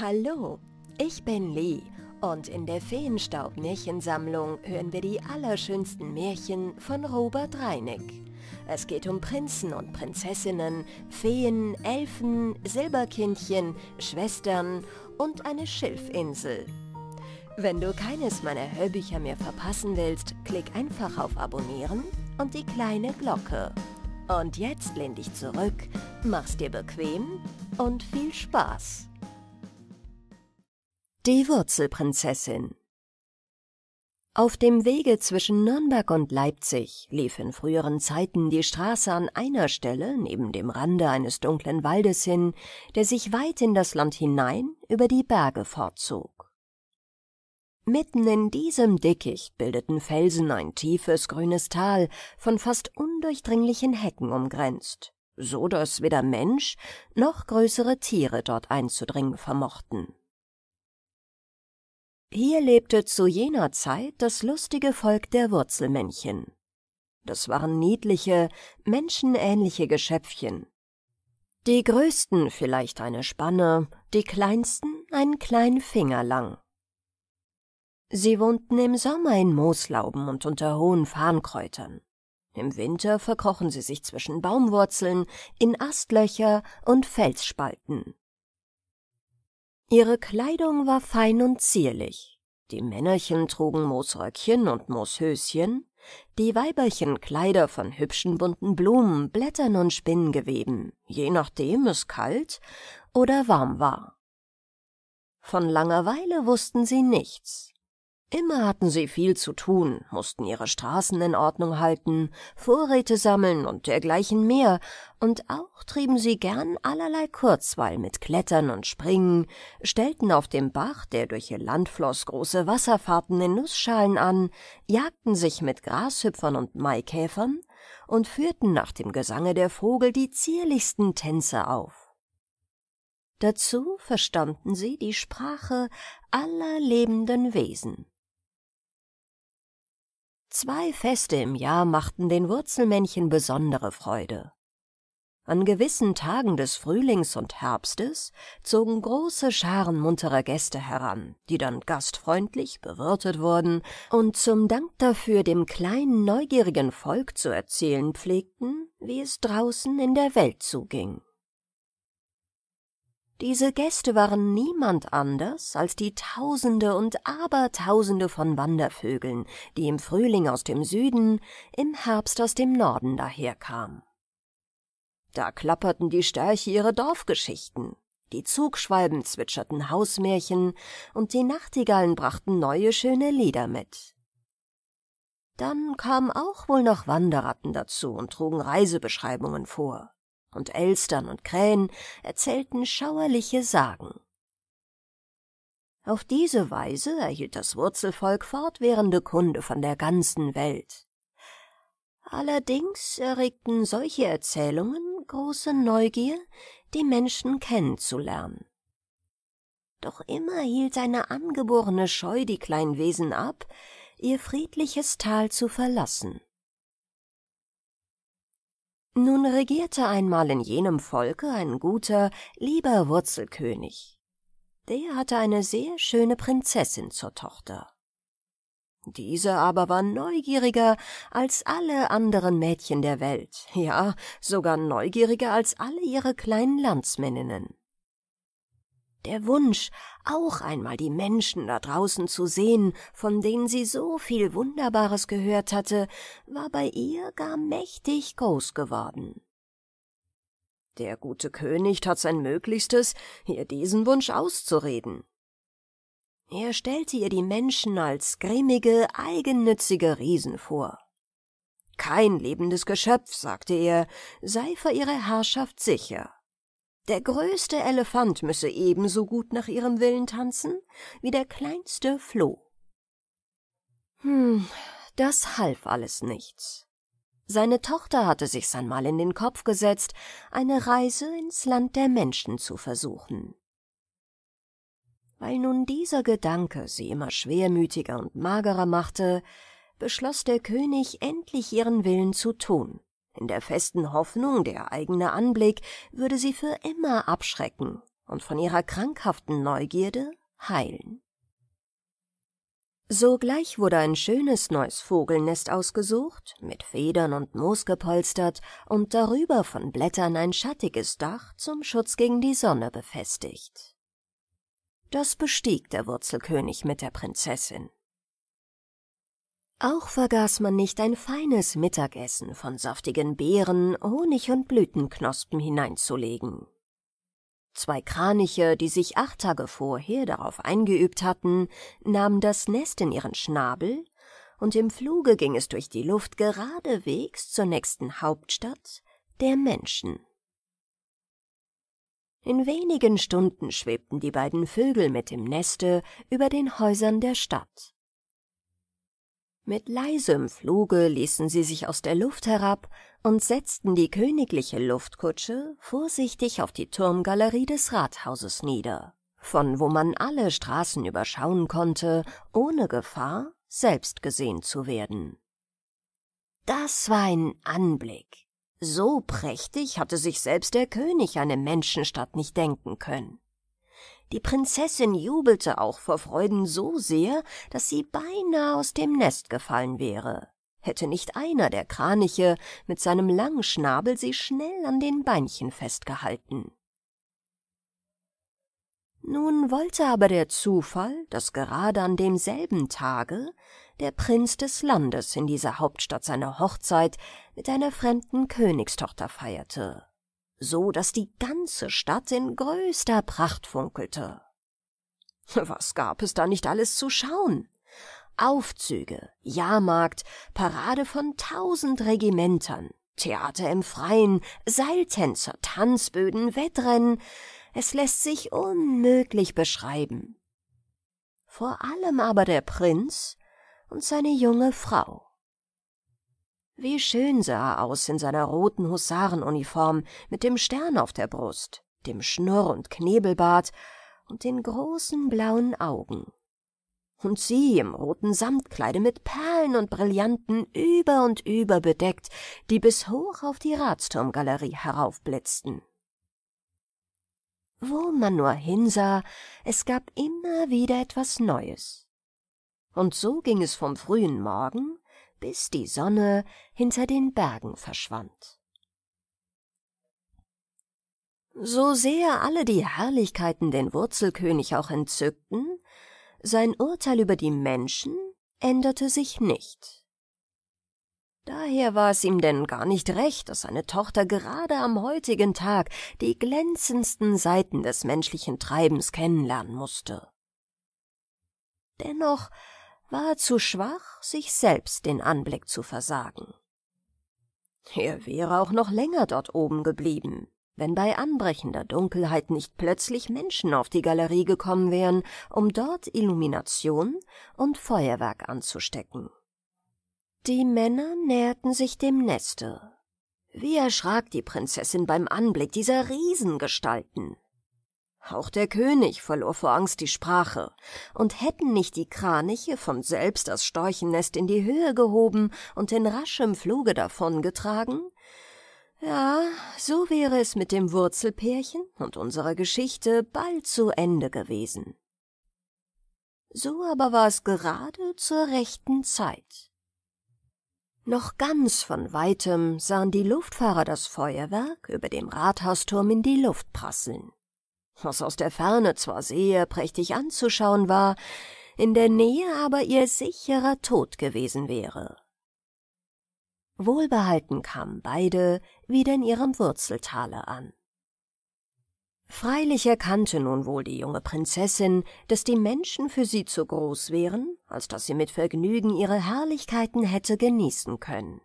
Hallo, ich bin Lee und in der Feenstaub-Märchensammlung hören wir die allerschönsten Märchen von Robert Reineck. Es geht um Prinzen und Prinzessinnen, Feen, Elfen, Silberkindchen, Schwestern und eine Schilfinsel. Wenn du keines meiner Hörbücher mehr verpassen willst, klick einfach auf Abonnieren und die kleine Glocke. Und jetzt lehn dich zurück, mach's dir bequem und viel Spaß! Die Wurzelprinzessin Auf dem Wege zwischen Nürnberg und Leipzig lief in früheren Zeiten die Straße an einer Stelle neben dem Rande eines dunklen Waldes hin, der sich weit in das Land hinein über die Berge fortzog. Mitten in diesem Dickicht bildeten Felsen ein tiefes grünes Tal, von fast undurchdringlichen Hecken umgrenzt, so dass weder Mensch noch größere Tiere dort einzudringen vermochten. Hier lebte zu jener Zeit das lustige Volk der Wurzelmännchen. Das waren niedliche, menschenähnliche Geschöpfchen. Die größten vielleicht eine Spanne, die kleinsten einen kleinen Finger lang. Sie wohnten im Sommer in Mooslauben und unter hohen Farnkräutern. Im Winter verkrochen sie sich zwischen Baumwurzeln, in Astlöcher und Felsspalten. Ihre Kleidung war fein und zierlich. Die Männerchen trugen Moosröckchen und Mooshöschen, die Weiberchen Kleider von hübschen bunten Blumen, Blättern und Spinnengeweben, je nachdem es kalt oder warm war. Von Langeweile wussten sie nichts, Immer hatten sie viel zu tun, mussten ihre Straßen in Ordnung halten, Vorräte sammeln und dergleichen mehr, und auch trieben sie gern allerlei Kurzweil mit Klettern und Springen, stellten auf dem Bach, der durch ihr Land floss, große Wasserfahrten in Nussschalen an, jagten sich mit Grashüpfern und Maikäfern und führten nach dem Gesange der Vogel die zierlichsten Tänze auf. Dazu verstanden sie die Sprache aller lebenden Wesen. Zwei Feste im Jahr machten den Wurzelmännchen besondere Freude. An gewissen Tagen des Frühlings und Herbstes zogen große Scharen munterer Gäste heran, die dann gastfreundlich bewirtet wurden und zum Dank dafür dem kleinen neugierigen Volk zu erzählen pflegten, wie es draußen in der Welt zuging. Diese Gäste waren niemand anders als die Tausende und Abertausende von Wandervögeln, die im Frühling aus dem Süden, im Herbst aus dem Norden daherkamen. Da klapperten die Stärche ihre Dorfgeschichten, die Zugschwalben zwitscherten Hausmärchen und die Nachtigallen brachten neue schöne Lieder mit. Dann kamen auch wohl noch Wanderratten dazu und trugen Reisebeschreibungen vor und Elstern und Krähen erzählten schauerliche Sagen. Auf diese Weise erhielt das Wurzelvolk fortwährende Kunde von der ganzen Welt. Allerdings erregten solche Erzählungen große Neugier, die Menschen kennenzulernen. Doch immer hielt seine angeborene Scheu die kleinen Wesen ab, ihr friedliches Tal zu verlassen. Nun regierte einmal in jenem Volke ein guter, lieber Wurzelkönig. Der hatte eine sehr schöne Prinzessin zur Tochter. Diese aber war neugieriger als alle anderen Mädchen der Welt, ja, sogar neugieriger als alle ihre kleinen Landsmänninnen der Wunsch, auch einmal die Menschen da draußen zu sehen, von denen sie so viel Wunderbares gehört hatte, war bei ihr gar mächtig groß geworden. Der gute König tat sein Möglichstes, ihr diesen Wunsch auszureden. Er stellte ihr die Menschen als grimmige, eigennützige Riesen vor. Kein lebendes Geschöpf, sagte er, sei vor ihrer Herrschaft sicher. Der größte Elefant müsse ebenso gut nach ihrem Willen tanzen wie der kleinste Floh. Hm, das half alles nichts. Seine Tochter hatte sich's einmal in den Kopf gesetzt, eine Reise ins Land der Menschen zu versuchen. Weil nun dieser Gedanke sie immer schwermütiger und magerer machte, beschloss der König endlich ihren Willen zu tun in der festen Hoffnung, der eigene Anblick würde sie für immer abschrecken und von ihrer krankhaften Neugierde heilen. Sogleich wurde ein schönes neues Vogelnest ausgesucht, mit Federn und Moos gepolstert und darüber von Blättern ein schattiges Dach zum Schutz gegen die Sonne befestigt. Das bestieg der Wurzelkönig mit der Prinzessin. Auch vergaß man nicht ein feines Mittagessen von saftigen Beeren, Honig und Blütenknospen hineinzulegen. Zwei Kraniche, die sich acht Tage vorher darauf eingeübt hatten, nahmen das Nest in ihren Schnabel, und im Fluge ging es durch die Luft geradewegs zur nächsten Hauptstadt der Menschen. In wenigen Stunden schwebten die beiden Vögel mit dem Neste über den Häusern der Stadt. Mit leisem Fluge ließen sie sich aus der Luft herab und setzten die königliche Luftkutsche vorsichtig auf die Turmgalerie des Rathauses nieder, von wo man alle Straßen überschauen konnte, ohne Gefahr, selbst gesehen zu werden. Das war ein Anblick. So prächtig hatte sich selbst der König eine Menschenstadt nicht denken können. Die Prinzessin jubelte auch vor Freuden so sehr, dass sie beinahe aus dem Nest gefallen wäre, hätte nicht einer der Kraniche mit seinem langen Schnabel sie schnell an den Beinchen festgehalten. Nun wollte aber der Zufall, dass gerade an demselben Tage der Prinz des Landes in dieser Hauptstadt seine Hochzeit mit einer fremden Königstochter feierte so daß die ganze Stadt in größter Pracht funkelte. Was gab es da nicht alles zu schauen? Aufzüge, Jahrmarkt, Parade von tausend Regimentern, Theater im Freien, Seiltänzer, Tanzböden, Wettrennen, es lässt sich unmöglich beschreiben. Vor allem aber der Prinz und seine junge Frau. Wie schön sah er aus in seiner roten Husarenuniform mit dem Stern auf der Brust, dem Schnurr- und Knebelbart und den großen blauen Augen. Und sie im roten Samtkleide mit Perlen und Brillanten über und über bedeckt, die bis hoch auf die Ratsturmgalerie heraufblitzten. Wo man nur hinsah, es gab immer wieder etwas Neues. Und so ging es vom frühen Morgen bis die Sonne hinter den Bergen verschwand. So sehr alle die Herrlichkeiten den Wurzelkönig auch entzückten, sein Urteil über die Menschen änderte sich nicht. Daher war es ihm denn gar nicht recht, dass seine Tochter gerade am heutigen Tag die glänzendsten Seiten des menschlichen Treibens kennenlernen musste. Dennoch war zu schwach, sich selbst den Anblick zu versagen. Er wäre auch noch länger dort oben geblieben, wenn bei anbrechender Dunkelheit nicht plötzlich Menschen auf die Galerie gekommen wären, um dort Illumination und Feuerwerk anzustecken. Die Männer näherten sich dem Neste. Wie erschrak die Prinzessin beim Anblick dieser Riesengestalten. Auch der König verlor vor Angst die Sprache, und hätten nicht die Kraniche von selbst das Storchennest in die Höhe gehoben und in raschem Fluge davongetragen? Ja, so wäre es mit dem Wurzelpärchen und unserer Geschichte bald zu Ende gewesen. So aber war es gerade zur rechten Zeit. Noch ganz von weitem sahen die Luftfahrer das Feuerwerk über dem Rathausturm in die Luft prasseln was aus der Ferne zwar sehr prächtig anzuschauen war, in der Nähe aber ihr sicherer Tod gewesen wäre. Wohlbehalten kamen beide wieder in ihrem Wurzeltale an. Freilich erkannte nun wohl die junge Prinzessin, dass die Menschen für sie zu groß wären, als dass sie mit Vergnügen ihre Herrlichkeiten hätte genießen können.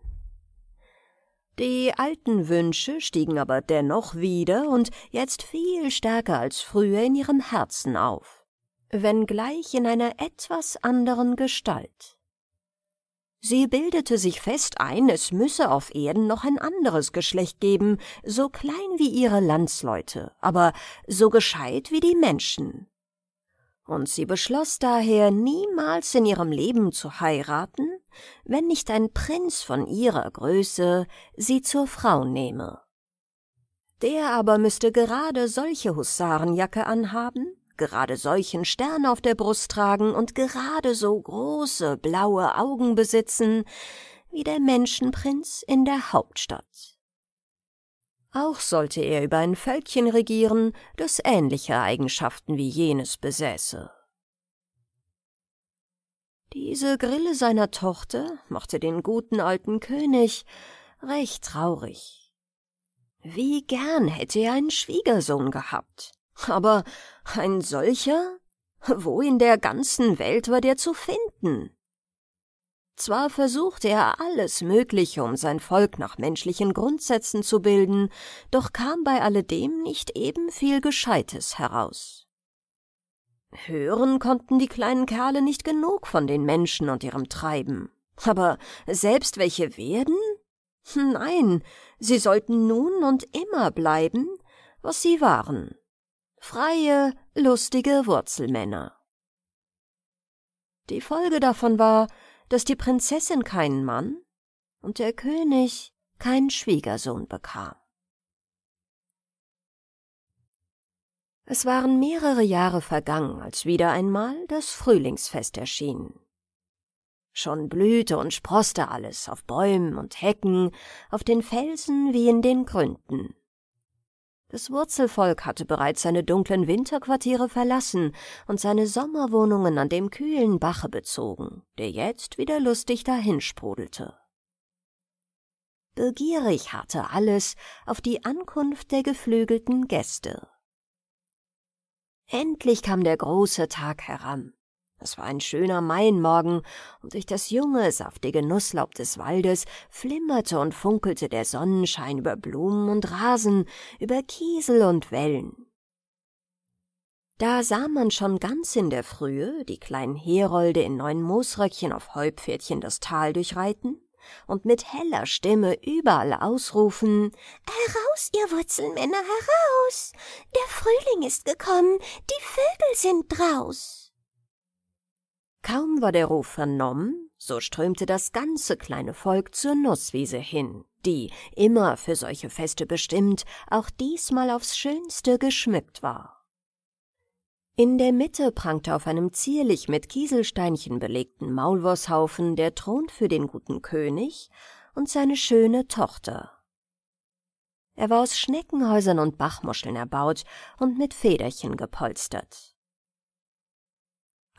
Die alten Wünsche stiegen aber dennoch wieder und jetzt viel stärker als früher in ihrem Herzen auf, wenngleich in einer etwas anderen Gestalt. Sie bildete sich fest ein, es müsse auf Erden noch ein anderes Geschlecht geben, so klein wie ihre Landsleute, aber so gescheit wie die Menschen und sie beschloss daher, niemals in ihrem Leben zu heiraten, wenn nicht ein Prinz von ihrer Größe sie zur Frau nehme. Der aber müsste gerade solche Husarenjacke anhaben, gerade solchen Stern auf der Brust tragen und gerade so große blaue Augen besitzen, wie der Menschenprinz in der Hauptstadt. Auch sollte er über ein Völkchen regieren, das ähnliche Eigenschaften wie jenes besäße. Diese Grille seiner Tochter machte den guten alten König recht traurig. Wie gern hätte er einen Schwiegersohn gehabt, aber ein solcher? Wo in der ganzen Welt war der zu finden? Zwar versuchte er alles Mögliche, um sein Volk nach menschlichen Grundsätzen zu bilden, doch kam bei alledem nicht eben viel Gescheites heraus. Hören konnten die kleinen Kerle nicht genug von den Menschen und ihrem Treiben. Aber selbst welche werden? Nein, sie sollten nun und immer bleiben, was sie waren. Freie, lustige Wurzelmänner. Die Folge davon war, dass die Prinzessin keinen Mann und der König keinen Schwiegersohn bekam. Es waren mehrere Jahre vergangen, als wieder einmal das Frühlingsfest erschien. Schon blühte und sproßte alles auf Bäumen und Hecken, auf den Felsen wie in den Gründen. Das Wurzelvolk hatte bereits seine dunklen Winterquartiere verlassen und seine Sommerwohnungen an dem kühlen Bache bezogen, der jetzt wieder lustig dahinsprudelte. Begierig hatte alles auf die Ankunft der geflügelten Gäste. Endlich kam der große Tag heran. Es war ein schöner Maienmorgen, und durch das junge, saftige Nusslaub des Waldes flimmerte und funkelte der Sonnenschein über Blumen und Rasen, über Kiesel und Wellen. Da sah man schon ganz in der Frühe die kleinen Herolde in neuen Moosröckchen auf Heupferdchen das Tal durchreiten und mit heller Stimme überall ausrufen Heraus, äh, ihr Wurzelmänner, heraus! Der Frühling ist gekommen, die Vögel sind draus. Kaum war der Ruf vernommen, so strömte das ganze kleine Volk zur Nusswiese hin, die, immer für solche Feste bestimmt, auch diesmal aufs Schönste geschmückt war. In der Mitte prangte auf einem zierlich mit Kieselsteinchen belegten Maulwurfshaufen der Thron für den guten König und seine schöne Tochter. Er war aus Schneckenhäusern und Bachmuscheln erbaut und mit Federchen gepolstert.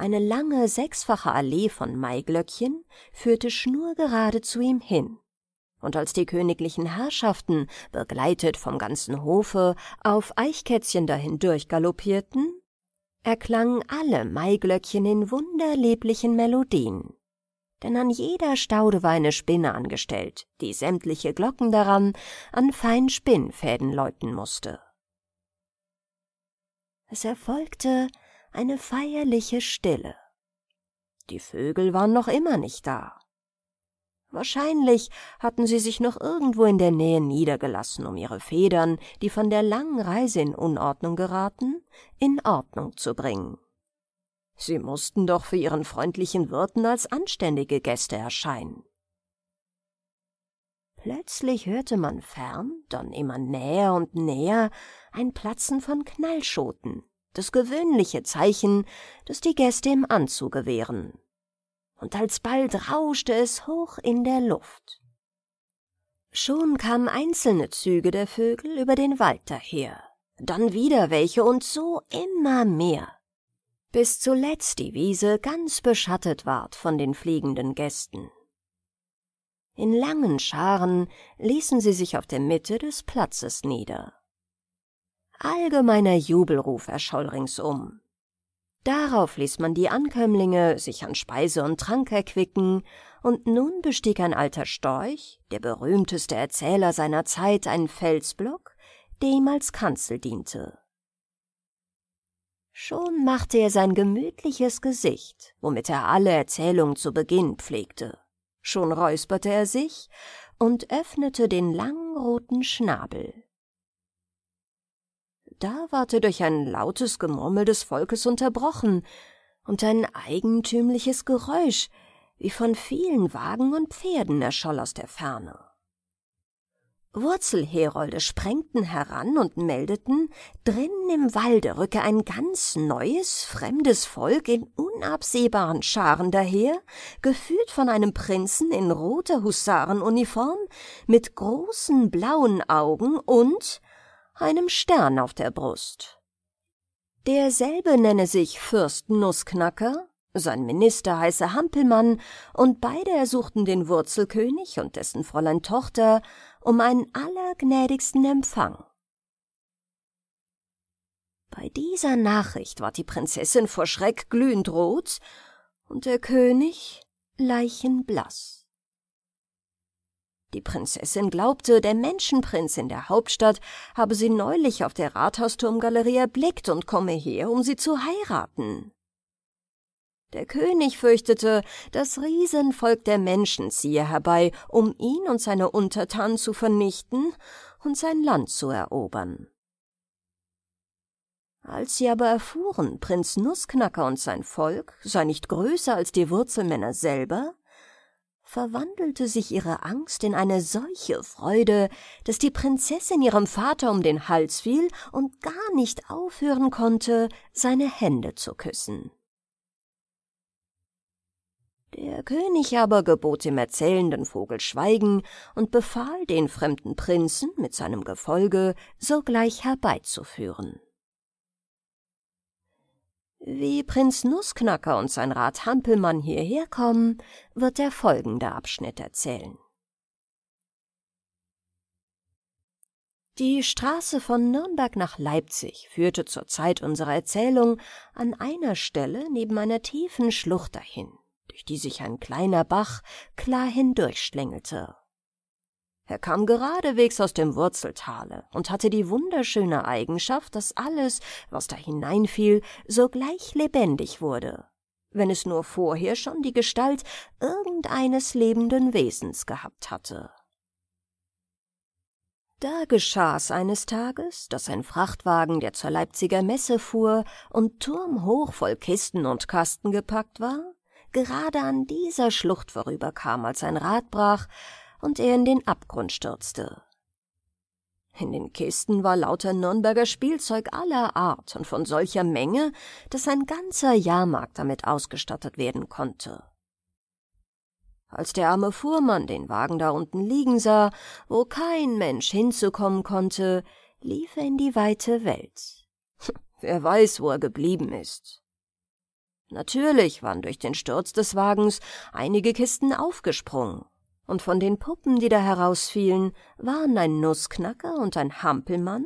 Eine lange sechsfache Allee von Maiglöckchen führte schnurgerade zu ihm hin. Und als die königlichen Herrschaften, begleitet vom ganzen Hofe, auf Eichkätzchen dahin durchgaloppierten, erklangen alle Maiglöckchen in wunderlieblichen Melodien. Denn an jeder Staude war eine Spinne angestellt, die sämtliche Glocken daran an feinen Spinnfäden läuten mußte. Es erfolgte eine feierliche Stille. Die Vögel waren noch immer nicht da. Wahrscheinlich hatten sie sich noch irgendwo in der Nähe niedergelassen, um ihre Federn, die von der langen Reise in Unordnung geraten, in Ordnung zu bringen. Sie mussten doch für ihren freundlichen Wirten als anständige Gäste erscheinen. Plötzlich hörte man fern, dann immer näher und näher, ein Platzen von Knallschoten das gewöhnliche Zeichen, das die Gäste im Anzug gewähren. Und alsbald rauschte es hoch in der Luft. Schon kamen einzelne Züge der Vögel über den Wald daher, dann wieder welche und so immer mehr, bis zuletzt die Wiese ganz beschattet ward von den fliegenden Gästen. In langen Scharen ließen sie sich auf der Mitte des Platzes nieder Allgemeiner Jubelruf erscholl ringsum. Darauf ließ man die Ankömmlinge sich an Speise und Trank erquicken, und nun bestieg ein alter Storch, der berühmteste Erzähler seiner Zeit, einen Felsblock, der ihm als Kanzel diente. Schon machte er sein gemütliches Gesicht, womit er alle Erzählungen zu Beginn pflegte. Schon räusperte er sich und öffnete den langen roten Schnabel da ward er durch ein lautes Gemurmel des Volkes unterbrochen und ein eigentümliches Geräusch, wie von vielen Wagen und Pferden, erscholl aus der Ferne. Wurzelherolde sprengten heran und meldeten, drinnen im Walde rücke ein ganz neues, fremdes Volk in unabsehbaren Scharen daher, geführt von einem Prinzen in roter Husarenuniform, mit großen blauen Augen und einem Stern auf der Brust. Derselbe nenne sich Fürst Nussknacker, sein Minister heiße Hampelmann, und beide ersuchten den Wurzelkönig und dessen Fräulein Tochter um einen allergnädigsten Empfang. Bei dieser Nachricht ward die Prinzessin vor Schreck glühend rot und der König leichenblaß. Die Prinzessin glaubte, der Menschenprinz in der Hauptstadt habe sie neulich auf der Rathausturmgalerie erblickt und komme her, um sie zu heiraten. Der König fürchtete, das Riesenvolk der Menschen ziehe herbei, um ihn und seine Untertanen zu vernichten und sein Land zu erobern. Als sie aber erfuhren, Prinz Nussknacker und sein Volk sei nicht größer als die Wurzelmänner selber, verwandelte sich ihre Angst in eine solche Freude, dass die Prinzessin ihrem Vater um den Hals fiel und gar nicht aufhören konnte, seine Hände zu küssen. Der König aber gebot dem erzählenden Vogel Schweigen und befahl, den fremden Prinzen mit seinem Gefolge sogleich herbeizuführen. Wie Prinz Nussknacker und sein Rat Hampelmann hierher kommen, wird der folgende Abschnitt erzählen. Die Straße von Nürnberg nach Leipzig führte zur Zeit unserer Erzählung an einer Stelle neben einer tiefen Schlucht dahin, durch die sich ein kleiner Bach klar hindurchschlängelte er kam geradewegs aus dem Wurzeltale und hatte die wunderschöne Eigenschaft, dass alles, was da hineinfiel, sogleich lebendig wurde, wenn es nur vorher schon die Gestalt irgendeines lebenden Wesens gehabt hatte. Da geschah's eines Tages, dass ein Frachtwagen, der zur Leipziger Messe fuhr und turmhoch voll Kisten und Kasten gepackt war, gerade an dieser Schlucht vorüberkam, als ein Rad brach und er in den Abgrund stürzte. In den Kisten war lauter Nürnberger Spielzeug aller Art und von solcher Menge, dass ein ganzer Jahrmarkt damit ausgestattet werden konnte. Als der arme Fuhrmann den Wagen da unten liegen sah, wo kein Mensch hinzukommen konnte, lief er in die weite Welt. Wer weiß, wo er geblieben ist. Natürlich waren durch den Sturz des Wagens einige Kisten aufgesprungen und von den Puppen, die da herausfielen, waren ein Nussknacker und ein Hampelmann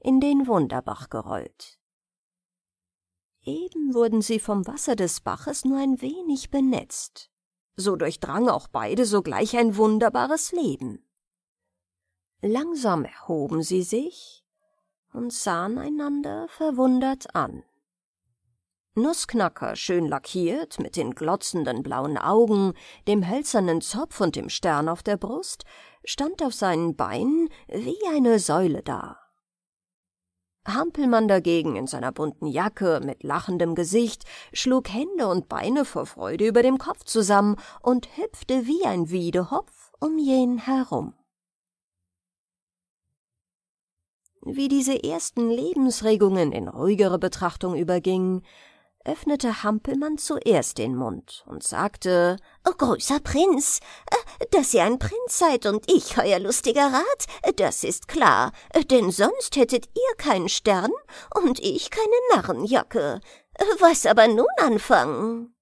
in den Wunderbach gerollt. Eben wurden sie vom Wasser des Baches nur ein wenig benetzt. So durchdrang auch beide sogleich ein wunderbares Leben. Langsam erhoben sie sich und sahen einander verwundert an. Nussknacker, schön lackiert, mit den glotzenden blauen Augen, dem hölzernen Zopf und dem Stern auf der Brust, stand auf seinen Beinen wie eine Säule da. Hampelmann dagegen in seiner bunten Jacke mit lachendem Gesicht schlug Hände und Beine vor Freude über dem Kopf zusammen und hüpfte wie ein Wiedehopf um jen herum. Wie diese ersten Lebensregungen in ruhigere Betrachtung übergingen, öffnete Hampelmann zuerst den Mund und sagte oh, Großer Prinz, äh, dass ihr ein Prinz seid und ich euer lustiger Rat, äh, das ist klar, äh, denn sonst hättet ihr keinen Stern und ich keine Narrenjacke. Was aber nun anfangen?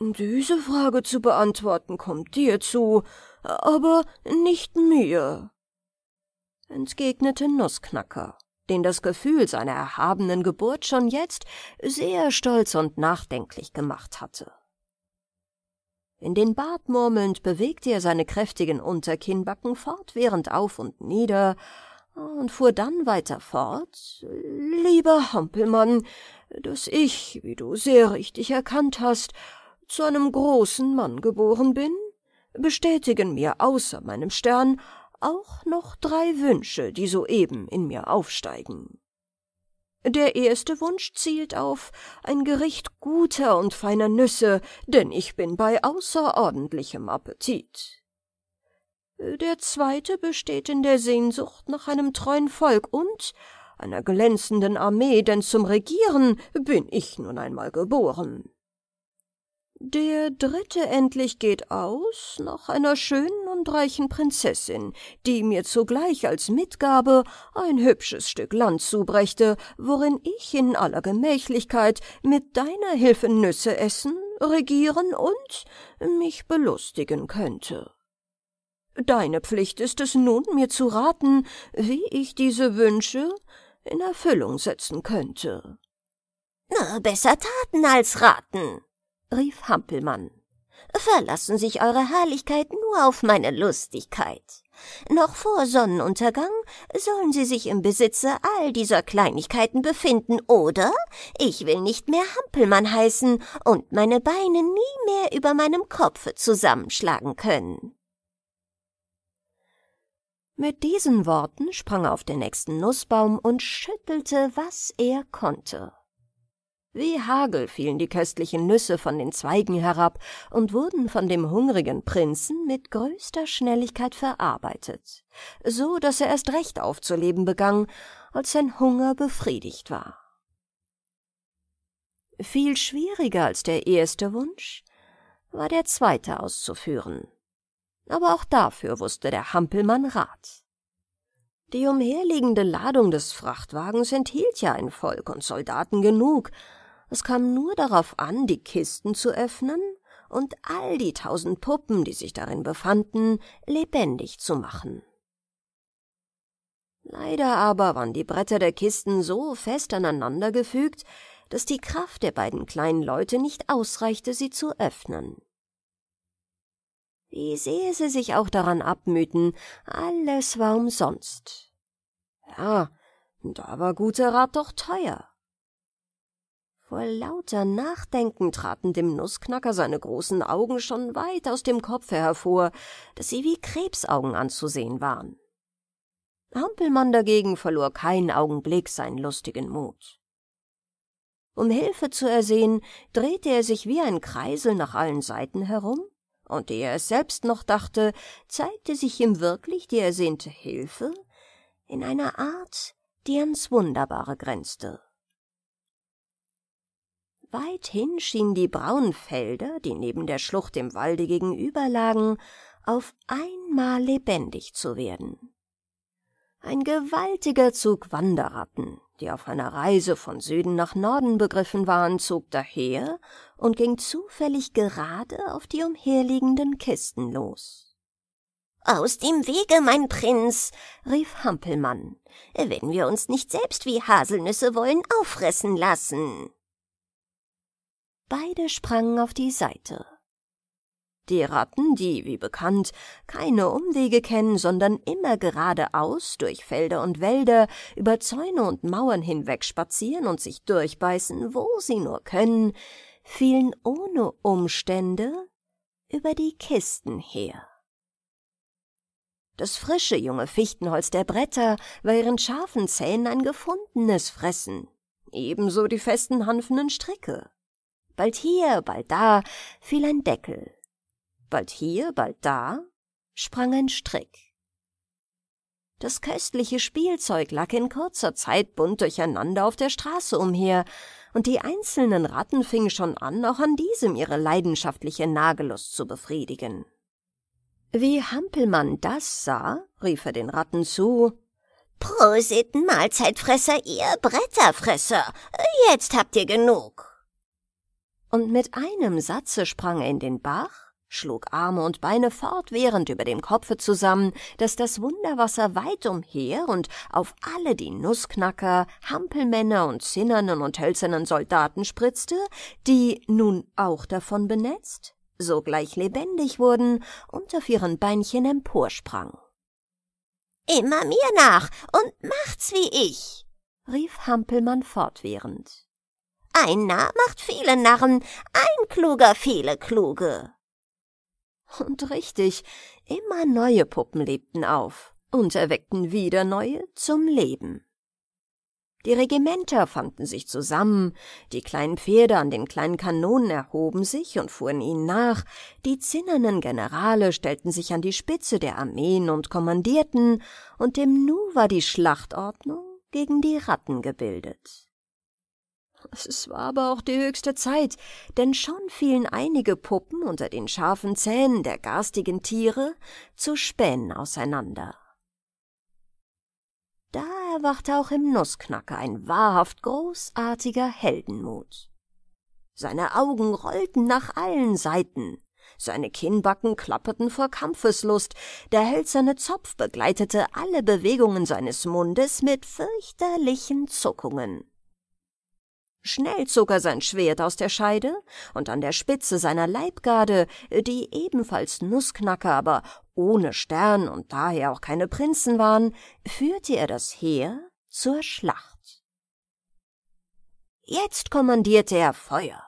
Diese Frage zu beantworten kommt dir zu, aber nicht mir, entgegnete Nussknacker den das Gefühl seiner erhabenen Geburt schon jetzt sehr stolz und nachdenklich gemacht hatte. In den Bart murmelnd bewegte er seine kräftigen Unterkinnbacken fortwährend auf und nieder und fuhr dann weiter fort. Lieber Hampelmann, dass ich, wie du sehr richtig erkannt hast, zu einem großen Mann geboren bin, bestätigen mir außer meinem Stern auch noch drei Wünsche, die soeben in mir aufsteigen. Der erste Wunsch zielt auf ein Gericht guter und feiner Nüsse, denn ich bin bei außerordentlichem Appetit. Der zweite besteht in der Sehnsucht nach einem treuen Volk und einer glänzenden Armee, denn zum Regieren bin ich nun einmal geboren. Der dritte endlich geht aus nach einer schönen und reichen Prinzessin, die mir zugleich als Mitgabe ein hübsches Stück Land zubrächte, worin ich in aller Gemächlichkeit mit deiner Hilfe Nüsse essen, regieren und mich belustigen könnte. Deine Pflicht ist es nun, mir zu raten, wie ich diese Wünsche in Erfüllung setzen könnte. Na, besser taten als raten, rief Hampelmann. Verlassen sich Eure Herrlichkeit nur auf meine Lustigkeit. Noch vor Sonnenuntergang sollen Sie sich im Besitze all dieser Kleinigkeiten befinden, oder ich will nicht mehr Hampelmann heißen und meine Beine nie mehr über meinem Kopfe zusammenschlagen können. Mit diesen Worten sprang er auf den nächsten Nussbaum und schüttelte, was er konnte. Wie Hagel fielen die köstlichen Nüsse von den Zweigen herab und wurden von dem hungrigen Prinzen mit größter Schnelligkeit verarbeitet, so dass er erst recht aufzuleben begann, als sein Hunger befriedigt war. Viel schwieriger als der erste Wunsch war der zweite auszuführen. Aber auch dafür wusste der Hampelmann Rat. Die umherliegende Ladung des Frachtwagens enthielt ja ein Volk und Soldaten genug, es kam nur darauf an, die Kisten zu öffnen und all die tausend Puppen, die sich darin befanden, lebendig zu machen. Leider aber waren die Bretter der Kisten so fest aneinandergefügt, dass die Kraft der beiden kleinen Leute nicht ausreichte, sie zu öffnen. Wie sehe sie sich auch daran abmühten, alles war umsonst. Ja, da war guter Rat doch teuer. Vor lauter Nachdenken traten dem Nussknacker seine großen Augen schon weit aus dem Kopfe hervor, dass sie wie Krebsaugen anzusehen waren. Hampelmann dagegen verlor keinen Augenblick seinen lustigen Mut. Um Hilfe zu ersehen, drehte er sich wie ein Kreisel nach allen Seiten herum, und ehe er es selbst noch dachte, zeigte sich ihm wirklich die ersehnte Hilfe in einer Art, die ans Wunderbare grenzte. Weithin schienen die braunen Felder, die neben der Schlucht im Walde gegenüber lagen, auf einmal lebendig zu werden. Ein gewaltiger Zug Wanderratten, die auf einer Reise von Süden nach Norden begriffen waren, zog daher und ging zufällig gerade auf die umherliegenden Kisten los. Aus dem Wege, mein Prinz, rief Hampelmann, wenn wir uns nicht selbst wie Haselnüsse wollen auffressen lassen. Beide sprangen auf die Seite. Die Ratten, die, wie bekannt, keine Umwege kennen, sondern immer geradeaus durch Felder und Wälder, über Zäune und Mauern hinweg spazieren und sich durchbeißen, wo sie nur können, fielen ohne Umstände über die Kisten her. Das frische junge Fichtenholz der Bretter war ihren scharfen Zähnen ein gefundenes Fressen, ebenso die festen hanfenen Stricke. Bald hier, bald da fiel ein Deckel. Bald hier, bald da sprang ein Strick. Das köstliche Spielzeug lag in kurzer Zeit bunt durcheinander auf der Straße umher, und die einzelnen Ratten fingen schon an, auch an diesem ihre leidenschaftliche Nagelust zu befriedigen. Wie Hampelmann das sah, rief er den Ratten zu, Prosit, Mahlzeitfresser, ihr Bretterfresser, jetzt habt ihr genug und mit einem Satze sprang er in den Bach, schlug Arme und Beine fortwährend über dem Kopfe zusammen, daß das Wunderwasser weit umher und auf alle die Nussknacker, Hampelmänner und zinnernen und hölzernen Soldaten spritzte, die nun auch davon benetzt, sogleich lebendig wurden und auf ihren Beinchen emporsprang. Immer mir nach und macht's wie ich, rief Hampelmann fortwährend. Ein Narr macht viele Narren, ein Kluger viele Kluge. Und richtig, immer neue Puppen lebten auf und erweckten wieder neue zum Leben. Die Regimenter fanden sich zusammen, die kleinen Pferde an den kleinen Kanonen erhoben sich und fuhren ihnen nach, die zinnernen Generale stellten sich an die Spitze der Armeen und kommandierten, und im Nu war die Schlachtordnung gegen die Ratten gebildet. Es war aber auch die höchste Zeit, denn schon fielen einige Puppen unter den scharfen Zähnen der garstigen Tiere zu Spänen auseinander. Da erwachte auch im Nussknacker ein wahrhaft großartiger Heldenmut. Seine Augen rollten nach allen Seiten, seine Kinnbacken klapperten vor Kampfeslust, der hölzerne Zopf begleitete alle Bewegungen seines Mundes mit fürchterlichen Zuckungen. Schnell zog er sein Schwert aus der Scheide, und an der Spitze seiner Leibgarde, äh, die ebenfalls Nussknacker, aber ohne Stern und daher auch keine Prinzen waren, führte er das Heer zur Schlacht. Jetzt kommandierte er Feuer.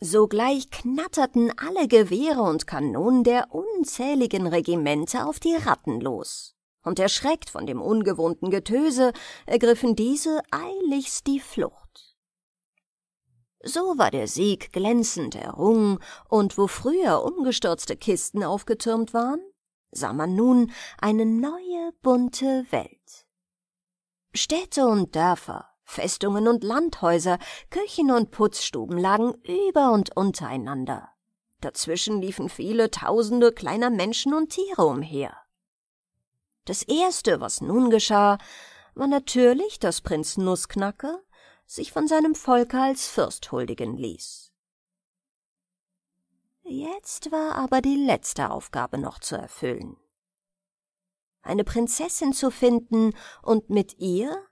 Sogleich knatterten alle Gewehre und Kanonen der unzähligen Regimente auf die Ratten los und erschreckt von dem ungewohnten Getöse ergriffen diese eiligst die Flucht. So war der Sieg glänzend errungen, und wo früher umgestürzte Kisten aufgetürmt waren, sah man nun eine neue bunte Welt. Städte und Dörfer, Festungen und Landhäuser, Küchen und Putzstuben lagen über und untereinander. Dazwischen liefen viele tausende kleiner Menschen und Tiere umher. Das Erste, was nun geschah, war natürlich, dass Prinz Nussknacker sich von seinem Volke als Fürst huldigen ließ. Jetzt war aber die letzte Aufgabe noch zu erfüllen. Eine Prinzessin zu finden und mit ihr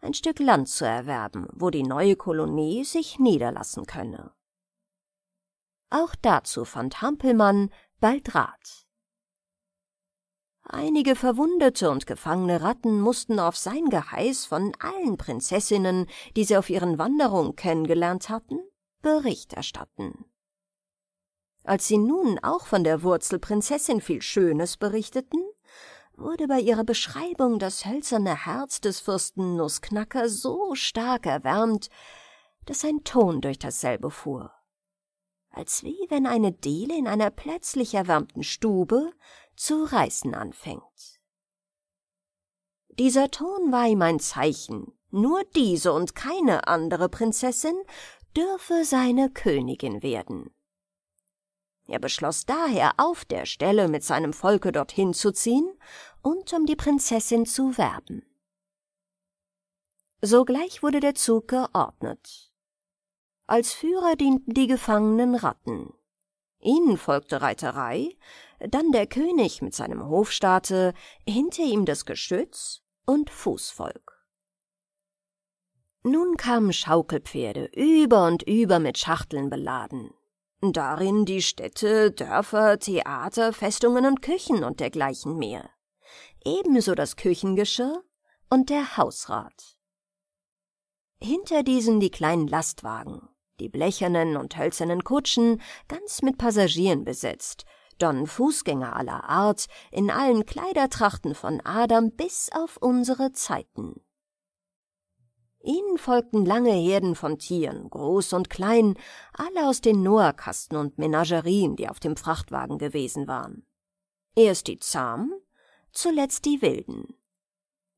ein Stück Land zu erwerben, wo die neue Kolonie sich niederlassen könne. Auch dazu fand Hampelmann bald Rat. Einige verwundete und gefangene Ratten mussten auf sein Geheiß von allen Prinzessinnen, die sie auf ihren Wanderungen kennengelernt hatten, Bericht erstatten. Als sie nun auch von der Wurzelprinzessin viel Schönes berichteten, wurde bei ihrer Beschreibung das hölzerne Herz des Fürsten Nussknacker so stark erwärmt, dass ein Ton durch dasselbe fuhr, als wie wenn eine Diele in einer plötzlich erwärmten Stube zu reißen anfängt. Dieser Ton war ihm ein Zeichen, nur diese und keine andere Prinzessin dürfe seine Königin werden. Er beschloss daher, auf der Stelle mit seinem Volke dorthin zu ziehen und um die Prinzessin zu werben. Sogleich wurde der Zug geordnet. Als Führer dienten die gefangenen Ratten. Ihnen folgte Reiterei, dann der König mit seinem Hofstaate, hinter ihm das Geschütz und Fußvolk. Nun kamen Schaukelpferde über und über mit Schachteln beladen, darin die Städte, Dörfer, Theater, Festungen und Küchen und dergleichen mehr, ebenso das Küchengeschirr und der Hausrat. Hinter diesen die kleinen Lastwagen, die blechernen und hölzernen Kutschen, ganz mit Passagieren besetzt, Don Fußgänger aller Art, in allen Kleidertrachten von Adam bis auf unsere Zeiten. Ihnen folgten lange Herden von Tieren, groß und klein, alle aus den Noahkasten und Menagerien, die auf dem Frachtwagen gewesen waren. Erst die zahmen, zuletzt die wilden.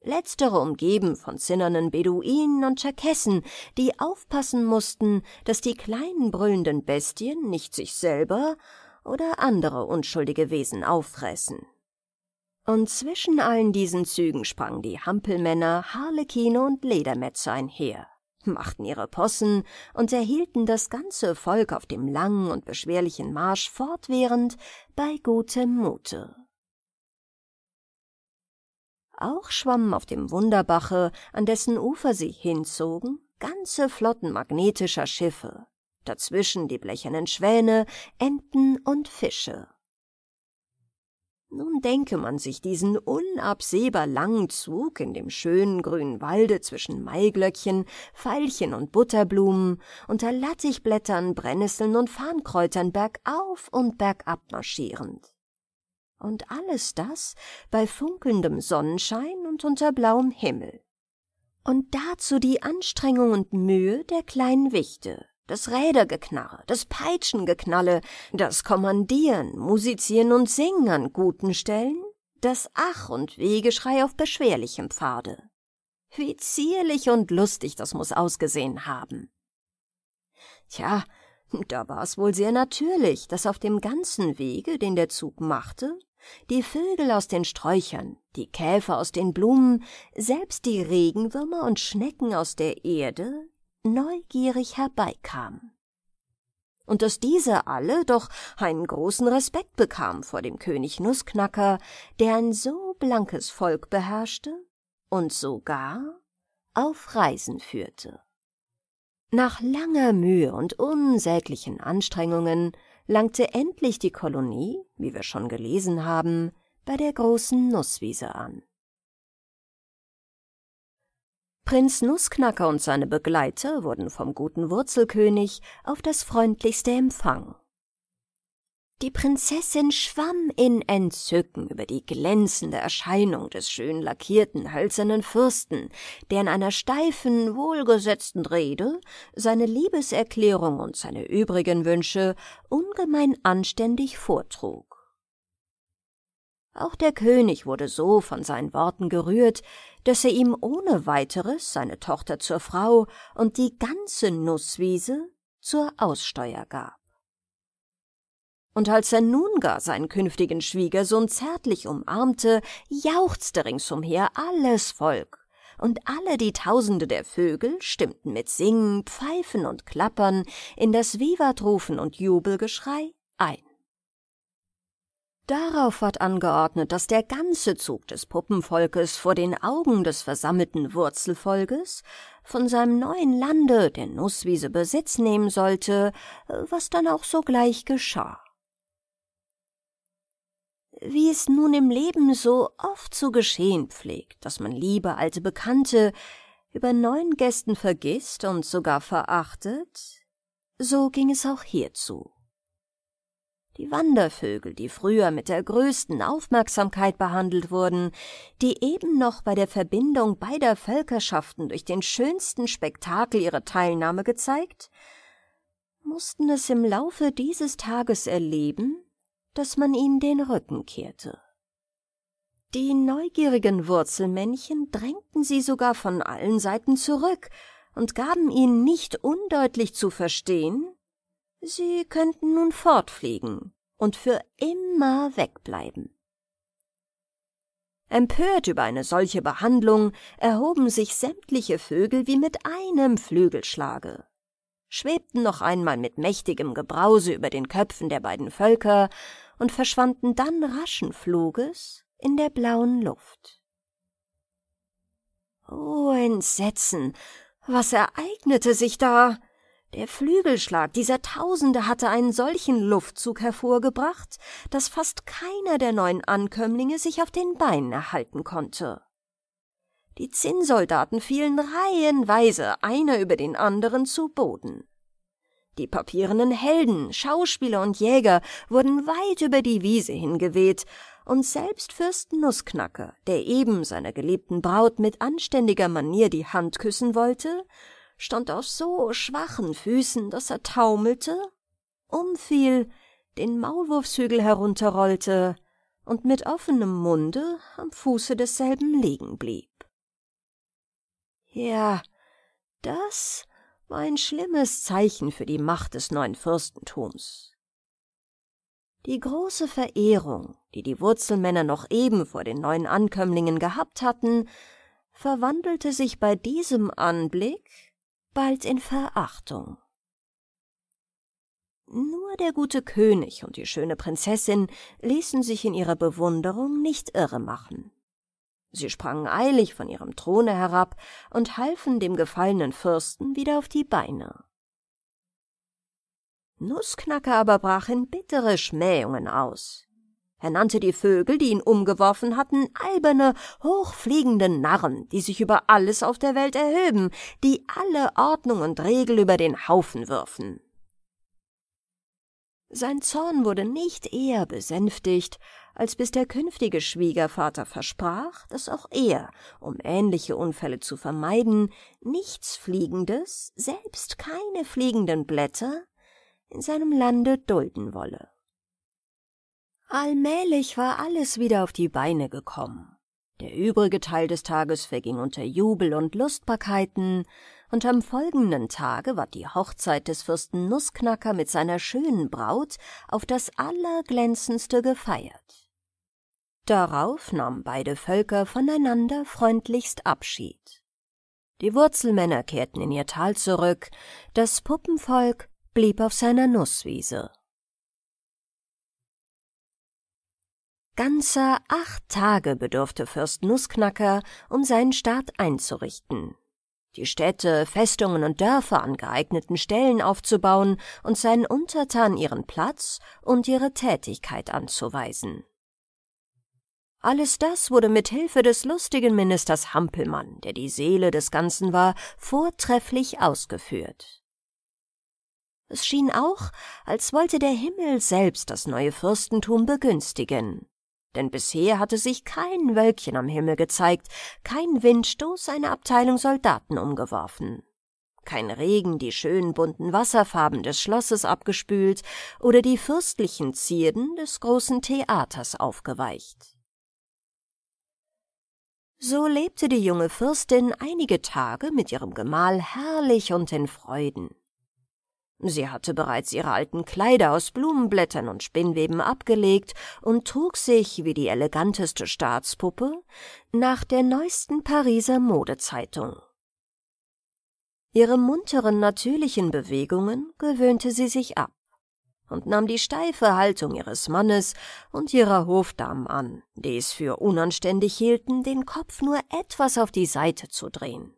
Letztere umgeben von zinnernen Beduinen und Tscherkessen, die aufpassen mussten, dass die kleinen brüllenden Bestien nicht sich selber, oder andere unschuldige Wesen auffressen. Und zwischen allen diesen Zügen sprangen die Hampelmänner, Harlekine und Ledermetzer einher, machten ihre Possen und erhielten das ganze Volk auf dem langen und beschwerlichen Marsch fortwährend bei gutem Mute. Auch schwammen auf dem Wunderbache, an dessen Ufer sie hinzogen, ganze Flotten magnetischer Schiffe, dazwischen die blechernen Schwäne, Enten und Fische. Nun denke man sich diesen unabsehbar langen Zug in dem schönen grünen Walde zwischen Maiglöckchen, Veilchen und Butterblumen, unter Lattichblättern, Brennnesseln und Farnkräutern bergauf und bergab marschierend. Und alles das bei funkelndem Sonnenschein und unter blauem Himmel. Und dazu die Anstrengung und Mühe der kleinen Wichte, das Rädergeknarre, das Peitschengeknalle, das Kommandieren, Musizieren und Singen an guten Stellen, das Ach und Wegeschrei auf beschwerlichem Pfade. Wie zierlich und lustig das muss ausgesehen haben. Tja, da war es wohl sehr natürlich, dass auf dem ganzen Wege, den der Zug machte, die Vögel aus den Sträuchern, die Käfer aus den Blumen, selbst die Regenwürmer und Schnecken aus der Erde neugierig herbeikam. Und dass diese alle doch einen großen Respekt bekamen vor dem König Nussknacker, der ein so blankes Volk beherrschte und sogar auf Reisen führte. Nach langer Mühe und unsäglichen Anstrengungen langte endlich die Kolonie, wie wir schon gelesen haben, bei der großen Nusswiese an. Prinz Nussknacker und seine Begleiter wurden vom guten Wurzelkönig auf das freundlichste empfangen. Die Prinzessin schwamm in Entzücken über die glänzende Erscheinung des schön lackierten, hölzernen Fürsten, der in einer steifen, wohlgesetzten Rede seine Liebeserklärung und seine übrigen Wünsche ungemein anständig vortrug. Auch der König wurde so von seinen Worten gerührt, dass er ihm ohne weiteres seine Tochter zur Frau und die ganze Nusswiese zur Aussteuer gab. Und als er nun gar seinen künftigen Schwiegersohn zärtlich umarmte, jauchzte ringsumher alles Volk, und alle die Tausende der Vögel stimmten mit Singen, Pfeifen und Klappern in das Vivatrufen und Jubelgeschrei ein. Darauf ward angeordnet, dass der ganze Zug des Puppenvolkes vor den Augen des versammelten Wurzelvolkes von seinem neuen Lande, der Nusswiese, Besitz nehmen sollte, was dann auch sogleich geschah. Wie es nun im Leben so oft zu geschehen pflegt, dass man liebe alte Bekannte über neuen Gästen vergisst und sogar verachtet, so ging es auch hierzu die Wandervögel, die früher mit der größten Aufmerksamkeit behandelt wurden, die eben noch bei der Verbindung beider Völkerschaften durch den schönsten Spektakel ihre Teilnahme gezeigt, mussten es im Laufe dieses Tages erleben, dass man ihnen den Rücken kehrte. Die neugierigen Wurzelmännchen drängten sie sogar von allen Seiten zurück und gaben ihnen nicht undeutlich zu verstehen, Sie könnten nun fortfliegen und für immer wegbleiben. Empört über eine solche Behandlung erhoben sich sämtliche Vögel wie mit einem Flügelschlage, schwebten noch einmal mit mächtigem Gebrause über den Köpfen der beiden Völker und verschwanden dann raschen Fluges in der blauen Luft. Oh Entsetzen! Was ereignete sich da? Der Flügelschlag dieser Tausende hatte einen solchen Luftzug hervorgebracht, dass fast keiner der neuen Ankömmlinge sich auf den Beinen erhalten konnte. Die Zinnsoldaten fielen reihenweise einer über den anderen zu Boden. Die papierenden Helden, Schauspieler und Jäger wurden weit über die Wiese hingeweht, und selbst Fürst Nussknacker, der eben seiner geliebten Braut mit anständiger Manier die Hand küssen wollte, stand auf so schwachen Füßen, dass er taumelte, umfiel, den Maulwurfshügel herunterrollte und mit offenem Munde am Fuße desselben liegen blieb. Ja, das war ein schlimmes Zeichen für die Macht des neuen Fürstentums. Die große Verehrung, die die Wurzelmänner noch eben vor den neuen Ankömmlingen gehabt hatten, verwandelte sich bei diesem Anblick bald in Verachtung. Nur der gute König und die schöne Prinzessin ließen sich in ihrer Bewunderung nicht irre machen. Sie sprangen eilig von ihrem Throne herab und halfen dem gefallenen Fürsten wieder auf die Beine. Nussknacker aber brach in bittere Schmähungen aus. Er nannte die Vögel, die ihn umgeworfen hatten, alberne, hochfliegende Narren, die sich über alles auf der Welt erheben, die alle Ordnung und Regel über den Haufen würfen. Sein Zorn wurde nicht eher besänftigt, als bis der künftige Schwiegervater versprach, dass auch er, um ähnliche Unfälle zu vermeiden, nichts Fliegendes, selbst keine fliegenden Blätter, in seinem Lande dulden wolle. Allmählich war alles wieder auf die Beine gekommen. Der übrige Teil des Tages verging unter Jubel und Lustbarkeiten, und am folgenden Tage war die Hochzeit des Fürsten Nussknacker mit seiner schönen Braut auf das Allerglänzendste gefeiert. Darauf nahmen beide Völker voneinander freundlichst Abschied. Die Wurzelmänner kehrten in ihr Tal zurück, das Puppenvolk blieb auf seiner Nusswiese. Ganzer acht Tage bedurfte Fürst Nussknacker, um seinen Staat einzurichten. Die Städte, Festungen und Dörfer an geeigneten Stellen aufzubauen und seinen Untertanen ihren Platz und ihre Tätigkeit anzuweisen. Alles das wurde mit Hilfe des lustigen Ministers Hampelmann, der die Seele des Ganzen war, vortrefflich ausgeführt. Es schien auch, als wollte der Himmel selbst das neue Fürstentum begünstigen denn bisher hatte sich kein Wölkchen am Himmel gezeigt, kein Windstoß eine Abteilung Soldaten umgeworfen, kein Regen die schönen bunten Wasserfarben des Schlosses abgespült oder die fürstlichen Zierden des großen Theaters aufgeweicht. So lebte die junge Fürstin einige Tage mit ihrem Gemahl herrlich und in Freuden. Sie hatte bereits ihre alten Kleider aus Blumenblättern und Spinnweben abgelegt und trug sich, wie die eleganteste Staatspuppe, nach der neuesten Pariser Modezeitung. Ihre munteren, natürlichen Bewegungen gewöhnte sie sich ab und nahm die steife Haltung ihres Mannes und ihrer Hofdamen an, die es für unanständig hielten, den Kopf nur etwas auf die Seite zu drehen.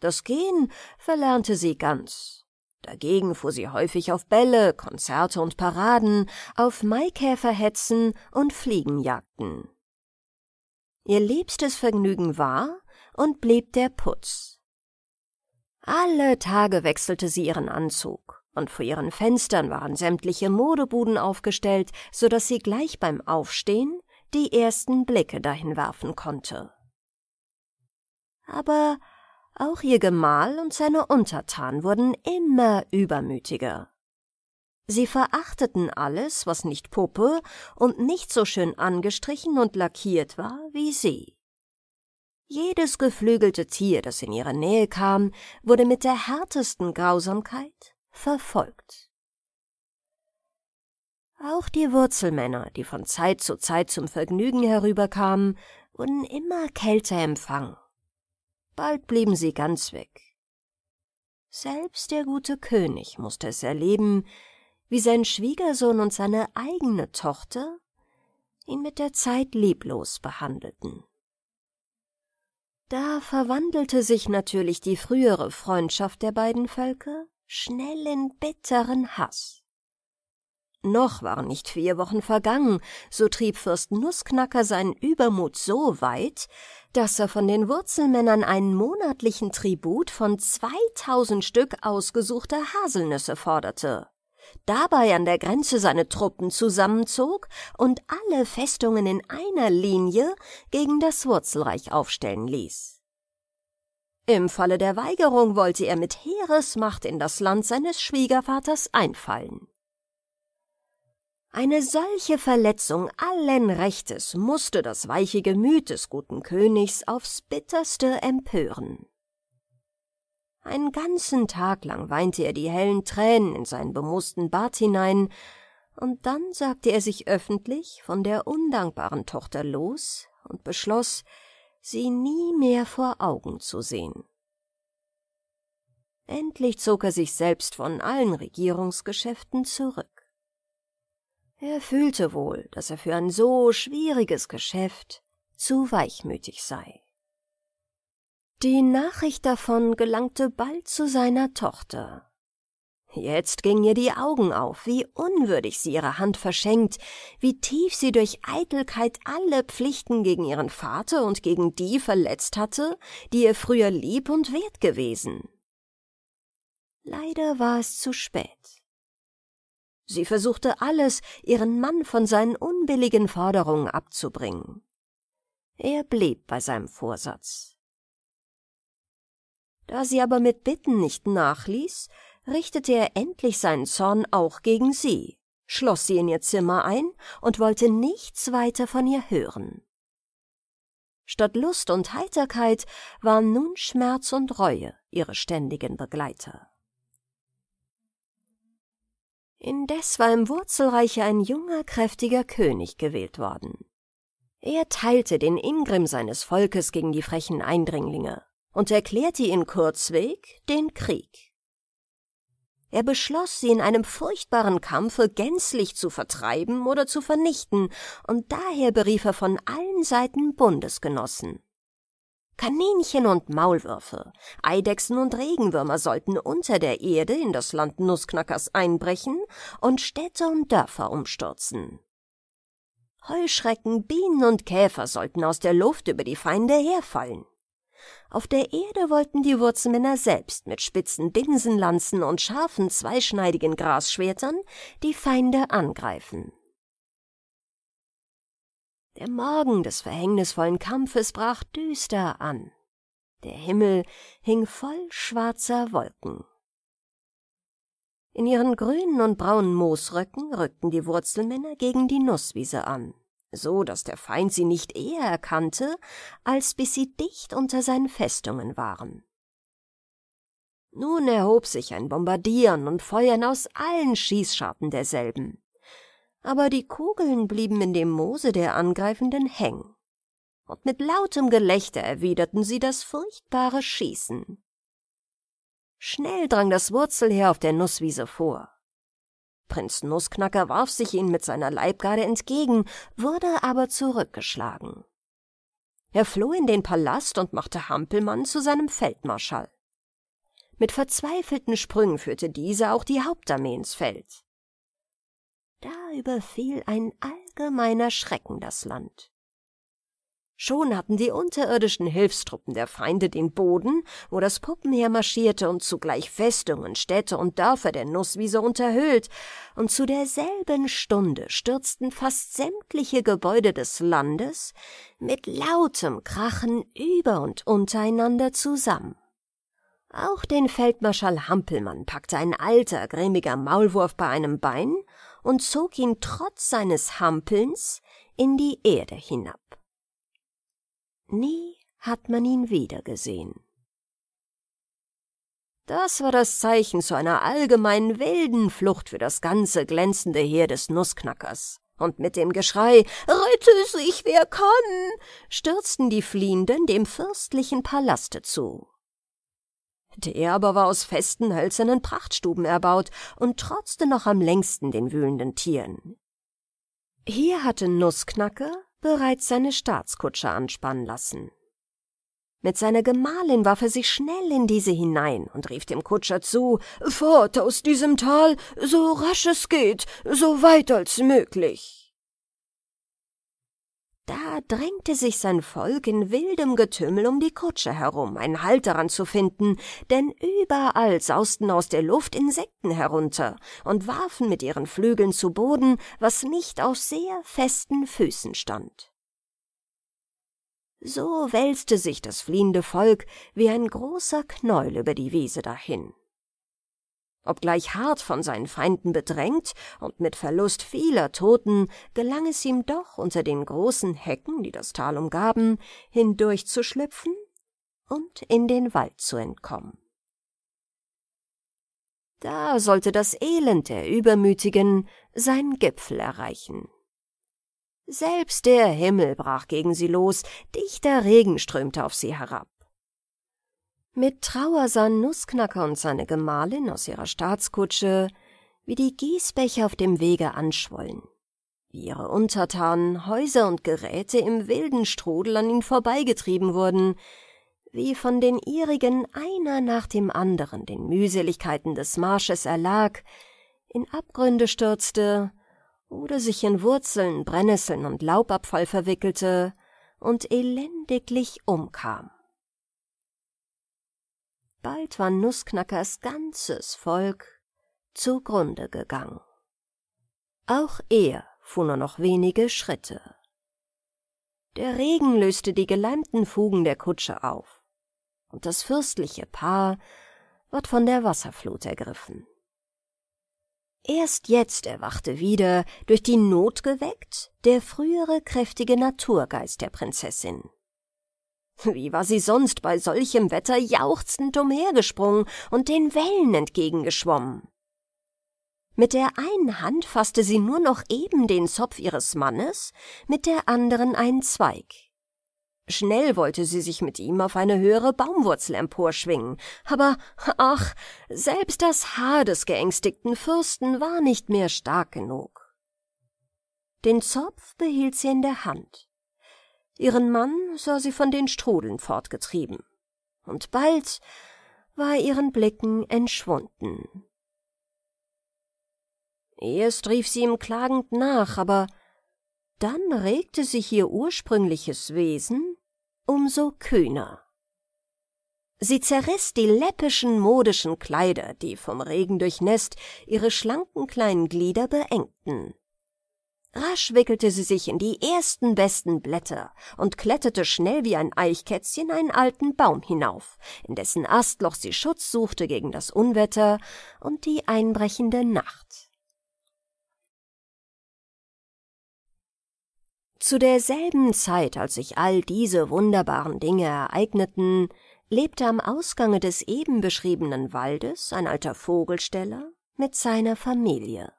Das Gehen verlernte sie ganz Dagegen fuhr sie häufig auf Bälle, Konzerte und Paraden, auf Maikäferhetzen und Fliegenjagden. Ihr liebstes Vergnügen war und blieb der Putz. Alle Tage wechselte sie ihren Anzug, und vor ihren Fenstern waren sämtliche Modebuden aufgestellt, so dass sie gleich beim Aufstehen die ersten Blicke dahin werfen konnte. Aber auch ihr Gemahl und seine Untertan wurden immer übermütiger. Sie verachteten alles, was nicht Puppe und nicht so schön angestrichen und lackiert war wie sie. Jedes geflügelte Tier, das in ihre Nähe kam, wurde mit der härtesten Grausamkeit verfolgt. Auch die Wurzelmänner, die von Zeit zu Zeit zum Vergnügen herüberkamen, wurden immer kälter empfangen bald blieben sie ganz weg. Selbst der gute König mußte es erleben, wie sein Schwiegersohn und seine eigene Tochter ihn mit der Zeit lieblos behandelten. Da verwandelte sich natürlich die frühere Freundschaft der beiden Völker schnell in bitteren Hass. Noch waren nicht vier Wochen vergangen, so trieb Fürst Nussknacker seinen Übermut so weit, dass er von den Wurzelmännern einen monatlichen Tribut von 2000 Stück ausgesuchter Haselnüsse forderte. Dabei an der Grenze seine Truppen zusammenzog und alle Festungen in einer Linie gegen das Wurzelreich aufstellen ließ. Im Falle der Weigerung wollte er mit Heeresmacht in das Land seines Schwiegervaters einfallen. Eine solche Verletzung allen Rechtes musste das weiche Gemüt des guten Königs aufs bitterste empören. Einen ganzen Tag lang weinte er die hellen Tränen in seinen bemoosten Bart hinein, und dann sagte er sich öffentlich von der undankbaren Tochter los und beschloss, sie nie mehr vor Augen zu sehen. Endlich zog er sich selbst von allen Regierungsgeschäften zurück. Er fühlte wohl, dass er für ein so schwieriges Geschäft zu weichmütig sei. Die Nachricht davon gelangte bald zu seiner Tochter. Jetzt gingen ihr die Augen auf, wie unwürdig sie ihre Hand verschenkt, wie tief sie durch Eitelkeit alle Pflichten gegen ihren Vater und gegen die verletzt hatte, die ihr früher lieb und wert gewesen. Leider war es zu spät. Sie versuchte alles, ihren Mann von seinen unbilligen Forderungen abzubringen. Er blieb bei seinem Vorsatz. Da sie aber mit Bitten nicht nachließ, richtete er endlich seinen Zorn auch gegen sie, schloss sie in ihr Zimmer ein und wollte nichts weiter von ihr hören. Statt Lust und Heiterkeit waren nun Schmerz und Reue ihre ständigen Begleiter. Indes war im Wurzelreiche ein junger, kräftiger König gewählt worden. Er teilte den Ingrim seines Volkes gegen die frechen Eindringlinge und erklärte ihnen kurzweg den Krieg. Er beschloss, sie in einem furchtbaren Kampfe gänzlich zu vertreiben oder zu vernichten, und daher berief er von allen Seiten Bundesgenossen. Kaninchen und Maulwürfe, Eidechsen und Regenwürmer sollten unter der Erde in das Land Nussknackers einbrechen und Städte und Dörfer umstürzen. Heuschrecken, Bienen und Käfer sollten aus der Luft über die Feinde herfallen. Auf der Erde wollten die Wurzelmänner selbst mit spitzen Binsenlanzen und scharfen zweischneidigen Grasschwertern die Feinde angreifen. Der Morgen des verhängnisvollen Kampfes brach düster an. Der Himmel hing voll schwarzer Wolken. In ihren grünen und braunen Moosröcken rückten die Wurzelmänner gegen die Nusswiese an, so dass der Feind sie nicht eher erkannte, als bis sie dicht unter seinen Festungen waren. Nun erhob sich ein Bombardieren und Feuern aus allen Schießscharten derselben aber die Kugeln blieben in dem Moose der Angreifenden hängen. Und mit lautem Gelächter erwiderten sie das furchtbare Schießen. Schnell drang das Wurzelheer auf der Nusswiese vor. Prinz Nussknacker warf sich ihnen mit seiner Leibgarde entgegen, wurde aber zurückgeschlagen. Er floh in den Palast und machte Hampelmann zu seinem Feldmarschall. Mit verzweifelten Sprüngen führte dieser auch die Hauptarmee ins Feld. Da überfiel ein allgemeiner Schrecken das Land. Schon hatten die unterirdischen Hilfstruppen der Feinde den Boden, wo das Puppenheer marschierte und zugleich Festungen, Städte und Dörfer der Nusswiese unterhöhlt, und zu derselben Stunde stürzten fast sämtliche Gebäude des Landes mit lautem Krachen über und untereinander zusammen. Auch den Feldmarschall Hampelmann packte ein alter, grämiger Maulwurf bei einem Bein und zog ihn trotz seines Hampelns in die Erde hinab. Nie hat man ihn wiedergesehen. Das war das Zeichen zu einer allgemeinen wilden Flucht für das ganze glänzende Heer des Nussknackers. Und mit dem Geschrei Rette sich, wer kann, stürzten die Fliehenden dem fürstlichen Palaste zu. Der aber war aus festen hölzernen Prachtstuben erbaut und trotzte noch am längsten den wühlenden Tieren. Hier hatte Nussknacker bereits seine Staatskutsche anspannen lassen. Mit seiner Gemahlin warf er sich schnell in diese hinein und rief dem Kutscher zu, fort aus diesem Tal, so rasch es geht, so weit als möglich. Da drängte sich sein Volk in wildem Getümmel um die Kutsche herum, einen Halt daran zu finden, denn überall sausten aus der Luft Insekten herunter und warfen mit ihren Flügeln zu Boden, was nicht auf sehr festen Füßen stand. So wälzte sich das fliehende Volk wie ein großer Knäuel über die Wiese dahin. Obgleich hart von seinen Feinden bedrängt und mit Verlust vieler Toten, gelang es ihm doch, unter den großen Hecken, die das Tal umgaben, hindurchzuschlüpfen und in den Wald zu entkommen. Da sollte das Elend der Übermütigen seinen Gipfel erreichen. Selbst der Himmel brach gegen sie los, dichter Regen strömte auf sie herab. Mit Trauer sahen Nussknacker und seine Gemahlin aus ihrer Staatskutsche, wie die Gießbäche auf dem Wege anschwollen, wie ihre Untertanen, Häuser und Geräte im wilden Strudel an ihn vorbeigetrieben wurden, wie von den ihrigen einer nach dem anderen den Mühseligkeiten des Marsches erlag, in Abgründe stürzte oder sich in Wurzeln, Brennnesseln und Laubabfall verwickelte und elendiglich umkam. Bald war Nussknackers ganzes Volk zugrunde gegangen. Auch er fuhr nur noch wenige Schritte. Der Regen löste die geleimten Fugen der Kutsche auf, und das fürstliche Paar ward von der Wasserflut ergriffen. Erst jetzt erwachte wieder, durch die Not geweckt, der frühere kräftige Naturgeist der Prinzessin. Wie war sie sonst bei solchem Wetter jauchzend umhergesprungen und den Wellen entgegengeschwommen? Mit der einen Hand fasste sie nur noch eben den Zopf ihres Mannes, mit der anderen einen Zweig. Schnell wollte sie sich mit ihm auf eine höhere Baumwurzel emporschwingen, aber ach, selbst das Haar des geängstigten Fürsten war nicht mehr stark genug. Den Zopf behielt sie in der Hand. Ihren Mann sah sie von den Strudeln fortgetrieben, und bald war ihren Blicken entschwunden. Erst rief sie ihm klagend nach, aber dann regte sich ihr ursprüngliches Wesen umso kühner. Sie zerriss die läppischen modischen Kleider, die vom Regen durchnässt ihre schlanken kleinen Glieder beengten. Rasch wickelte sie sich in die ersten besten Blätter und kletterte schnell wie ein Eichkätzchen einen alten Baum hinauf, in dessen Astloch sie Schutz suchte gegen das Unwetter und die einbrechende Nacht. Zu derselben Zeit, als sich all diese wunderbaren Dinge ereigneten, lebte am Ausgange des eben beschriebenen Waldes ein alter Vogelsteller mit seiner Familie.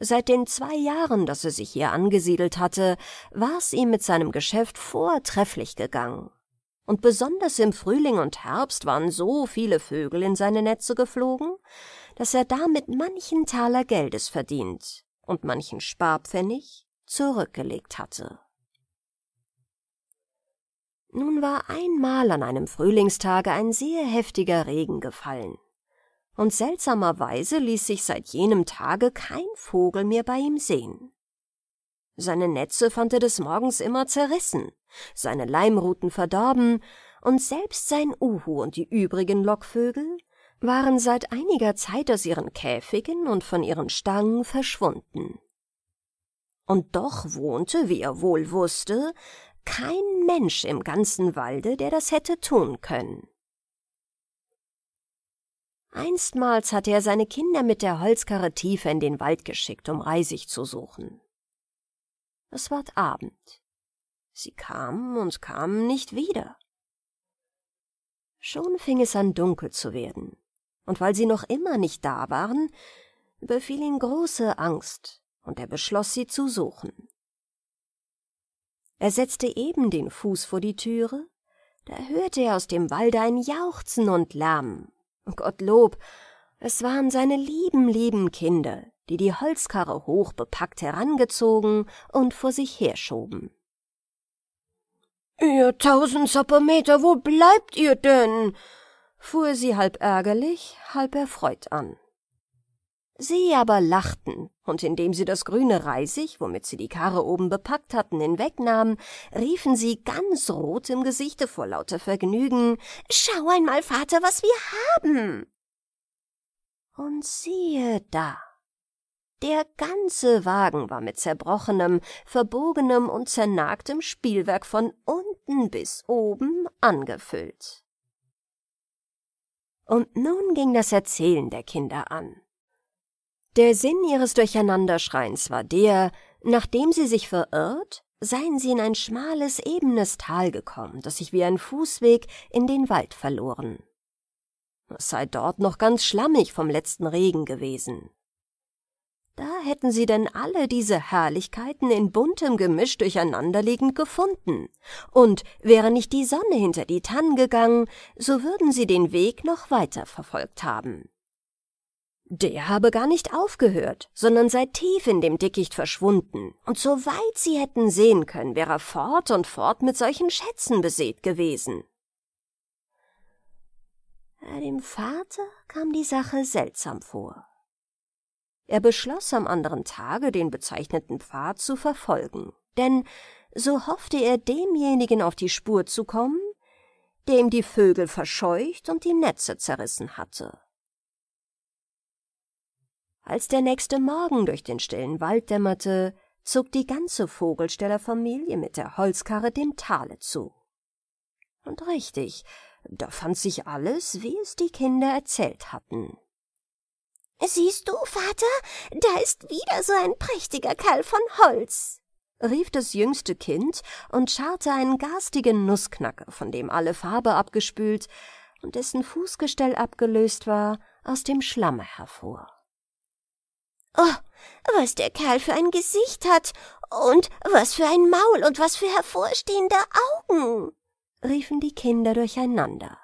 Seit den zwei Jahren, dass er sich hier angesiedelt hatte, war es ihm mit seinem Geschäft vortrefflich gegangen. Und besonders im Frühling und Herbst waren so viele Vögel in seine Netze geflogen, dass er damit manchen Taler Geldes verdient und manchen Sparpfennig zurückgelegt hatte. Nun war einmal an einem Frühlingstage ein sehr heftiger Regen gefallen und seltsamerweise ließ sich seit jenem Tage kein Vogel mehr bei ihm sehen. Seine Netze fand er des Morgens immer zerrissen, seine Leimruten verdorben, und selbst sein Uhu und die übrigen Lockvögel waren seit einiger Zeit aus ihren Käfigen und von ihren Stangen verschwunden. Und doch wohnte, wie er wohl wusste, kein Mensch im ganzen Walde, der das hätte tun können. Einstmals hatte er seine Kinder mit der Holzkarre tiefer in den Wald geschickt, um Reisig zu suchen. Es ward Abend. Sie kamen und kamen nicht wieder. Schon fing es an dunkel zu werden, und weil sie noch immer nicht da waren, befiel ihn große Angst, und er beschloss, sie zu suchen. Er setzte eben den Fuß vor die Türe, da hörte er aus dem Walde ein Jauchzen und Lärmen Gottlob, es waren seine lieben, lieben Kinder, die die Holzkarre hochbepackt herangezogen und vor sich herschoben. »Ihr tausend Sappermeter, wo bleibt ihr denn?« fuhr sie halb ärgerlich, halb erfreut an. Sie aber lachten, und indem sie das grüne Reisig, womit sie die Karre oben bepackt hatten, hinwegnahmen, riefen sie ganz rot im Gesichte vor lauter Vergnügen Schau einmal, Vater, was wir haben. Und siehe da. Der ganze Wagen war mit zerbrochenem, verbogenem und zernagtem Spielwerk von unten bis oben angefüllt. Und nun ging das Erzählen der Kinder an. Der Sinn ihres Durcheinanderschreins war der, nachdem sie sich verirrt, seien sie in ein schmales, ebenes Tal gekommen, das sich wie ein Fußweg in den Wald verloren. Es sei dort noch ganz schlammig vom letzten Regen gewesen. Da hätten sie denn alle diese Herrlichkeiten in buntem Gemisch durcheinanderliegend gefunden, und wäre nicht die Sonne hinter die Tannen gegangen, so würden sie den Weg noch weiter verfolgt haben. Der habe gar nicht aufgehört, sondern sei tief in dem Dickicht verschwunden, und soweit sie hätten sehen können, wäre er fort und fort mit solchen Schätzen besät gewesen. Äh, dem Vater kam die Sache seltsam vor. Er beschloss am anderen Tage, den bezeichneten Pfad zu verfolgen, denn so hoffte er, demjenigen auf die Spur zu kommen, dem die Vögel verscheucht und die Netze zerrissen hatte. Als der nächste Morgen durch den stillen Wald dämmerte, zog die ganze Vogelstellerfamilie mit der Holzkarre dem Tale zu. Und richtig, da fand sich alles, wie es die Kinder erzählt hatten. Siehst du, Vater, da ist wieder so ein prächtiger Kerl von Holz, rief das jüngste Kind und scharrte einen garstigen Nussknacker, von dem alle Farbe abgespült und dessen Fußgestell abgelöst war, aus dem Schlamme hervor. Oh, was der Kerl für ein Gesicht hat und was für ein Maul und was für hervorstehende Augen, riefen die Kinder durcheinander.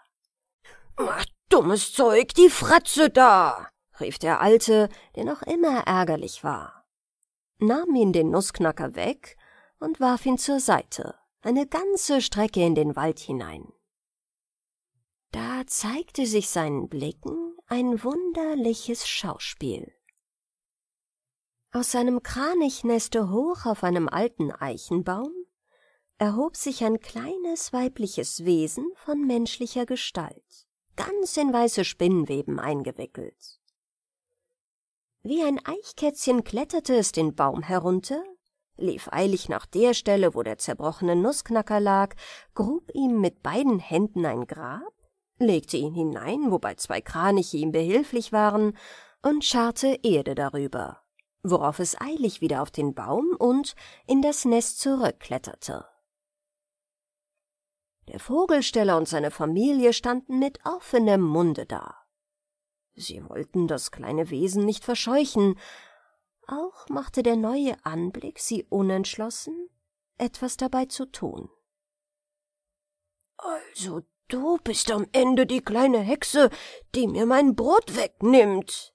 Mach dummes Zeug, die Fratze da, rief der Alte, der noch immer ärgerlich war, nahm ihn den Nussknacker weg und warf ihn zur Seite, eine ganze Strecke in den Wald hinein. Da zeigte sich seinen Blicken ein wunderliches Schauspiel. Aus seinem Kranichneste hoch auf einem alten Eichenbaum erhob sich ein kleines weibliches Wesen von menschlicher Gestalt, ganz in weiße Spinnweben eingewickelt. Wie ein Eichkätzchen kletterte es den Baum herunter, lief eilig nach der Stelle, wo der zerbrochene Nussknacker lag, grub ihm mit beiden Händen ein Grab, legte ihn hinein, wobei zwei Kraniche ihm behilflich waren, und scharrte Erde darüber worauf es eilig wieder auf den Baum und in das Nest zurückkletterte. Der Vogelsteller und seine Familie standen mit offenem Munde da. Sie wollten das kleine Wesen nicht verscheuchen, auch machte der neue Anblick sie unentschlossen, etwas dabei zu tun. Also du bist am Ende die kleine Hexe, die mir mein Brot wegnimmt,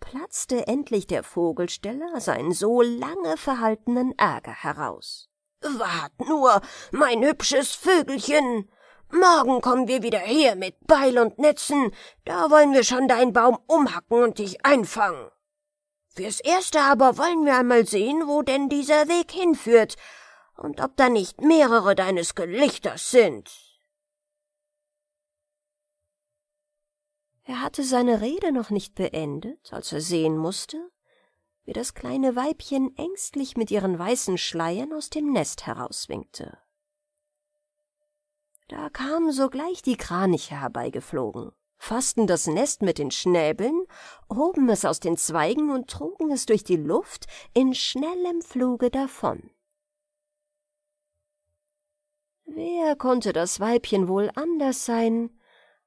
platzte endlich der Vogelsteller seinen so lange verhaltenen Ärger heraus. Wart nur, mein hübsches Vögelchen. Morgen kommen wir wieder her mit Beil und Netzen, da wollen wir schon deinen Baum umhacken und dich einfangen. Fürs Erste aber wollen wir einmal sehen, wo denn dieser Weg hinführt und ob da nicht mehrere deines Gelichters sind. Er hatte seine Rede noch nicht beendet, als er sehen musste, wie das kleine Weibchen ängstlich mit ihren weißen Schleiern aus dem Nest herauswinkte. Da kamen sogleich die Kraniche herbeigeflogen, fassten das Nest mit den Schnäbeln, hoben es aus den Zweigen und trugen es durch die Luft in schnellem Fluge davon. Wer konnte das Weibchen wohl anders sein,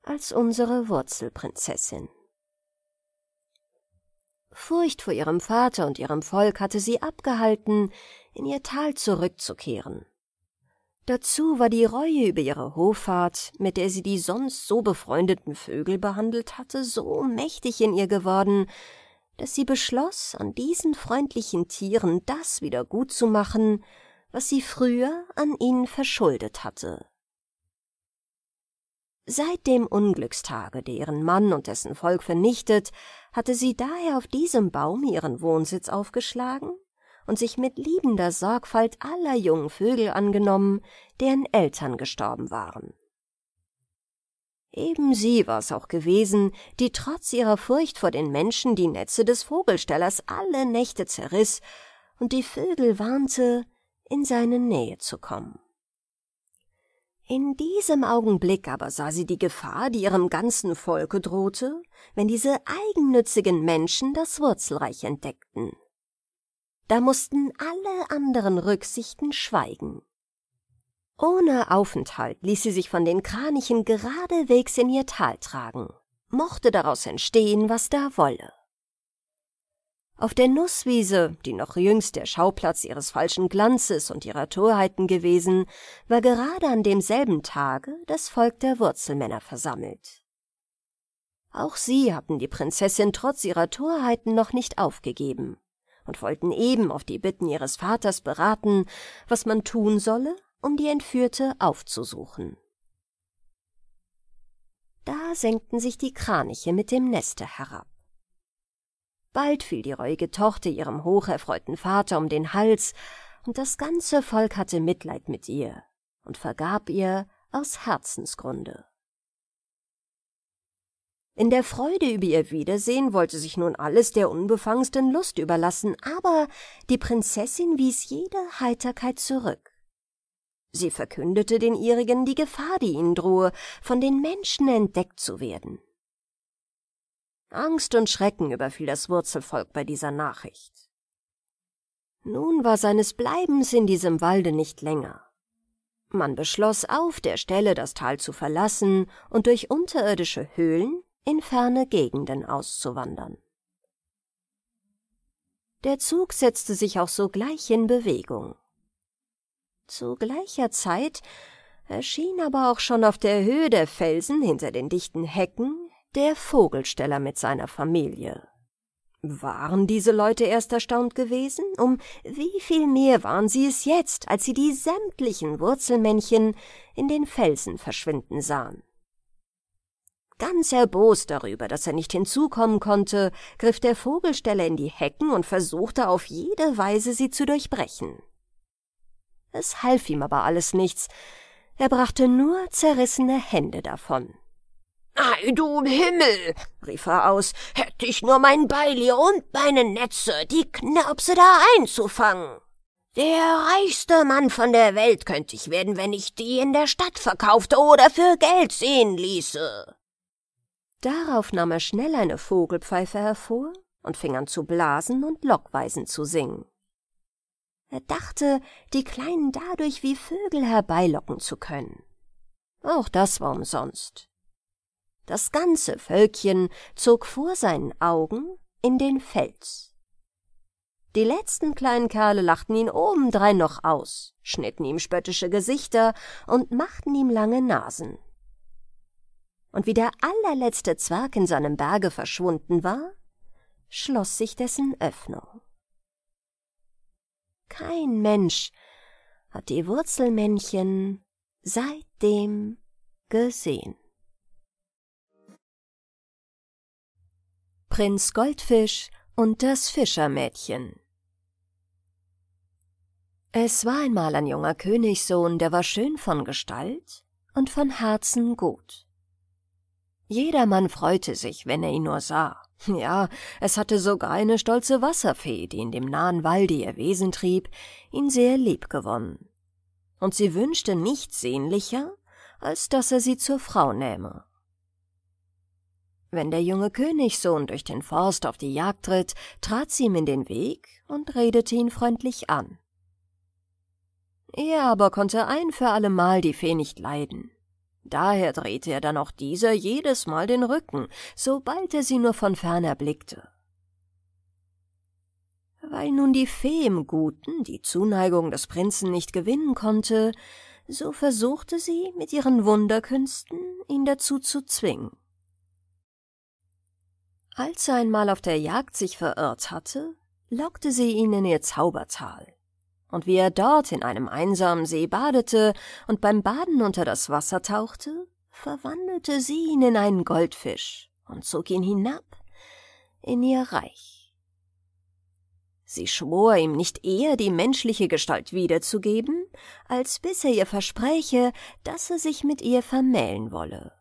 als unsere Wurzelprinzessin. Furcht vor ihrem Vater und ihrem Volk hatte sie abgehalten, in ihr Tal zurückzukehren. Dazu war die Reue über ihre Hoffart, mit der sie die sonst so befreundeten Vögel behandelt hatte, so mächtig in ihr geworden, dass sie beschloss, an diesen freundlichen Tieren das wieder gut zu machen, was sie früher an ihnen verschuldet hatte. Seit dem Unglückstage, der ihren Mann und dessen Volk vernichtet, hatte sie daher auf diesem Baum ihren Wohnsitz aufgeschlagen und sich mit liebender Sorgfalt aller jungen Vögel angenommen, deren Eltern gestorben waren. Eben sie war es auch gewesen, die trotz ihrer Furcht vor den Menschen die Netze des Vogelstellers alle Nächte zerriss und die Vögel warnte, in seine Nähe zu kommen. In diesem Augenblick aber sah sie die Gefahr, die ihrem ganzen Volke drohte, wenn diese eigennützigen Menschen das Wurzelreich entdeckten. Da mussten alle anderen Rücksichten schweigen. Ohne Aufenthalt ließ sie sich von den Kranichen geradewegs in ihr Tal tragen, mochte daraus entstehen, was da wolle. Auf der Nusswiese, die noch jüngst der Schauplatz ihres falschen Glanzes und ihrer Torheiten gewesen, war gerade an demselben Tage das Volk der Wurzelmänner versammelt. Auch sie hatten die Prinzessin trotz ihrer Torheiten noch nicht aufgegeben und wollten eben auf die Bitten ihres Vaters beraten, was man tun solle, um die Entführte aufzusuchen. Da senkten sich die Kraniche mit dem Neste herab. Bald fiel die reuige Tochter ihrem hocherfreuten Vater um den Hals, und das ganze Volk hatte Mitleid mit ihr und vergab ihr aus Herzensgrunde. In der Freude über ihr Wiedersehen wollte sich nun alles der unbefangensten Lust überlassen, aber die Prinzessin wies jede Heiterkeit zurück. Sie verkündete den ihrigen die Gefahr, die ihnen drohe, von den Menschen entdeckt zu werden. Angst und Schrecken überfiel das Wurzelvolk bei dieser Nachricht. Nun war seines Bleibens in diesem Walde nicht länger. Man beschloss auf der Stelle das Tal zu verlassen und durch unterirdische Höhlen in ferne Gegenden auszuwandern. Der Zug setzte sich auch sogleich in Bewegung. Zu gleicher Zeit erschien aber auch schon auf der Höhe der Felsen hinter den dichten Hecken der Vogelsteller mit seiner Familie. Waren diese Leute erst erstaunt gewesen? Um wie viel mehr waren sie es jetzt, als sie die sämtlichen Wurzelmännchen in den Felsen verschwinden sahen? Ganz erbost darüber, dass er nicht hinzukommen konnte, griff der Vogelsteller in die Hecken und versuchte auf jede Weise, sie zu durchbrechen. Es half ihm aber alles nichts, er brachte nur zerrissene Hände davon. Ei, du Himmel, rief er aus, hätte ich nur mein Beilier und meine Netze, die Knirpse da einzufangen. Der reichste Mann von der Welt könnte ich werden, wenn ich die in der Stadt verkaufte oder für Geld sehen ließe. Darauf nahm er schnell eine Vogelpfeife hervor und fing an zu blasen und Lockweisen zu singen. Er dachte, die Kleinen dadurch wie Vögel herbeilocken zu können. Auch das war umsonst. Das ganze Völkchen zog vor seinen Augen in den Fels. Die letzten kleinen Kerle lachten ihn obendrein noch aus, schnitten ihm spöttische Gesichter und machten ihm lange Nasen. Und wie der allerletzte Zwerg in seinem Berge verschwunden war, schloss sich dessen Öffnung. Kein Mensch hat die Wurzelmännchen seitdem gesehen. Prinz Goldfisch und das Fischermädchen Es war einmal ein junger Königssohn, der war schön von Gestalt und von Herzen gut. Jedermann freute sich, wenn er ihn nur sah. Ja, es hatte sogar eine stolze Wasserfee, die in dem nahen Walde ihr Wesen trieb, ihn sehr lieb gewonnen. Und sie wünschte nichts sehnlicher, als dass er sie zur Frau nähme. Wenn der junge Königssohn durch den Forst auf die Jagd ritt, trat sie ihm in den Weg und redete ihn freundlich an. Er aber konnte ein für allemal die Fee nicht leiden. Daher drehte er dann auch dieser jedes Mal den Rücken, sobald er sie nur von fern erblickte. Weil nun die Fee im Guten die Zuneigung des Prinzen nicht gewinnen konnte, so versuchte sie mit ihren Wunderkünsten, ihn dazu zu zwingen. Als er einmal auf der Jagd sich verirrt hatte, lockte sie ihn in ihr Zaubertal. Und wie er dort in einem einsamen See badete und beim Baden unter das Wasser tauchte, verwandelte sie ihn in einen Goldfisch und zog ihn hinab in ihr Reich. Sie schwor ihm nicht eher die menschliche Gestalt wiederzugeben, als bis er ihr verspräche, dass er sich mit ihr vermählen wolle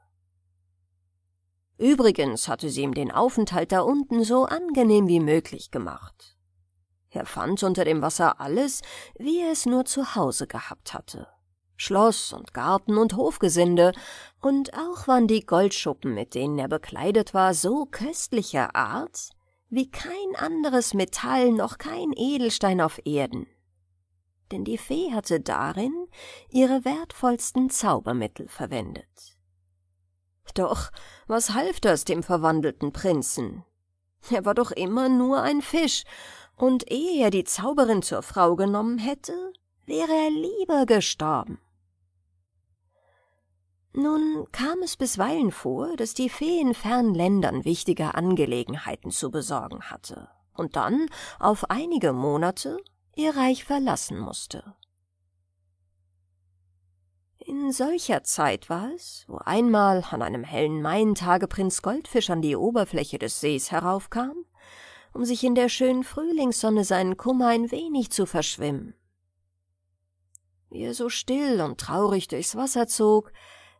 Übrigens hatte sie ihm den Aufenthalt da unten so angenehm wie möglich gemacht. Er fand unter dem Wasser alles, wie er es nur zu Hause gehabt hatte. Schloss und Garten und Hofgesinde, und auch waren die Goldschuppen, mit denen er bekleidet war, so köstlicher Art, wie kein anderes Metall noch kein Edelstein auf Erden. Denn die Fee hatte darin ihre wertvollsten Zaubermittel verwendet. Doch was half das dem verwandelten Prinzen? Er war doch immer nur ein Fisch, und ehe er die Zauberin zur Frau genommen hätte, wäre er lieber gestorben. Nun kam es bisweilen vor, dass die Fee in fernen Ländern wichtige Angelegenheiten zu besorgen hatte und dann auf einige Monate ihr Reich verlassen musste. In solcher Zeit war es, wo einmal an einem hellen Maientage Prinz Goldfisch an die Oberfläche des Sees heraufkam, um sich in der schönen Frühlingssonne seinen Kummer ein wenig zu verschwimmen. Wie er so still und traurig durchs Wasser zog,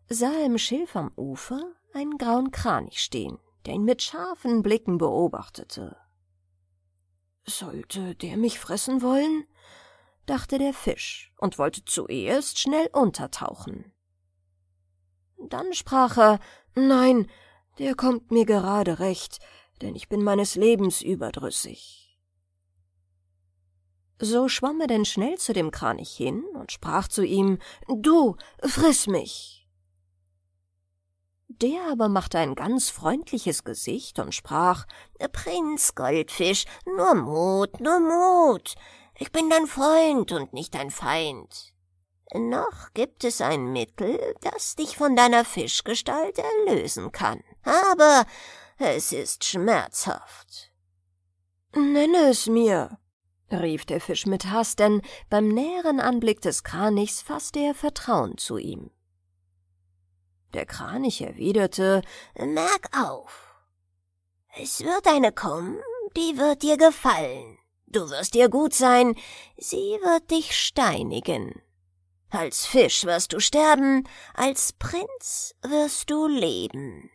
sah er im Schilf am Ufer einen grauen Kranich stehen, der ihn mit scharfen Blicken beobachtete. »Sollte der mich fressen wollen?« dachte der Fisch und wollte zuerst schnell untertauchen. Dann sprach er, nein, der kommt mir gerade recht, denn ich bin meines Lebens überdrüssig. So schwamm er denn schnell zu dem Kranich hin und sprach zu ihm, du, friss mich! Der aber machte ein ganz freundliches Gesicht und sprach, Prinz Goldfisch, nur Mut, nur Mut, ich bin dein Freund und nicht dein Feind. Noch gibt es ein Mittel, das dich von deiner Fischgestalt erlösen kann. Aber es ist schmerzhaft. Nenne es mir, rief der Fisch mit Hass, denn beim näheren Anblick des Kranichs fasste er Vertrauen zu ihm. Der Kranich erwiderte Merk auf. Es wird eine kommen, die wird dir gefallen. Du wirst ihr gut sein, sie wird dich steinigen. Als Fisch wirst du sterben, als Prinz wirst du leben.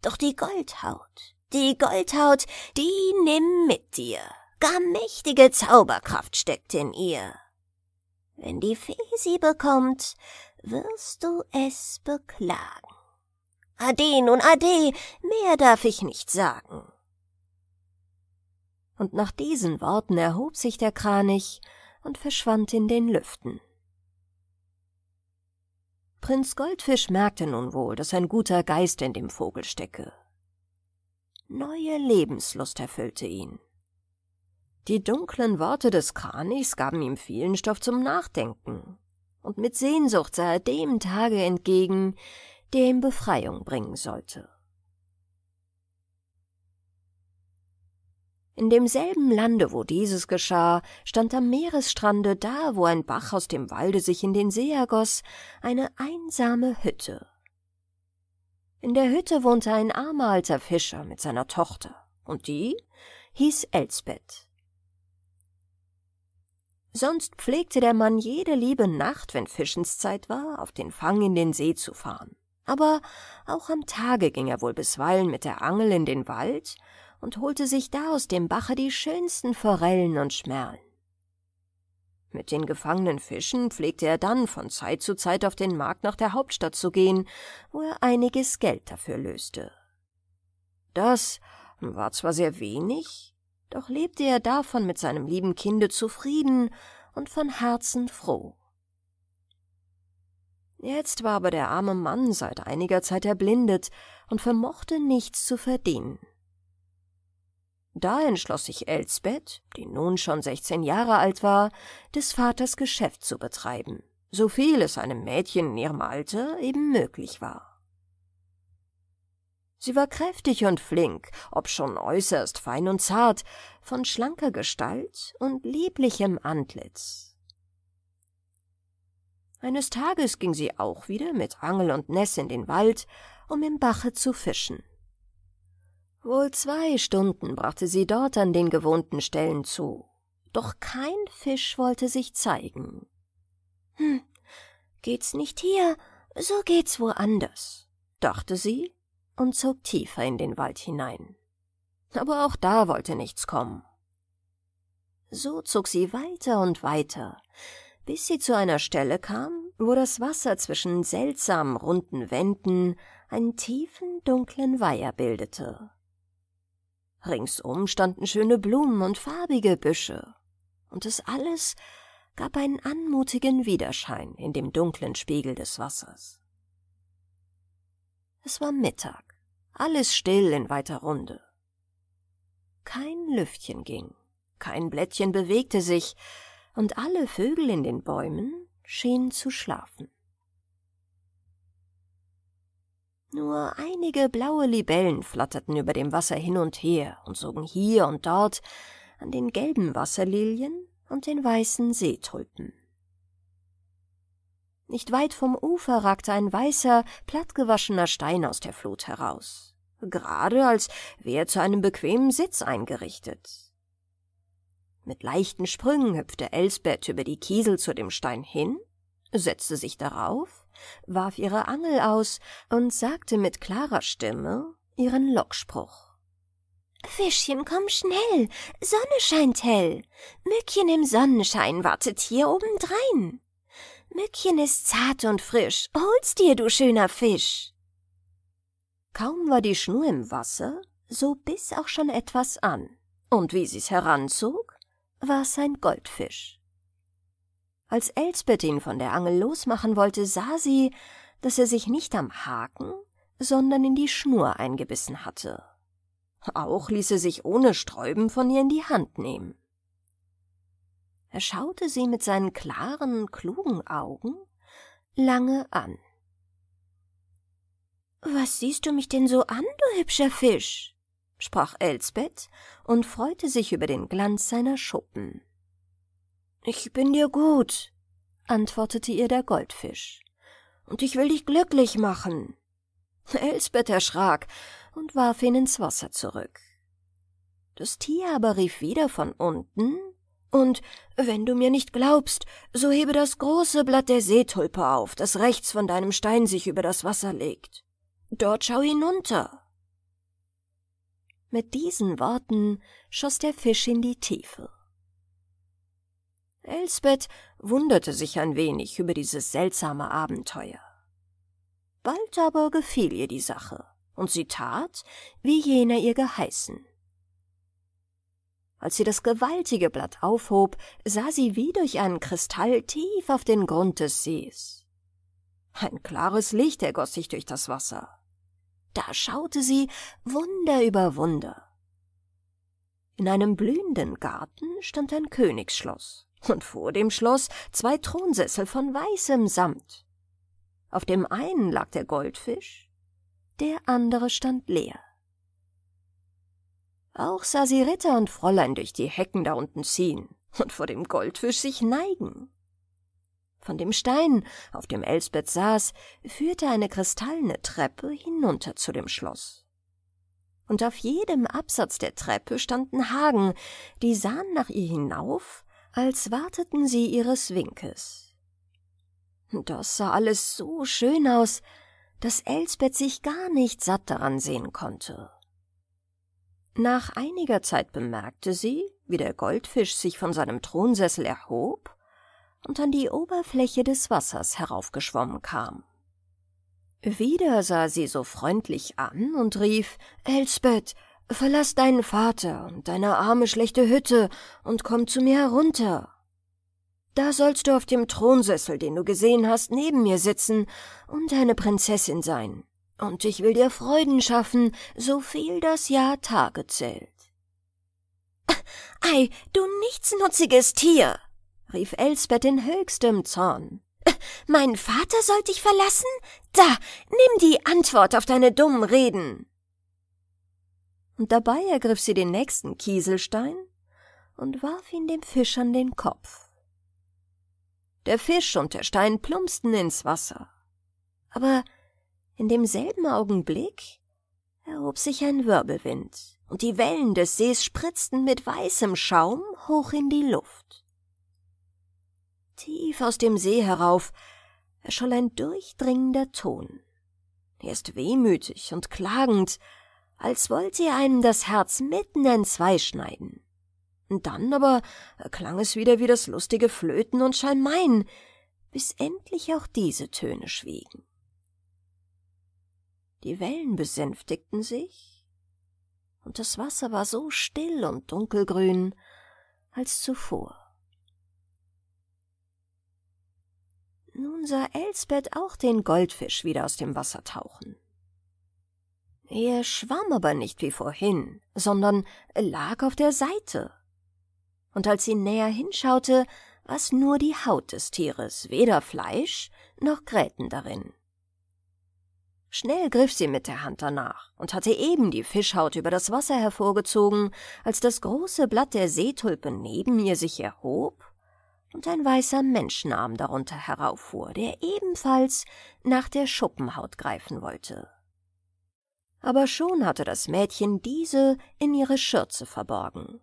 Doch die Goldhaut, die Goldhaut, die nimm mit dir. Gar mächtige Zauberkraft steckt in ihr. Wenn die Fee sie bekommt, wirst du es beklagen. Ade nun, ade, mehr darf ich nicht sagen und nach diesen Worten erhob sich der Kranich und verschwand in den Lüften. Prinz Goldfisch merkte nun wohl, dass ein guter Geist in dem Vogel stecke. Neue Lebenslust erfüllte ihn. Die dunklen Worte des Kranichs gaben ihm vielen Stoff zum Nachdenken, und mit Sehnsucht sah er dem Tage entgegen, der ihm Befreiung bringen sollte. In demselben Lande, wo dieses geschah, stand am Meeresstrande, da wo ein Bach aus dem Walde sich in den See ergoß, eine einsame Hütte. In der Hütte wohnte ein armer alter Fischer mit seiner Tochter, und die hieß Elsbeth. Sonst pflegte der Mann jede liebe Nacht, wenn Fischenszeit war, auf den Fang in den See zu fahren. Aber auch am Tage ging er wohl bisweilen mit der Angel in den Wald und holte sich da aus dem Bache die schönsten Forellen und Schmerlen. Mit den gefangenen Fischen pflegte er dann von Zeit zu Zeit auf den Markt nach der Hauptstadt zu gehen, wo er einiges Geld dafür löste. Das war zwar sehr wenig, doch lebte er davon mit seinem lieben Kinde zufrieden und von Herzen froh. Jetzt war aber der arme Mann seit einiger Zeit erblindet und vermochte nichts zu verdienen. Da entschloss sich Elsbeth, die nun schon 16 Jahre alt war, des Vaters Geschäft zu betreiben, so viel es einem Mädchen in ihrem Alter eben möglich war. Sie war kräftig und flink, ob schon äußerst fein und zart, von schlanker Gestalt und lieblichem Antlitz. Eines Tages ging sie auch wieder mit Angel und Ness in den Wald, um im Bache zu fischen. Wohl zwei Stunden brachte sie dort an den gewohnten Stellen zu. Doch kein Fisch wollte sich zeigen. Hm, geht's nicht hier, so geht's woanders, dachte sie und zog tiefer in den Wald hinein. Aber auch da wollte nichts kommen. So zog sie weiter und weiter, bis sie zu einer Stelle kam, wo das Wasser zwischen seltsamen runden Wänden einen tiefen, dunklen Weiher bildete. Ringsum standen schöne Blumen und farbige Büsche, und es alles gab einen anmutigen Widerschein in dem dunklen Spiegel des Wassers. Es war Mittag, alles still in weiter Runde. Kein Lüftchen ging, kein Blättchen bewegte sich, und alle Vögel in den Bäumen schienen zu schlafen. Nur einige blaue Libellen flatterten über dem Wasser hin und her und sogen hier und dort an den gelben Wasserlilien und den weißen Seetulpen. Nicht weit vom Ufer ragte ein weißer, plattgewaschener Stein aus der Flut heraus, gerade als wäre zu einem bequemen Sitz eingerichtet. Mit leichten Sprüngen hüpfte Elsbeth über die Kiesel zu dem Stein hin, setzte sich darauf warf ihre Angel aus und sagte mit klarer Stimme ihren Lockspruch. Fischchen, komm schnell, Sonne scheint hell. Mückchen im Sonnenschein wartet hier obendrein. Mückchen ist zart und frisch, hol's dir, du schöner Fisch. Kaum war die Schnur im Wasser, so biss auch schon etwas an, und wie sie's heranzog, war's ein Goldfisch. Als Elsbeth ihn von der Angel losmachen wollte, sah sie, dass er sich nicht am Haken, sondern in die Schnur eingebissen hatte. Auch ließ er sich ohne Sträuben von ihr in die Hand nehmen. Er schaute sie mit seinen klaren, klugen Augen lange an. Was siehst du mich denn so an, du hübscher Fisch? sprach Elsbeth und freute sich über den Glanz seiner Schuppen. Ich bin dir gut, antwortete ihr der Goldfisch, und ich will dich glücklich machen. Elsbeth erschrak und warf ihn ins Wasser zurück. Das Tier aber rief wieder von unten und wenn du mir nicht glaubst, so hebe das große Blatt der Seetulpe auf, das rechts von deinem Stein sich über das Wasser legt. Dort schau hinunter. Mit diesen Worten schoss der Fisch in die Tiefe. Elsbeth wunderte sich ein wenig über dieses seltsame Abenteuer. Bald aber gefiel ihr die Sache, und sie tat, wie jener ihr geheißen. Als sie das gewaltige Blatt aufhob, sah sie wie durch einen Kristall tief auf den Grund des Sees. Ein klares Licht ergoss sich durch das Wasser. Da schaute sie Wunder über Wunder. In einem blühenden Garten stand ein Königsschloss und vor dem Schloss zwei Thronsessel von weißem Samt. Auf dem einen lag der Goldfisch, der andere stand leer. Auch sah sie Ritter und Fräulein durch die Hecken da unten ziehen und vor dem Goldfisch sich neigen. Von dem Stein, auf dem Elsbeth saß, führte eine kristallene Treppe hinunter zu dem Schloss. Und auf jedem Absatz der Treppe standen Hagen, die sahen nach ihr hinauf als warteten sie ihres Winkes. Das sah alles so schön aus, dass Elsbeth sich gar nicht satt daran sehen konnte. Nach einiger Zeit bemerkte sie, wie der Goldfisch sich von seinem Thronsessel erhob und an die Oberfläche des Wassers heraufgeschwommen kam. Wieder sah sie so freundlich an und rief Elsbeth, Verlass deinen Vater und deine arme schlechte Hütte und komm zu mir herunter. Da sollst du auf dem Thronsessel, den du gesehen hast, neben mir sitzen und eine Prinzessin sein. Und ich will dir Freuden schaffen, so viel das Jahr Tage zählt. Ei, du nichtsnutziges Tier! rief Elsbeth in höchstem Zorn. Mein Vater sollte ich verlassen? Da, nimm die Antwort auf deine dummen Reden und dabei ergriff sie den nächsten Kieselstein und warf ihn dem Fisch an den Kopf. Der Fisch und der Stein plumpsten ins Wasser. Aber in demselben Augenblick erhob sich ein Wirbelwind, und die Wellen des Sees spritzten mit weißem Schaum hoch in die Luft. Tief aus dem See herauf erscholl ein durchdringender Ton. Erst wehmütig und klagend, als wollte er einem das Herz mitten in zwei schneiden. dann aber klang es wieder wie das lustige Flöten und Schalmeien, bis endlich auch diese Töne schwiegen. Die Wellen besänftigten sich, und das Wasser war so still und dunkelgrün als zuvor. Nun sah Elsbeth auch den Goldfisch wieder aus dem Wasser tauchen. Er schwamm aber nicht wie vorhin, sondern lag auf der Seite. Und als sie näher hinschaute, war es nur die Haut des Tieres, weder Fleisch noch Gräten darin. Schnell griff sie mit der Hand danach und hatte eben die Fischhaut über das Wasser hervorgezogen, als das große Blatt der Seetulpe neben ihr sich erhob und ein weißer Menschenarm darunter herauffuhr, der ebenfalls nach der Schuppenhaut greifen wollte aber schon hatte das Mädchen diese in ihre Schürze verborgen,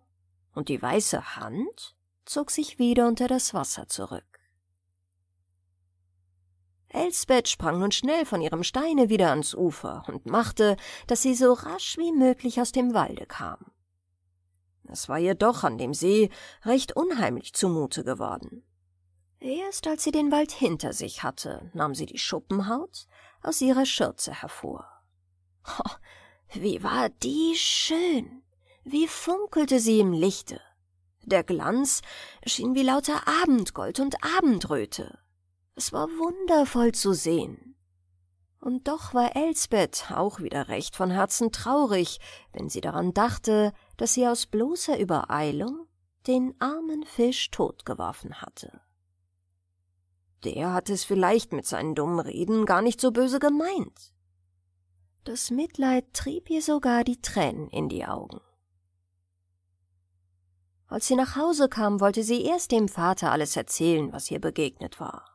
und die weiße Hand zog sich wieder unter das Wasser zurück. Elsbeth sprang nun schnell von ihrem Steine wieder ans Ufer und machte, dass sie so rasch wie möglich aus dem Walde kam. Es war ihr doch an dem See recht unheimlich zumute geworden. Erst als sie den Wald hinter sich hatte, nahm sie die Schuppenhaut aus ihrer Schürze hervor wie war die schön! Wie funkelte sie im Lichte! Der Glanz schien wie lauter Abendgold und Abendröte. Es war wundervoll zu sehen. Und doch war Elsbeth auch wieder recht von Herzen traurig, wenn sie daran dachte, dass sie aus bloßer Übereilung den armen Fisch totgeworfen hatte. Der hatte es vielleicht mit seinen dummen Reden gar nicht so böse gemeint. Das Mitleid trieb ihr sogar die Tränen in die Augen. Als sie nach Hause kam, wollte sie erst dem Vater alles erzählen, was ihr begegnet war.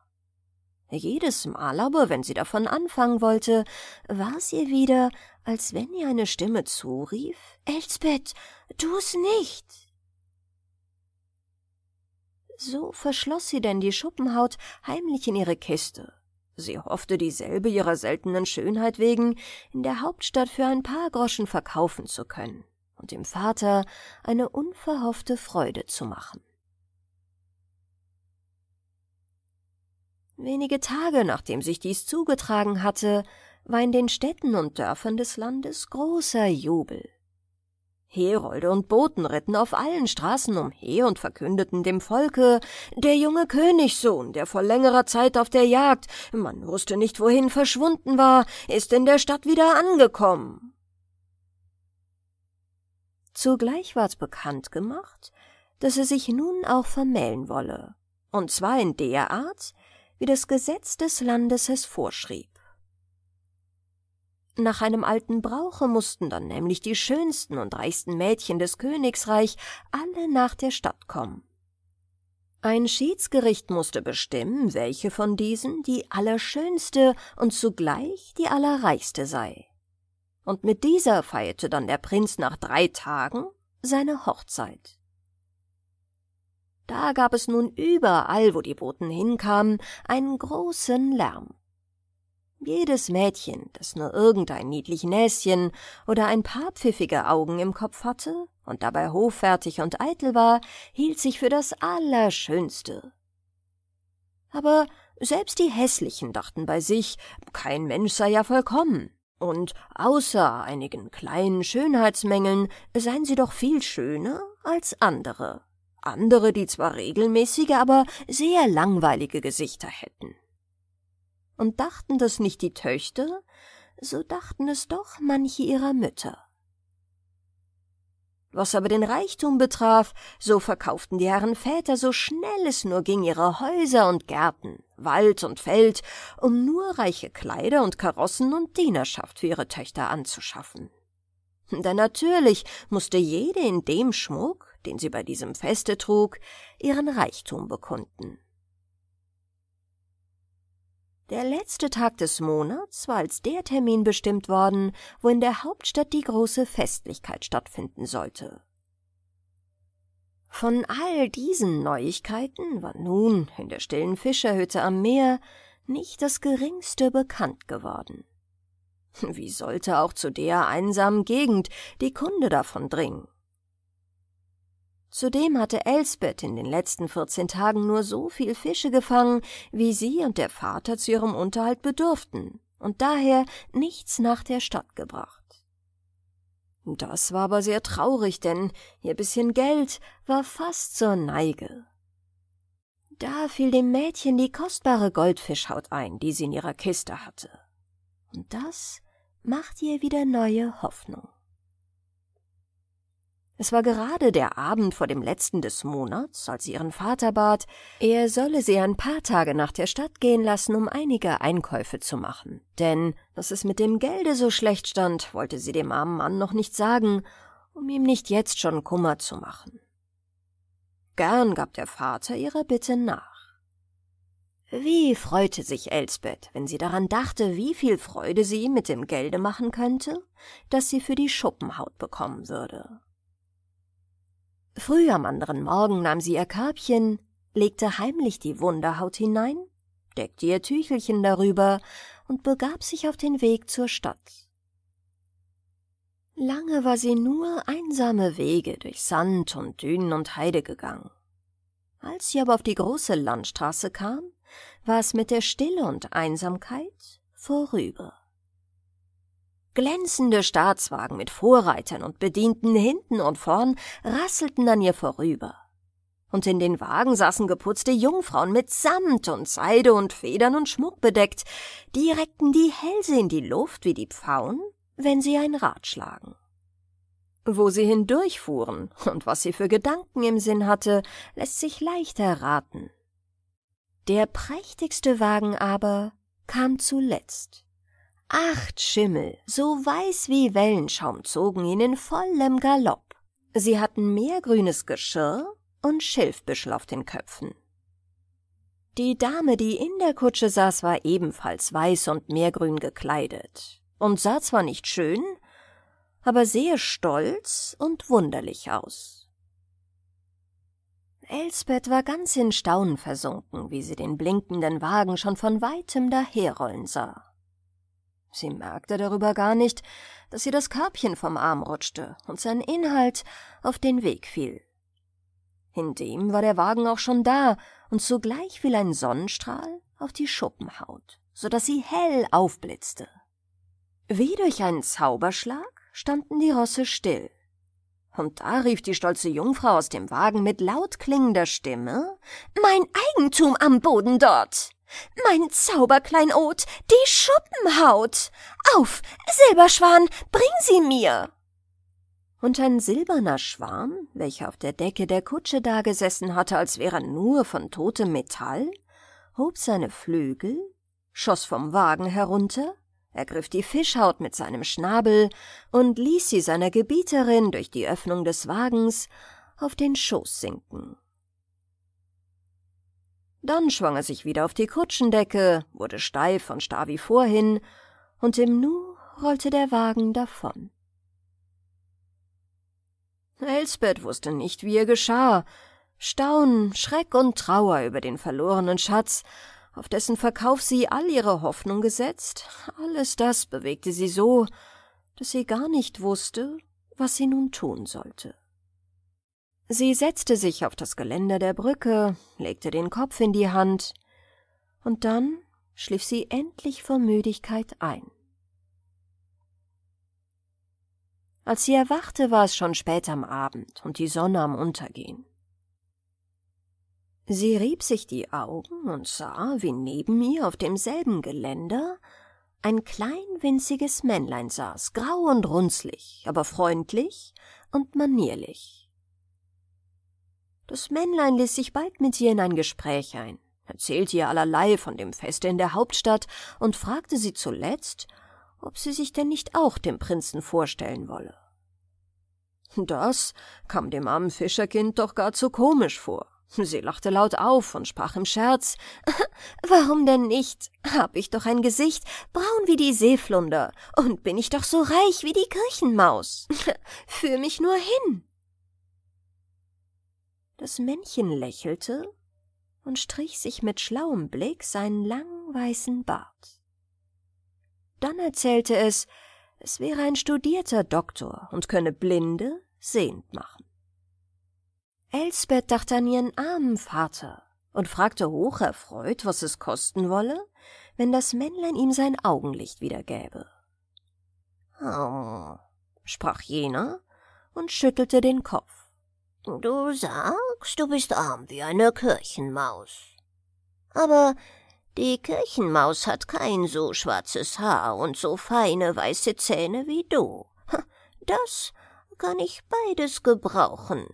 Jedes Mal aber, wenn sie davon anfangen wollte, war es ihr wieder, als wenn ihr eine Stimme zurief, Elsbeth, tu's nicht! So verschloss sie denn die Schuppenhaut heimlich in ihre Kiste Sie hoffte dieselbe ihrer seltenen Schönheit wegen in der Hauptstadt für ein paar Groschen verkaufen zu können und dem Vater eine unverhoffte Freude zu machen. Wenige Tage nachdem sich dies zugetragen hatte, war in den Städten und Dörfern des Landes großer Jubel. Herolde und Boten ritten auf allen Straßen umher und verkündeten dem Volke, der junge Königssohn, der vor längerer Zeit auf der Jagd, man wusste nicht wohin verschwunden war, ist in der Stadt wieder angekommen. Zugleich ward bekannt gemacht, dass er sich nun auch vermählen wolle, und zwar in der Art, wie das Gesetz des Landes es vorschrieb. Nach einem alten Brauche mussten dann nämlich die schönsten und reichsten Mädchen des Königsreich alle nach der Stadt kommen. Ein Schiedsgericht musste bestimmen, welche von diesen die allerschönste und zugleich die allerreichste sei. Und mit dieser feierte dann der Prinz nach drei Tagen seine Hochzeit. Da gab es nun überall, wo die Boten hinkamen, einen großen Lärm. Jedes Mädchen, das nur irgendein niedlich Näschen oder ein paar pfiffige Augen im Kopf hatte und dabei hoffärtig und eitel war, hielt sich für das Allerschönste. Aber selbst die Hässlichen dachten bei sich, kein Mensch sei ja vollkommen, und außer einigen kleinen Schönheitsmängeln seien sie doch viel schöner als andere. Andere, die zwar regelmäßige, aber sehr langweilige Gesichter hätten und dachten das nicht die Töchter, so dachten es doch manche ihrer Mütter. Was aber den Reichtum betraf, so verkauften die Herren Väter so schnell es nur ging ihre Häuser und Gärten, Wald und Feld, um nur reiche Kleider und Karossen und Dienerschaft für ihre Töchter anzuschaffen. Denn natürlich musste jede in dem Schmuck, den sie bei diesem Feste trug, ihren Reichtum bekunden. Der letzte Tag des Monats war als der Termin bestimmt worden, wo in der Hauptstadt die große Festlichkeit stattfinden sollte. Von all diesen Neuigkeiten war nun in der stillen Fischerhütte am Meer nicht das geringste bekannt geworden. Wie sollte auch zu der einsamen Gegend die Kunde davon dringen? Zudem hatte Elsbeth in den letzten 14 Tagen nur so viel Fische gefangen, wie sie und der Vater zu ihrem Unterhalt bedurften und daher nichts nach der Stadt gebracht. Das war aber sehr traurig, denn ihr bisschen Geld war fast zur Neige. Da fiel dem Mädchen die kostbare Goldfischhaut ein, die sie in ihrer Kiste hatte. Und das macht ihr wieder neue Hoffnung. Es war gerade der Abend vor dem letzten des Monats, als sie ihren Vater bat, er solle sie ein paar Tage nach der Stadt gehen lassen, um einige Einkäufe zu machen. Denn, dass es mit dem Gelde so schlecht stand, wollte sie dem armen Mann noch nicht sagen, um ihm nicht jetzt schon Kummer zu machen. Gern gab der Vater ihrer Bitte nach. Wie freute sich Elsbeth, wenn sie daran dachte, wie viel Freude sie mit dem Gelde machen könnte, das sie für die Schuppenhaut bekommen würde. Früh am anderen Morgen nahm sie ihr Körbchen, legte heimlich die Wunderhaut hinein, deckte ihr Tüchelchen darüber und begab sich auf den Weg zur Stadt. Lange war sie nur einsame Wege durch Sand und Dünen und Heide gegangen. Als sie aber auf die große Landstraße kam, war es mit der Stille und Einsamkeit vorüber. Glänzende Staatswagen mit Vorreitern und Bedienten hinten und vorn rasselten an ihr vorüber. Und in den Wagen saßen geputzte Jungfrauen mit Samt und Seide und Federn und Schmuck bedeckt, die reckten die Hälse in die Luft wie die Pfauen, wenn sie ein Rad schlagen. Wo sie hindurchfuhren und was sie für Gedanken im Sinn hatte, lässt sich leicht erraten. Der prächtigste Wagen aber kam zuletzt. Acht Schimmel, so weiß wie Wellenschaum, zogen ihn in vollem Galopp. Sie hatten mehr grünes Geschirr und Schilfbüschel auf den Köpfen. Die Dame, die in der Kutsche saß, war ebenfalls weiß und mehrgrün gekleidet und sah zwar nicht schön, aber sehr stolz und wunderlich aus. Elsbeth war ganz in Staunen versunken, wie sie den blinkenden Wagen schon von weitem daherrollen sah. Sie merkte darüber gar nicht, dass ihr das Körbchen vom Arm rutschte und sein Inhalt auf den Weg fiel. In dem war der Wagen auch schon da und zugleich fiel ein Sonnenstrahl auf die Schuppenhaut, so dass sie hell aufblitzte. Wie durch einen Zauberschlag standen die Rosse still. Und da rief die stolze Jungfrau aus dem Wagen mit laut klingender Stimme Mein Eigentum am Boden dort. Mein Zauberkleinod, die Schuppenhaut! Auf, Silberschwan, bring sie mir! Und ein silberner Schwan, welcher auf der Decke der Kutsche dagesessen hatte, als wäre nur von totem Metall, hob seine Flügel, schoss vom Wagen herunter, ergriff die Fischhaut mit seinem Schnabel und ließ sie seiner Gebieterin durch die Öffnung des Wagens auf den Schoß sinken. Dann schwang er sich wieder auf die Kutschendecke, wurde steif und starr wie vorhin, und im Nu rollte der Wagen davon. Elsbeth wusste nicht, wie ihr geschah. Staunen, Schreck und Trauer über den verlorenen Schatz, auf dessen Verkauf sie all ihre Hoffnung gesetzt, alles das bewegte sie so, dass sie gar nicht wusste, was sie nun tun sollte. Sie setzte sich auf das Geländer der Brücke, legte den Kopf in die Hand, und dann schlief sie endlich vor Müdigkeit ein. Als sie erwachte, war es schon spät am Abend und die Sonne am Untergehen. Sie rieb sich die Augen und sah, wie neben ihr auf demselben Geländer ein klein winziges Männlein saß, grau und runzlig, aber freundlich und manierlich. Das Männlein ließ sich bald mit ihr in ein Gespräch ein, erzählte ihr allerlei von dem Feste in der Hauptstadt und fragte sie zuletzt, ob sie sich denn nicht auch dem Prinzen vorstellen wolle. Das kam dem armen Fischerkind doch gar zu komisch vor. Sie lachte laut auf und sprach im Scherz Warum denn nicht? Hab ich doch ein Gesicht, braun wie die Seeflunder, und bin ich doch so reich wie die Kirchenmaus. Führ mich nur hin. Das Männchen lächelte und strich sich mit schlauem Blick seinen langen weißen Bart. Dann erzählte es, es wäre ein studierter Doktor und könne Blinde sehend machen. Elsbeth dachte an ihren armen Vater und fragte hocherfreut, was es kosten wolle, wenn das Männlein ihm sein Augenlicht wiedergäbe. Oh, sprach jener und schüttelte den Kopf. Du sah, sagst, du bist arm wie eine Kirchenmaus. Aber die Kirchenmaus hat kein so schwarzes Haar und so feine weiße Zähne wie du. Das kann ich beides gebrauchen.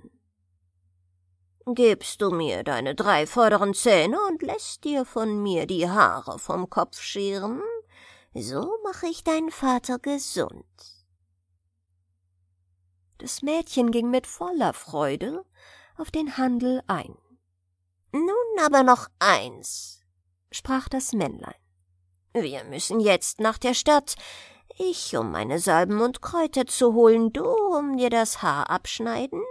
Gibst du mir deine drei vorderen Zähne und lässt dir von mir die Haare vom Kopf scheren, so mache ich deinen Vater gesund. Das Mädchen ging mit voller Freude auf den Handel ein. Nun aber noch eins, sprach das Männlein. Wir müssen jetzt nach der Stadt, ich, um meine Salben und Kräuter zu holen, du, um dir das Haar abschneiden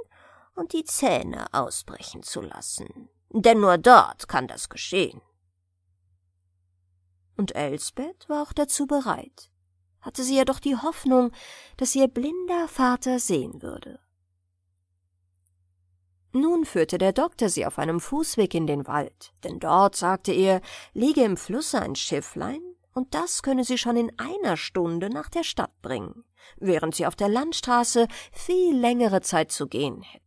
und die Zähne ausbrechen zu lassen. Denn nur dort kann das geschehen. Und Elsbeth war auch dazu bereit, hatte sie ja doch die Hoffnung, dass ihr blinder Vater sehen würde. Nun führte der Doktor sie auf einem Fußweg in den Wald, denn dort, sagte er, liege im Flusse ein Schifflein, und das könne sie schon in einer Stunde nach der Stadt bringen, während sie auf der Landstraße viel längere Zeit zu gehen hätten.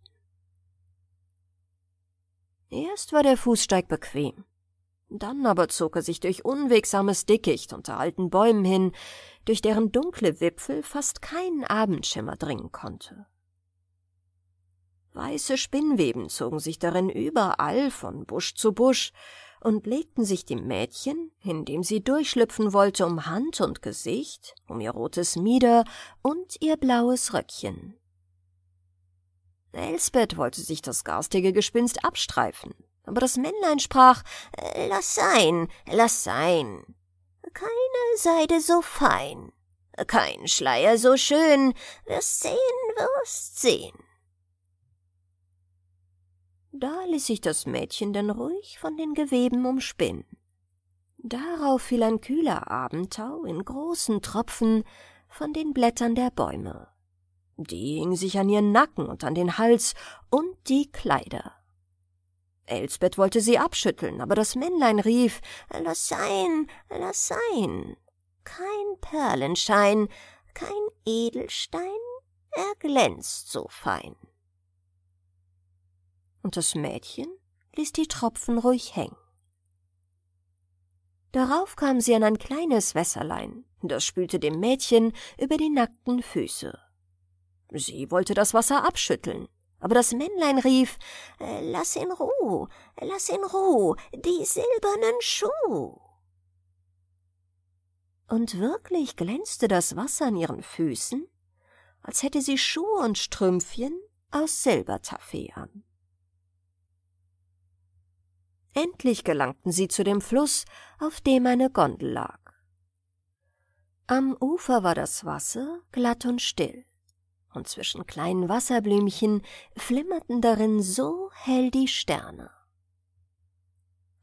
Erst war der Fußsteig bequem, dann aber zog er sich durch unwegsames Dickicht unter alten Bäumen hin, durch deren dunkle Wipfel fast kein Abendschimmer dringen konnte. Weiße Spinnweben zogen sich darin überall von Busch zu Busch und legten sich dem Mädchen, indem sie durchschlüpfen wollte, um Hand und Gesicht, um ihr rotes Mieder und ihr blaues Röckchen. Elsbeth wollte sich das garstige Gespinst abstreifen, aber das Männlein sprach, »Lass sein, lass sein. Keine Seide so fein, kein Schleier so schön, wirst sehen, wirst sehen.« da ließ sich das Mädchen denn ruhig von den Geweben umspinnen. Darauf fiel ein kühler Abendtau in großen Tropfen von den Blättern der Bäume. Die hing sich an ihren Nacken und an den Hals und die Kleider. Elsbeth wollte sie abschütteln, aber das Männlein rief, »Lass sein, lass sein! Kein Perlenschein, kein Edelstein, er glänzt so fein!« und das Mädchen ließ die Tropfen ruhig hängen. Darauf kam sie an ein kleines Wässerlein, das spülte dem Mädchen über die nackten Füße. Sie wollte das Wasser abschütteln, aber das Männlein rief Lass in Ruhe, lass in Ruhe, die silbernen Schuh. Und wirklich glänzte das Wasser an ihren Füßen, als hätte sie Schuhe und Strümpfchen aus Silbertaffee an. Endlich gelangten sie zu dem Fluss, auf dem eine Gondel lag. Am Ufer war das Wasser glatt und still, und zwischen kleinen Wasserblümchen flimmerten darin so hell die Sterne.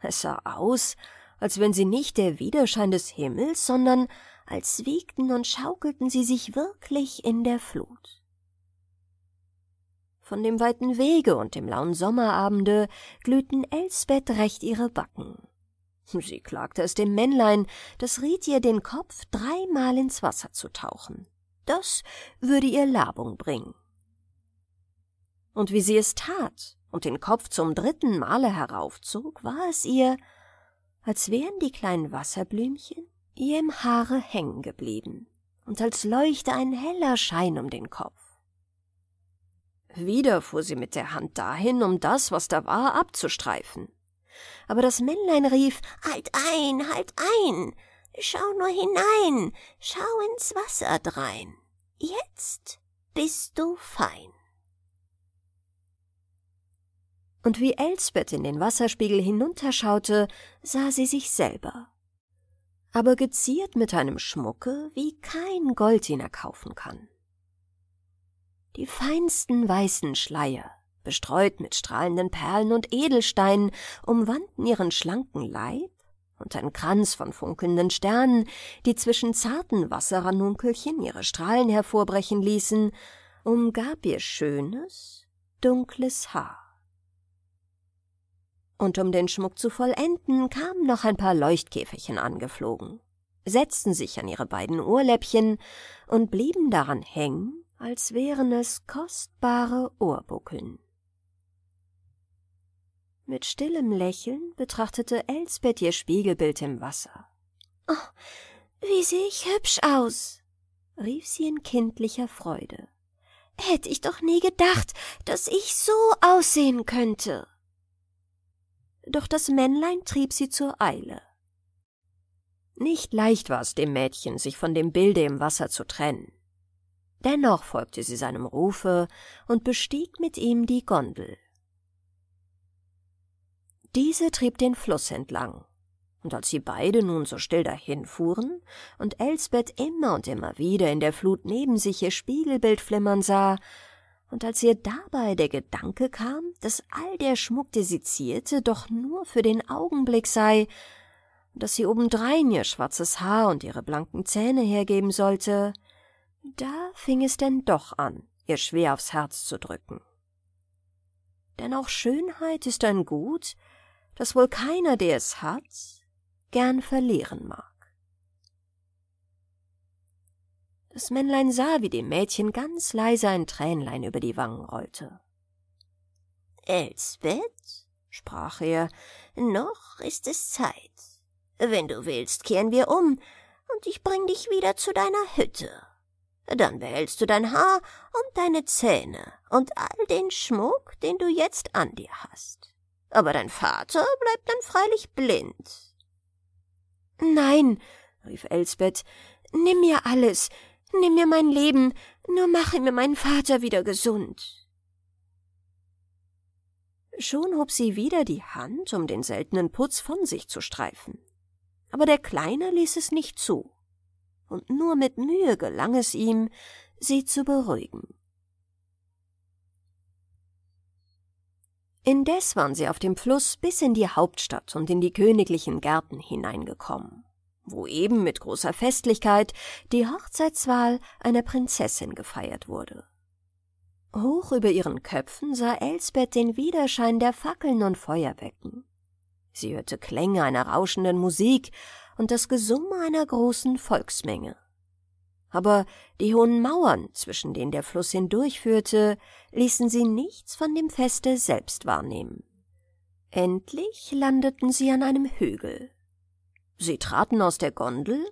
Es sah aus, als wenn sie nicht der Widerschein des Himmels, sondern als wiegten und schaukelten sie sich wirklich in der Flut. Von dem weiten Wege und dem lauen Sommerabende glühten Elsbeth recht ihre Backen. Sie klagte es dem Männlein, das riet ihr, den Kopf dreimal ins Wasser zu tauchen. Das würde ihr Labung bringen. Und wie sie es tat und den Kopf zum dritten Male heraufzog, war es ihr, als wären die kleinen Wasserblümchen ihr im Haare hängen geblieben und als leuchte ein heller Schein um den Kopf. Wieder fuhr sie mit der Hand dahin, um das, was da war, abzustreifen. Aber das Männlein rief Halt ein, halt ein. Schau nur hinein, schau ins Wasser drein. Jetzt bist du fein. Und wie Elsbeth in den Wasserspiegel hinunterschaute, sah sie sich selber, aber geziert mit einem Schmucke, wie kein Gold ihn erkaufen kann. Die feinsten weißen Schleier, bestreut mit strahlenden Perlen und Edelsteinen, umwanden ihren schlanken Leib und ein Kranz von funkelnden Sternen, die zwischen zarten Wasserranunkelchen ihre Strahlen hervorbrechen ließen, umgab ihr schönes, dunkles Haar. Und um den Schmuck zu vollenden, kamen noch ein paar Leuchtkäferchen angeflogen, setzten sich an ihre beiden Ohrläppchen und blieben daran hängen als wären es kostbare Ohrbuckeln. Mit stillem Lächeln betrachtete Elsbeth ihr Spiegelbild im Wasser. Oh, wie sehe ich hübsch aus, rief sie in kindlicher Freude. Hätte ich doch nie gedacht, dass ich so aussehen könnte. Doch das Männlein trieb sie zur Eile. Nicht leicht war es dem Mädchen, sich von dem Bilde im Wasser zu trennen. Dennoch folgte sie seinem Rufe und bestieg mit ihm die Gondel. Diese trieb den Fluss entlang, und als sie beide nun so still dahinfuhren und Elsbeth immer und immer wieder in der Flut neben sich ihr Spiegelbild flimmern sah, und als ihr dabei der Gedanke kam, dass all der Schmuck, der sie zierte, doch nur für den Augenblick sei, dass sie obendrein ihr schwarzes Haar und ihre blanken Zähne hergeben sollte, da fing es denn doch an, ihr schwer aufs Herz zu drücken. Denn auch Schönheit ist ein Gut, das wohl keiner, der es hat, gern verlieren mag. Das Männlein sah, wie dem Mädchen ganz leise ein Tränlein über die Wangen rollte. Elsbeth, sprach er, noch ist es Zeit. Wenn du willst, kehren wir um, und ich bring dich wieder zu deiner Hütte dann behältst du dein Haar und deine Zähne und all den Schmuck, den du jetzt an dir hast. Aber dein Vater bleibt dann freilich blind. Nein, rief Elsbeth, nimm mir alles, nimm mir mein Leben, nur mache mir meinen Vater wieder gesund. Schon hob sie wieder die Hand, um den seltenen Putz von sich zu streifen. Aber der Kleine ließ es nicht zu und nur mit Mühe gelang es ihm, sie zu beruhigen. Indes waren sie auf dem Fluss bis in die Hauptstadt und in die königlichen Gärten hineingekommen, wo eben mit großer Festlichkeit die Hochzeitswahl einer Prinzessin gefeiert wurde. Hoch über ihren Köpfen sah Elsbeth den Widerschein der Fackeln und Feuerwecken. Sie hörte Klänge einer rauschenden Musik und das Gesumme einer großen Volksmenge. Aber die hohen Mauern, zwischen denen der Fluss hindurchführte, ließen sie nichts von dem Feste selbst wahrnehmen. Endlich landeten sie an einem Hügel. Sie traten aus der Gondel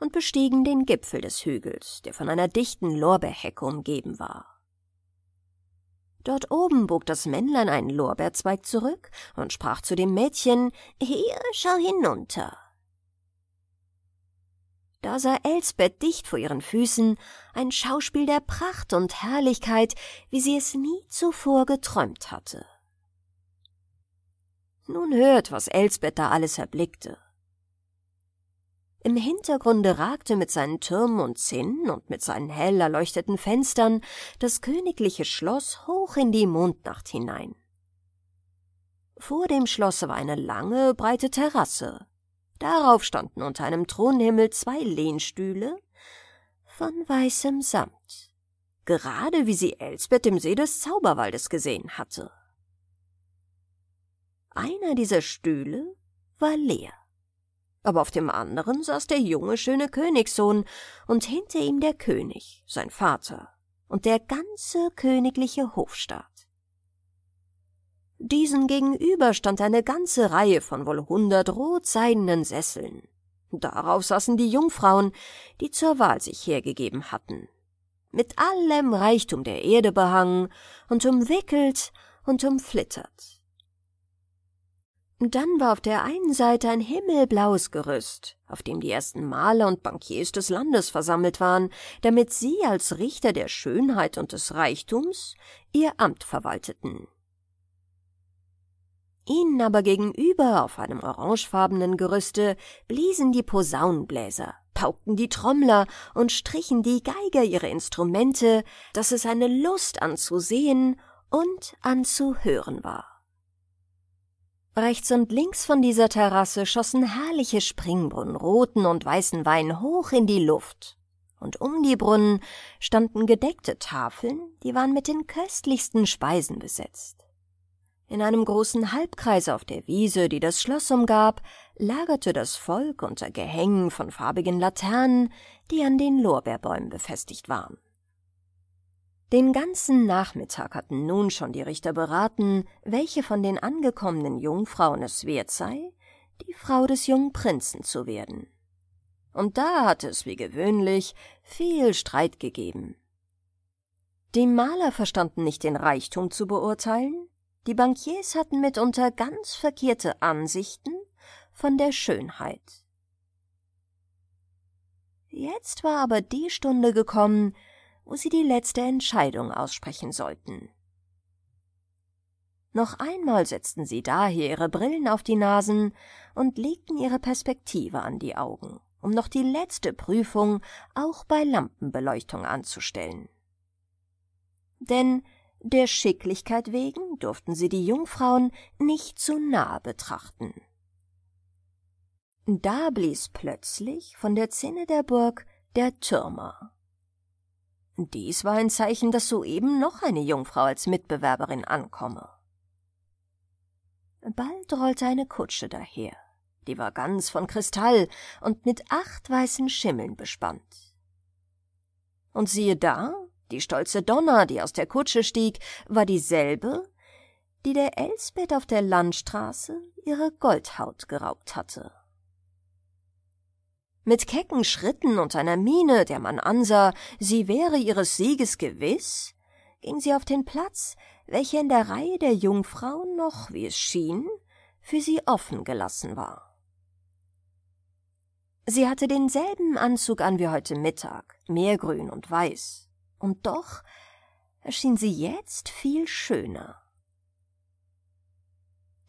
und bestiegen den Gipfel des Hügels, der von einer dichten Lorbeerhecke umgeben war. Dort oben bog das Männlein einen Lorbeerzweig zurück und sprach zu dem Mädchen Hier schau hinunter. Da sah Elsbeth dicht vor ihren Füßen ein Schauspiel der Pracht und Herrlichkeit, wie sie es nie zuvor geträumt hatte. Nun hört, was Elsbeth da alles erblickte. Im Hintergrunde ragte mit seinen Türmen und Zinnen und mit seinen hell erleuchteten Fenstern das königliche Schloss hoch in die Mondnacht hinein. Vor dem Schloss war eine lange, breite Terrasse. Darauf standen unter einem Thronhimmel zwei Lehnstühle von weißem Samt, gerade wie sie Elsbeth im See des Zauberwaldes gesehen hatte. Einer dieser Stühle war leer, aber auf dem anderen saß der junge, schöne Königssohn und hinter ihm der König, sein Vater, und der ganze königliche Hofstaat. Diesen gegenüber stand eine ganze Reihe von wohl hundert rotseidenen Sesseln. Darauf saßen die Jungfrauen, die zur Wahl sich hergegeben hatten. Mit allem Reichtum der Erde behangen und umwickelt und umflittert. Dann war auf der einen Seite ein himmelblaues Gerüst, auf dem die ersten Maler und Bankiers des Landes versammelt waren, damit sie als Richter der Schönheit und des Reichtums ihr Amt verwalteten. Ihnen aber gegenüber, auf einem orangefarbenen Gerüste, bliesen die Posaunenbläser, paukten die Trommler und strichen die Geiger ihre Instrumente, dass es eine Lust anzusehen und anzuhören war. Rechts und links von dieser Terrasse schossen herrliche Springbrunnen roten und weißen Wein hoch in die Luft, und um die Brunnen standen gedeckte Tafeln, die waren mit den köstlichsten Speisen besetzt. In einem großen Halbkreis auf der Wiese, die das Schloss umgab, lagerte das Volk unter Gehängen von farbigen Laternen, die an den Lorbeerbäumen befestigt waren. Den ganzen Nachmittag hatten nun schon die Richter beraten, welche von den angekommenen Jungfrauen es wert sei, die Frau des jungen Prinzen zu werden. Und da hatte es wie gewöhnlich viel Streit gegeben. Die Maler verstanden nicht den Reichtum zu beurteilen, die Bankiers hatten mitunter ganz verkehrte Ansichten von der Schönheit. Jetzt war aber die Stunde gekommen, wo sie die letzte Entscheidung aussprechen sollten. Noch einmal setzten sie daher ihre Brillen auf die Nasen und legten ihre Perspektive an die Augen, um noch die letzte Prüfung auch bei Lampenbeleuchtung anzustellen. Denn der Schicklichkeit wegen durften sie die Jungfrauen nicht zu nah betrachten. Da blies plötzlich von der Zinne der Burg der Türmer. Dies war ein Zeichen, dass soeben noch eine Jungfrau als Mitbewerberin ankomme. Bald rollte eine Kutsche daher, die war ganz von Kristall und mit acht weißen Schimmeln bespannt. Und siehe da, die stolze Donna, die aus der Kutsche stieg, war dieselbe, die der Elsbeth auf der Landstraße ihre Goldhaut geraubt hatte. Mit kecken Schritten und einer Miene, der man ansah, sie wäre ihres Sieges gewiss, ging sie auf den Platz, welcher in der Reihe der Jungfrauen noch, wie es schien, für sie offen gelassen war. Sie hatte denselben Anzug an wie heute Mittag, mehrgrün und weiß und doch erschien sie jetzt viel schöner.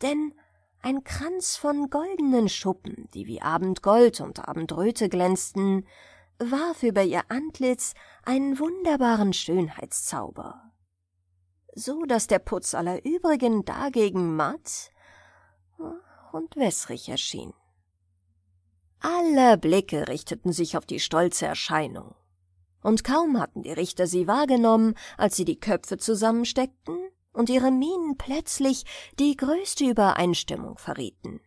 Denn ein Kranz von goldenen Schuppen, die wie Abendgold und Abendröte glänzten, warf über ihr Antlitz einen wunderbaren Schönheitszauber, so daß der Putz aller übrigen dagegen matt und wässrig erschien. Aller Blicke richteten sich auf die stolze Erscheinung und kaum hatten die Richter sie wahrgenommen, als sie die Köpfe zusammensteckten und ihre Mienen plötzlich die größte Übereinstimmung verrieten.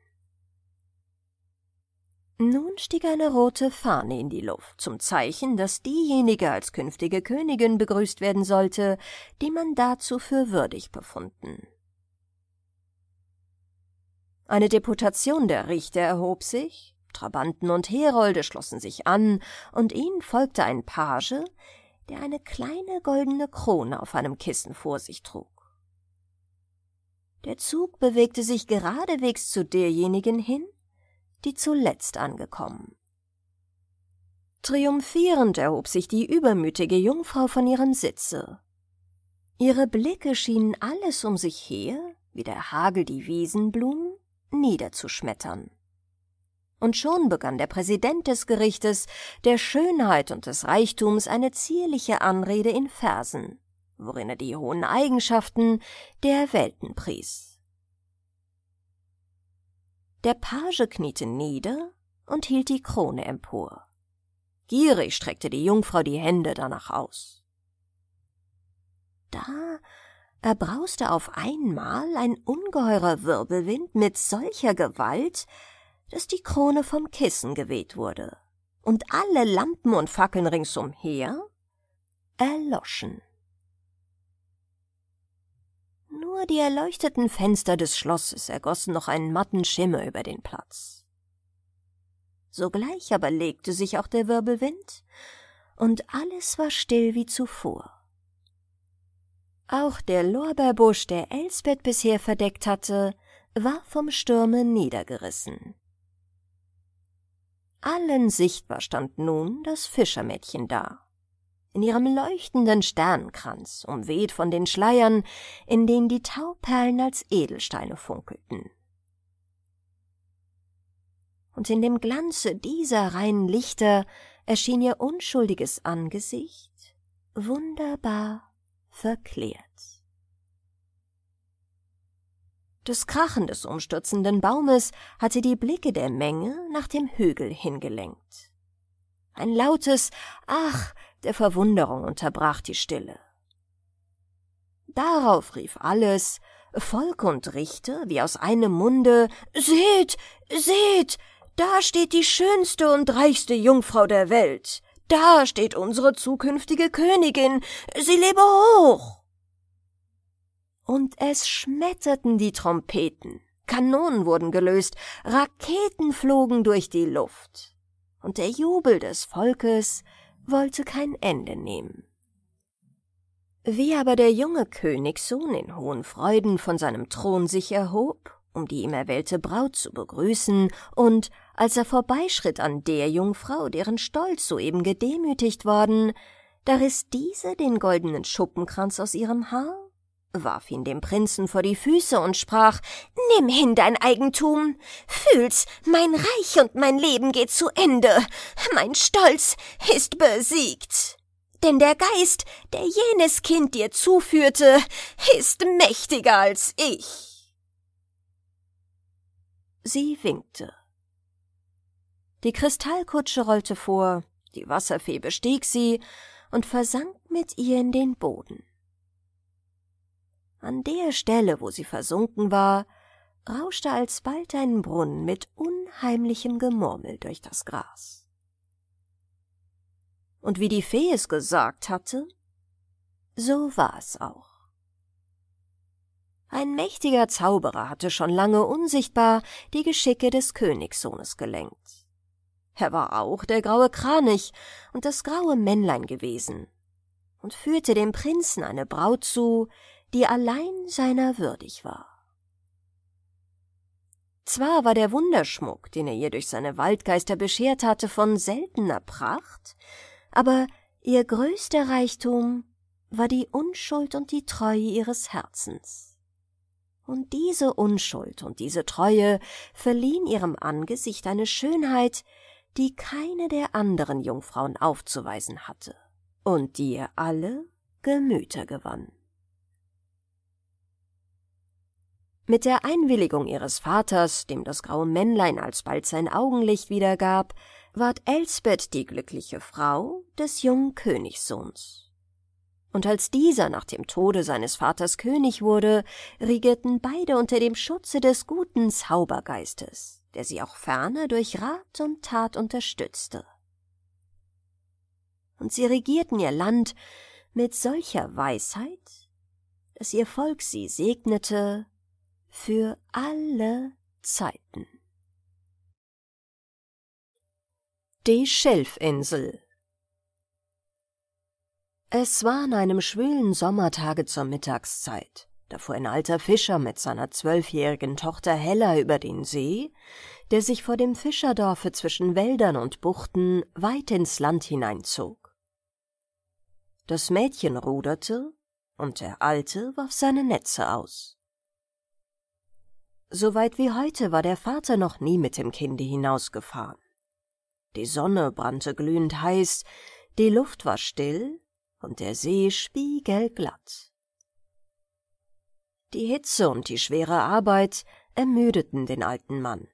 Nun stieg eine rote Fahne in die Luft, zum Zeichen, dass diejenige als künftige Königin begrüßt werden sollte, die man dazu für würdig befunden. Eine Deputation der Richter erhob sich, Trabanten und Herolde schlossen sich an, und ihnen folgte ein Page, der eine kleine goldene Krone auf einem Kissen vor sich trug. Der Zug bewegte sich geradewegs zu derjenigen hin, die zuletzt angekommen. Triumphierend erhob sich die übermütige Jungfrau von ihrem Sitze. Ihre Blicke schienen alles um sich her, wie der Hagel die Wiesenblumen, niederzuschmettern. Und schon begann der Präsident des Gerichtes der Schönheit und des Reichtums eine zierliche Anrede in Versen, worin er die hohen Eigenschaften der Welten pries. Der Page kniete nieder und hielt die Krone empor. Gierig streckte die Jungfrau die Hände danach aus. Da erbrauste auf einmal ein ungeheurer Wirbelwind mit solcher Gewalt, dass die Krone vom Kissen geweht wurde und alle Lampen und Fackeln ringsumher erloschen. Nur die erleuchteten Fenster des Schlosses ergossen noch einen matten Schimmer über den Platz. Sogleich aber legte sich auch der Wirbelwind, und alles war still wie zuvor. Auch der Lorbeerbusch, der Elsbeth bisher verdeckt hatte, war vom Stürme niedergerissen allen sichtbar stand nun das Fischermädchen da. In ihrem leuchtenden Sternenkranz, umweht von den Schleiern, in denen die Tauperlen als Edelsteine funkelten. Und in dem Glanze dieser reinen Lichter erschien ihr unschuldiges Angesicht wunderbar verklärt. Das Krachen des umstürzenden Baumes hatte die Blicke der Menge nach dem Hügel hingelenkt. Ein lautes Ach der Verwunderung unterbrach die Stille. Darauf rief alles, Volk und Richter, wie aus einem Munde, Seht, seht, da steht die schönste und reichste Jungfrau der Welt, da steht unsere zukünftige Königin, sie lebe hoch! Und es schmetterten die Trompeten, Kanonen wurden gelöst, Raketen flogen durch die Luft. Und der Jubel des Volkes wollte kein Ende nehmen. Wie aber der junge Königssohn in hohen Freuden von seinem Thron sich erhob, um die ihm erwählte Braut zu begrüßen, und als er vorbeischritt an der Jungfrau, deren Stolz soeben gedemütigt worden, da riss diese den goldenen Schuppenkranz aus ihrem Haar warf ihn dem Prinzen vor die Füße und sprach Nimm hin dein Eigentum. Fühl's, mein Reich und mein Leben geht zu Ende. Mein Stolz ist besiegt. Denn der Geist, der jenes Kind dir zuführte, ist mächtiger als ich. Sie winkte. Die Kristallkutsche rollte vor, die Wasserfee bestieg sie und versank mit ihr in den Boden. An der Stelle, wo sie versunken war, rauschte alsbald ein Brunnen mit unheimlichem Gemurmel durch das Gras. Und wie die Fee es gesagt hatte, so war es auch. Ein mächtiger Zauberer hatte schon lange unsichtbar die Geschicke des Königssohnes gelenkt. Er war auch der graue Kranich und das graue Männlein gewesen und führte dem Prinzen eine Braut zu, die allein seiner würdig war. Zwar war der Wunderschmuck, den er ihr durch seine Waldgeister beschert hatte, von seltener Pracht, aber ihr größter Reichtum war die Unschuld und die Treue ihres Herzens. Und diese Unschuld und diese Treue verliehen ihrem Angesicht eine Schönheit, die keine der anderen Jungfrauen aufzuweisen hatte und die ihr alle Gemüter gewann. Mit der Einwilligung ihres Vaters, dem das graue Männlein alsbald sein Augenlicht wiedergab, ward Elsbeth die glückliche Frau des jungen Königssohns. Und als dieser nach dem Tode seines Vaters König wurde, regierten beide unter dem Schutze des guten Zaubergeistes, der sie auch ferner durch Rat und Tat unterstützte. Und sie regierten ihr Land mit solcher Weisheit, dass ihr Volk sie segnete für alle Zeiten. Die Schelfinsel Es war an einem schwülen Sommertage zur Mittagszeit. Da fuhr ein alter Fischer mit seiner zwölfjährigen Tochter Hella über den See, der sich vor dem Fischerdorfe zwischen Wäldern und Buchten weit ins Land hineinzog. Das Mädchen ruderte, und der Alte warf seine Netze aus. Soweit wie heute war der Vater noch nie mit dem Kinde hinausgefahren. Die Sonne brannte glühend heiß, die Luft war still und der See spiegelglatt. Die Hitze und die schwere Arbeit ermüdeten den alten Mann.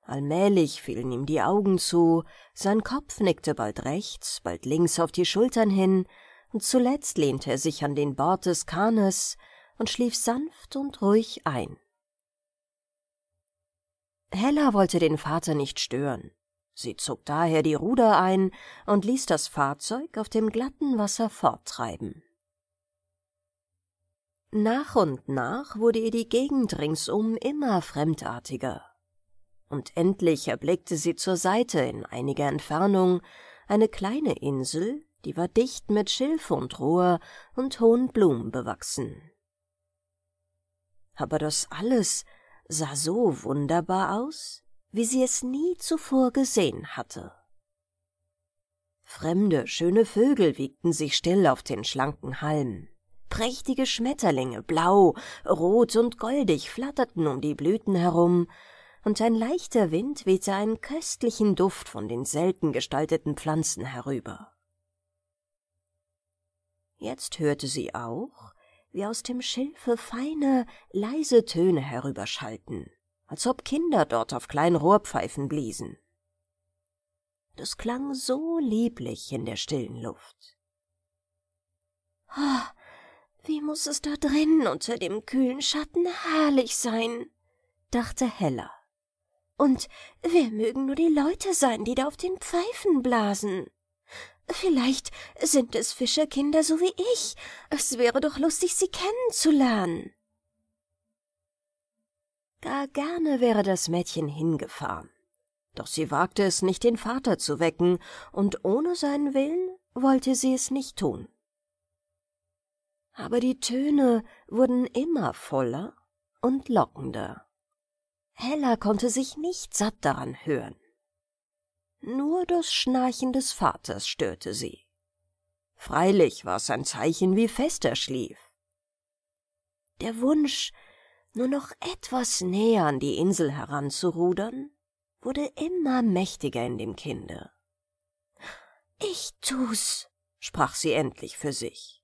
Allmählich fielen ihm die Augen zu, sein Kopf nickte bald rechts, bald links auf die Schultern hin, und zuletzt lehnte er sich an den Bord des Kahnes, und schlief sanft und ruhig ein. Hella wollte den Vater nicht stören. Sie zog daher die Ruder ein und ließ das Fahrzeug auf dem glatten Wasser forttreiben. Nach und nach wurde ihr die Gegend ringsum immer fremdartiger. Und endlich erblickte sie zur Seite in einiger Entfernung eine kleine Insel, die war dicht mit Schilf und Rohr und hohen Blumen bewachsen aber das alles sah so wunderbar aus, wie sie es nie zuvor gesehen hatte. Fremde, schöne Vögel wiegten sich still auf den schlanken Halmen. Prächtige Schmetterlinge, blau, rot und goldig, flatterten um die Blüten herum, und ein leichter Wind wehte einen köstlichen Duft von den selten gestalteten Pflanzen herüber. Jetzt hörte sie auch, wie aus dem Schilfe feine, leise Töne herüberschallten, als ob Kinder dort auf kleinen Rohrpfeifen bliesen. Das klang so lieblich in der stillen Luft. Oh, wie muß es da drinnen unter dem kühlen Schatten herrlich sein, dachte Hella. Und wer mögen nur die Leute sein, die da auf den Pfeifen blasen? Vielleicht sind es Fischerkinder so wie ich. Es wäre doch lustig, sie kennenzulernen. Gar gerne wäre das Mädchen hingefahren. Doch sie wagte es nicht, den Vater zu wecken, und ohne seinen Willen wollte sie es nicht tun. Aber die Töne wurden immer voller und lockender. Hella konnte sich nicht satt daran hören. Nur das Schnarchen des Vaters störte sie. Freilich war es ein Zeichen, wie fest er schlief. Der Wunsch, nur noch etwas näher an die Insel heranzurudern, wurde immer mächtiger in dem Kinde. Ich tu's, sprach sie endlich für sich.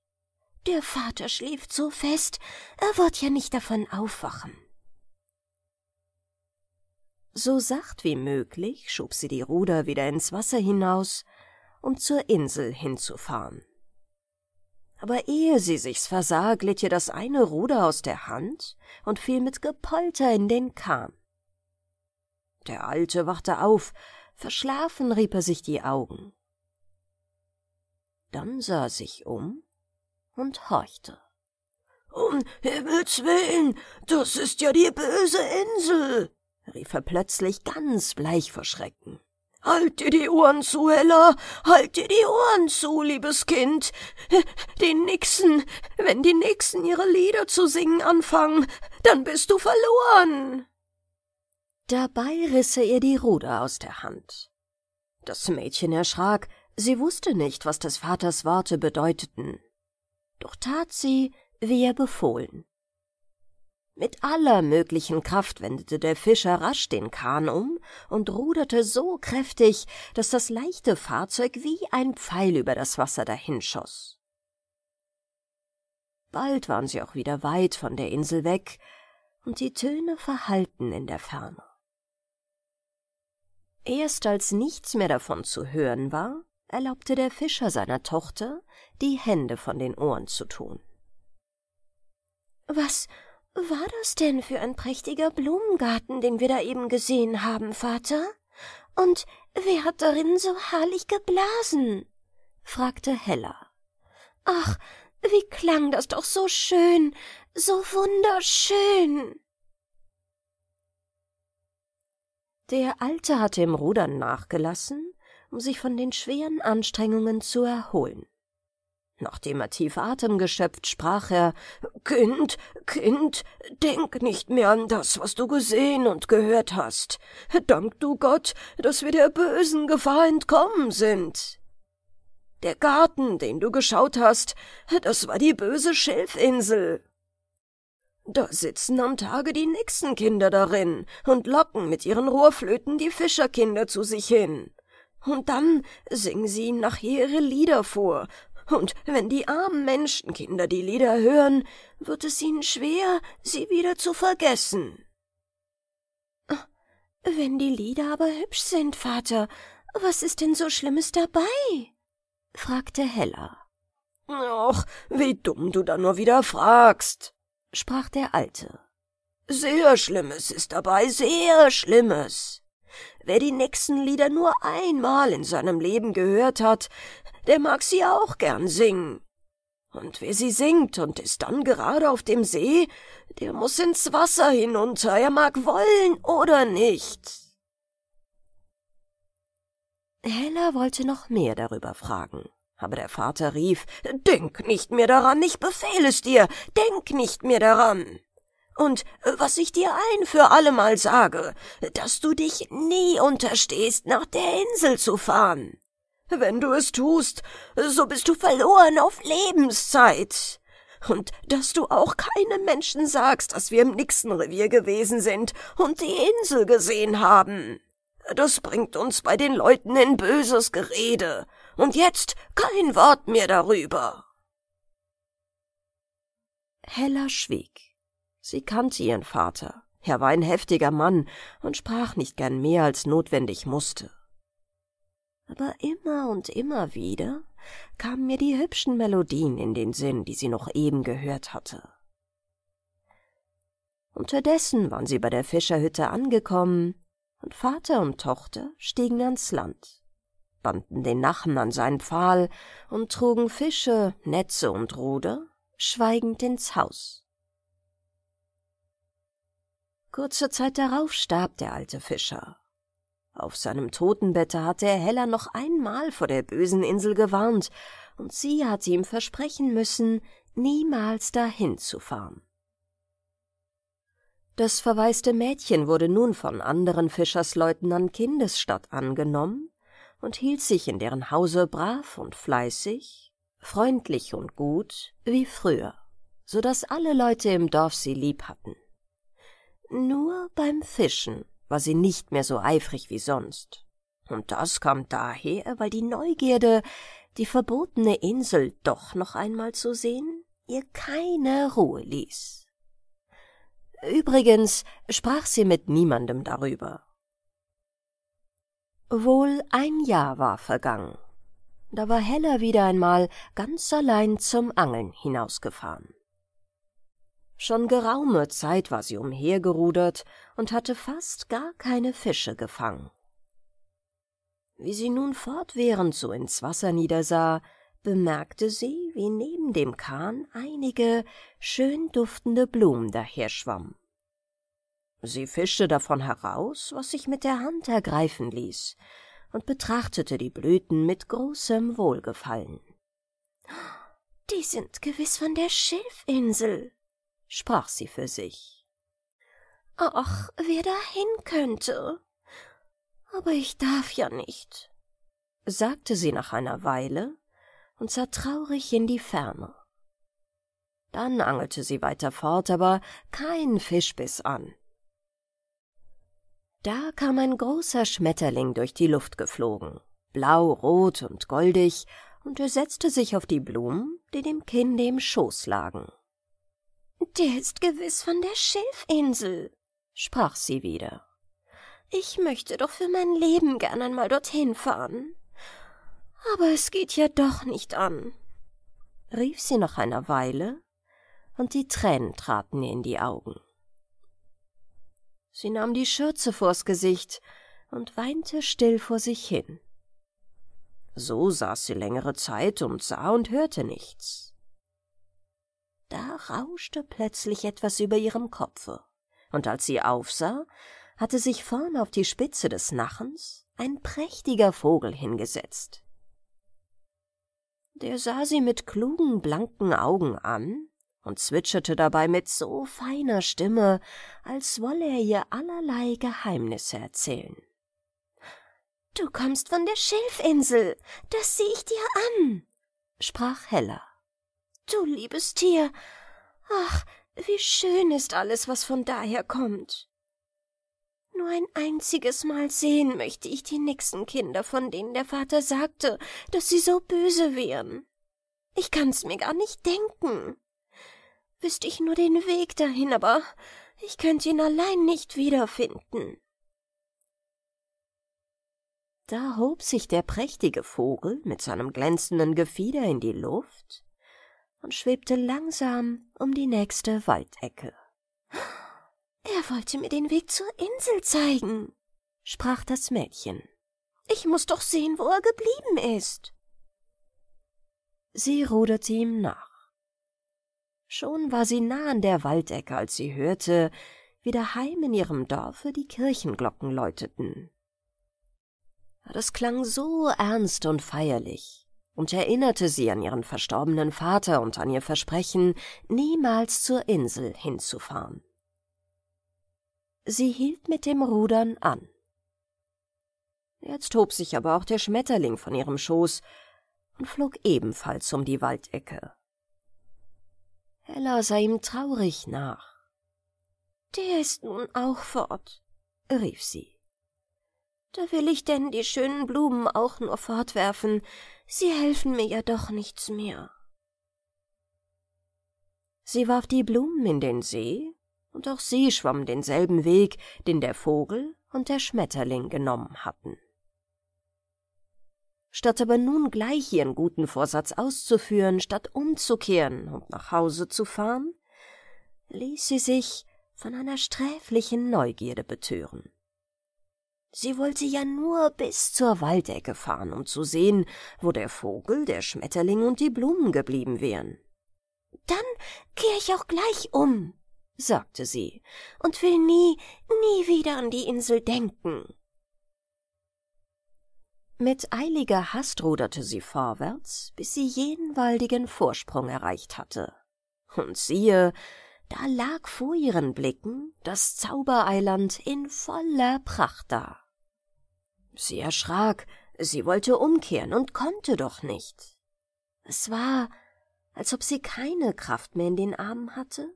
Der Vater schläft so fest, er wird ja nicht davon aufwachen. So sacht wie möglich schob sie die Ruder wieder ins Wasser hinaus, um zur Insel hinzufahren. Aber ehe sie sich's versah, glitt ihr das eine Ruder aus der Hand und fiel mit Gepolter in den Kahn. Der Alte wachte auf, verschlafen rieb er sich die Augen. Dann sah er sich um und horchte. Um Himmels willen, das ist ja die böse Insel! rief er plötzlich ganz bleich vor Schrecken. Halt dir die Ohren zu, Ella! Halt dir die Ohren zu, liebes Kind! Die Nixen! Wenn die Nixen ihre Lieder zu singen anfangen, dann bist du verloren! Dabei riss er ihr die Ruder aus der Hand. Das Mädchen erschrak, sie wusste nicht, was des Vaters Worte bedeuteten. Doch tat sie, wie er befohlen. Mit aller möglichen Kraft wendete der Fischer rasch den Kahn um und ruderte so kräftig, dass das leichte Fahrzeug wie ein Pfeil über das Wasser dahinschoss. Bald waren sie auch wieder weit von der Insel weg, und die Töne verhallten in der Ferne. Erst als nichts mehr davon zu hören war, erlaubte der Fischer seiner Tochter, die Hände von den Ohren zu tun. Was war das denn für ein prächtiger Blumengarten, den wir da eben gesehen haben, Vater? Und wer hat darin so herrlich geblasen? fragte Hella. Ach, wie klang das doch so schön, so wunderschön. Der Alte hatte im Rudern nachgelassen, um sich von den schweren Anstrengungen zu erholen. Nachdem er tief Atem geschöpft, sprach er Kind, Kind, denk nicht mehr an das, was du gesehen und gehört hast. Dank du Gott, dass wir der bösen Gefahr entkommen sind. Der Garten, den du geschaut hast, das war die böse Schilfinsel. Da sitzen am Tage die Nixenkinder darin und locken mit ihren Rohrflöten die Fischerkinder zu sich hin. Und dann singen sie ihnen nachher ihre Lieder vor und wenn die armen Menschenkinder die Lieder hören, wird es ihnen schwer, sie wieder zu vergessen. Wenn die Lieder aber hübsch sind, Vater, was ist denn so Schlimmes dabei? fragte Hella. Och, wie dumm du da nur wieder fragst, sprach der Alte. Sehr Schlimmes ist dabei, sehr Schlimmes. Wer die nächsten Lieder nur einmal in seinem Leben gehört hat, der mag sie auch gern singen. Und wer sie singt und ist dann gerade auf dem See, der muss ins Wasser hinunter, er mag wollen oder nicht. Hella wollte noch mehr darüber fragen, aber der Vater rief Denk nicht mehr daran, ich befehle es dir, denk nicht mehr daran. Und äh, was ich dir ein für allemal sage, dass du dich nie unterstehst, nach der Insel zu fahren. Wenn du es tust, so bist du verloren auf Lebenszeit. Und dass du auch keinem Menschen sagst, dass wir im Nixenrevier gewesen sind und die Insel gesehen haben. Das bringt uns bei den Leuten in böses Gerede. Und jetzt kein Wort mehr darüber. Hella schwieg. Sie kannte ihren Vater. Er war ein heftiger Mann und sprach nicht gern mehr, als notwendig musste. Aber immer und immer wieder kamen mir die hübschen Melodien in den Sinn, die sie noch eben gehört hatte. Unterdessen waren sie bei der Fischerhütte angekommen, und Vater und Tochter stiegen ans Land, banden den Nachen an seinen Pfahl und trugen Fische, Netze und Ruder schweigend ins Haus. Kurze Zeit darauf starb der alte Fischer. Auf seinem Totenbette hatte er Hella noch einmal vor der bösen Insel gewarnt, und sie hatte ihm versprechen müssen, niemals dahin zu fahren. Das verwaiste Mädchen wurde nun von anderen Fischersleuten an Kindesstadt angenommen und hielt sich in deren Hause brav und fleißig, freundlich und gut wie früher, so daß alle Leute im Dorf sie lieb hatten. Nur beim Fischen war sie nicht mehr so eifrig wie sonst. Und das kam daher, weil die Neugierde, die verbotene Insel doch noch einmal zu sehen, ihr keine Ruhe ließ. Übrigens sprach sie mit niemandem darüber. Wohl ein Jahr war vergangen. Da war Hella wieder einmal ganz allein zum Angeln hinausgefahren. Schon geraume Zeit war sie umhergerudert und hatte fast gar keine Fische gefangen. Wie sie nun fortwährend so ins Wasser niedersah, bemerkte sie, wie neben dem Kahn einige schön duftende Blumen daherschwammen. Sie fischte davon heraus, was sich mit der Hand ergreifen ließ, und betrachtete die Blüten mit großem Wohlgefallen. Die sind gewiss von der Schilfinsel, sprach sie für sich. Ach, wer dahin könnte. Aber ich darf ja nicht, sagte sie nach einer Weile und sah traurig in die Ferne. Dann angelte sie weiter fort, aber kein Fisch biss an. Da kam ein großer Schmetterling durch die Luft geflogen, blau, rot und goldig, und er setzte sich auf die Blumen, die dem Kinde im Schoß lagen. Der ist gewiß von der Schilfinsel, sprach sie wieder. Ich möchte doch für mein Leben gern einmal dorthin fahren. Aber es geht ja doch nicht an, rief sie nach einer Weile, und die Tränen traten ihr in die Augen. Sie nahm die Schürze vors Gesicht und weinte still vor sich hin. So saß sie längere Zeit und sah und hörte nichts. Da rauschte plötzlich etwas über ihrem Kopfe, und als sie aufsah, hatte sich vorn auf die Spitze des Nachens ein prächtiger Vogel hingesetzt. Der sah sie mit klugen, blanken Augen an und zwitscherte dabei mit so feiner Stimme, als wolle er ihr allerlei Geheimnisse erzählen. »Du kommst von der Schilfinsel, das sehe ich dir an«, sprach Hella. Du liebes Tier. Ach, wie schön ist alles, was von daher kommt. Nur ein einziges Mal sehen möchte ich die nächsten Kinder, von denen der Vater sagte, dass sie so böse wären. Ich kann's mir gar nicht denken. Wüsste ich nur den Weg dahin, aber ich könnte ihn allein nicht wiederfinden. Da hob sich der prächtige Vogel mit seinem glänzenden Gefieder in die Luft und schwebte langsam um die nächste Waldecke. Er wollte mir den Weg zur Insel zeigen, sprach das Mädchen. Ich muß doch sehen, wo er geblieben ist. Sie ruderte ihm nach. Schon war sie nah an der Waldecke, als sie hörte, wie daheim in ihrem Dorfe die Kirchenglocken läuteten. Das klang so ernst und feierlich, und erinnerte sie an ihren verstorbenen Vater und an ihr Versprechen, niemals zur Insel hinzufahren. Sie hielt mit dem Rudern an. Jetzt hob sich aber auch der Schmetterling von ihrem Schoß und flog ebenfalls um die Waldecke. Ella sah ihm traurig nach. Der ist nun auch fort, rief sie. Da will ich denn die schönen Blumen auch nur fortwerfen, sie helfen mir ja doch nichts mehr. Sie warf die Blumen in den See, und auch sie schwamm denselben Weg, den der Vogel und der Schmetterling genommen hatten. Statt aber nun gleich ihren guten Vorsatz auszuführen, statt umzukehren und nach Hause zu fahren, ließ sie sich von einer sträflichen Neugierde betören. Sie wollte ja nur bis zur Waldecke fahren, um zu sehen, wo der Vogel, der Schmetterling und die Blumen geblieben wären. Dann kehre ich auch gleich um, sagte sie, und will nie, nie wieder an die Insel denken. Mit eiliger Hast ruderte sie vorwärts, bis sie jeden waldigen Vorsprung erreicht hatte. Und siehe, da lag vor ihren Blicken das Zaubereiland in voller Pracht da. Sie erschrak, sie wollte umkehren und konnte doch nicht. Es war, als ob sie keine Kraft mehr in den Armen hatte,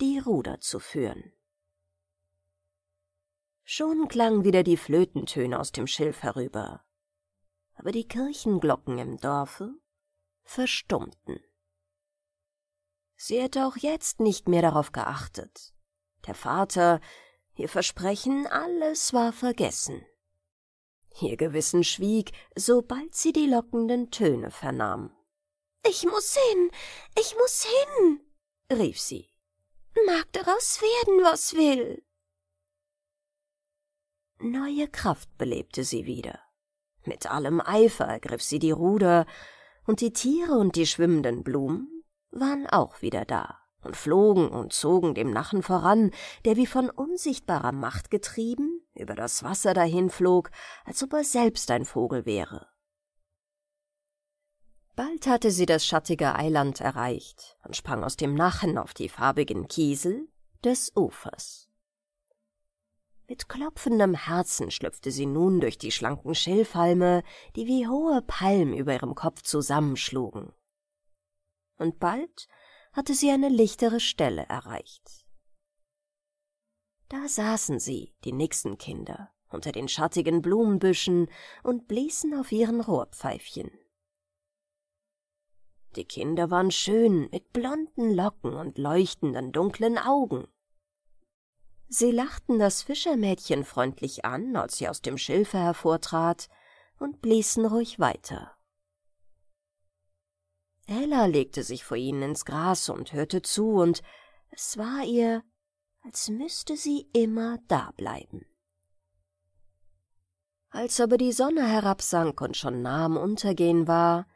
die Ruder zu führen. Schon klangen wieder die Flötentöne aus dem Schilf herüber, aber die Kirchenglocken im Dorfe verstummten. Sie hätte auch jetzt nicht mehr darauf geachtet. Der Vater, ihr Versprechen, alles war vergessen. Ihr Gewissen schwieg, sobald sie die lockenden Töne vernahm. Ich muss hin, ich muss hin, rief sie. Mag daraus werden, was will. Neue Kraft belebte sie wieder. Mit allem Eifer ergriff sie die Ruder, und die Tiere und die schwimmenden Blumen waren auch wieder da und flogen und zogen dem Nachen voran, der wie von unsichtbarer Macht getrieben über das Wasser dahinflog, als ob er selbst ein Vogel wäre. Bald hatte sie das schattige Eiland erreicht und sprang aus dem Nachen auf die farbigen Kiesel des Ufers. Mit klopfendem Herzen schlüpfte sie nun durch die schlanken Schilfhalme, die wie hohe Palmen über ihrem Kopf zusammenschlugen und bald hatte sie eine lichtere Stelle erreicht. Da saßen sie, die nächsten Kinder, unter den schattigen Blumenbüschen und bliesen auf ihren Rohrpfeifchen. Die Kinder waren schön, mit blonden Locken und leuchtenden dunklen Augen. Sie lachten das Fischermädchen freundlich an, als sie aus dem Schilfe hervortrat, und bliesen ruhig weiter. Ella legte sich vor ihnen ins Gras und hörte zu, und es war ihr, als müsste sie immer dableiben. Als aber die Sonne herabsank und schon nah am Untergehen war,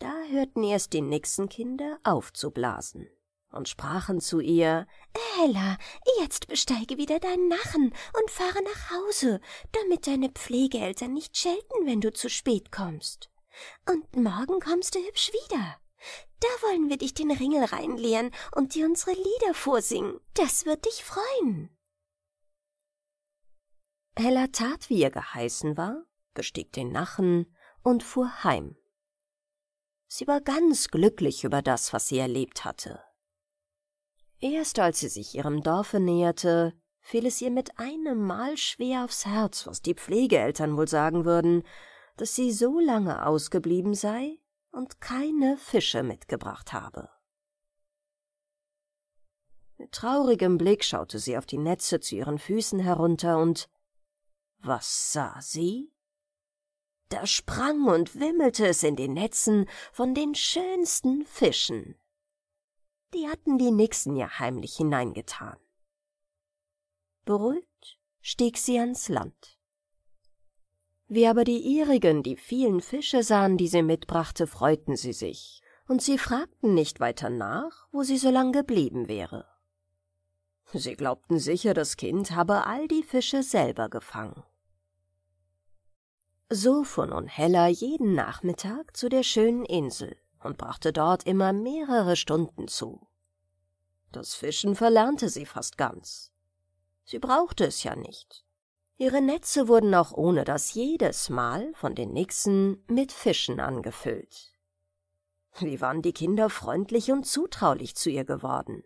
da hörten erst die Nixenkinder aufzublasen und sprachen zu ihr, »Ella, jetzt besteige wieder deinen Nachen und fahre nach Hause, damit deine Pflegeeltern nicht schelten, wenn du zu spät kommst. Und morgen kommst du hübsch wieder.« da wollen wir dich den Ringel reinleeren und dir unsere Lieder vorsingen. Das wird dich freuen. Hella tat, wie ihr geheißen war, bestieg den Nachen und fuhr heim. Sie war ganz glücklich über das, was sie erlebt hatte. Erst als sie sich ihrem Dorfe näherte, fiel es ihr mit einem Mal schwer aufs Herz, was die Pflegeeltern wohl sagen würden, dass sie so lange ausgeblieben sei, und keine Fische mitgebracht habe. Mit traurigem Blick schaute sie auf die Netze zu ihren Füßen herunter und was sah sie? Da sprang und wimmelte es in den Netzen von den schönsten Fischen. Die hatten die Nixen ja heimlich hineingetan. Beruhigt stieg sie ans Land. Wie aber die ihrigen die vielen Fische sahen, die sie mitbrachte, freuten sie sich, und sie fragten nicht weiter nach, wo sie so lang geblieben wäre. Sie glaubten sicher, das Kind habe all die Fische selber gefangen. So fuhr nun Hella jeden Nachmittag zu der schönen Insel und brachte dort immer mehrere Stunden zu. Das Fischen verlernte sie fast ganz. Sie brauchte es ja nicht, Ihre Netze wurden auch ohne das jedes Mal von den Nixen mit Fischen angefüllt. Wie waren die Kinder freundlich und zutraulich zu ihr geworden?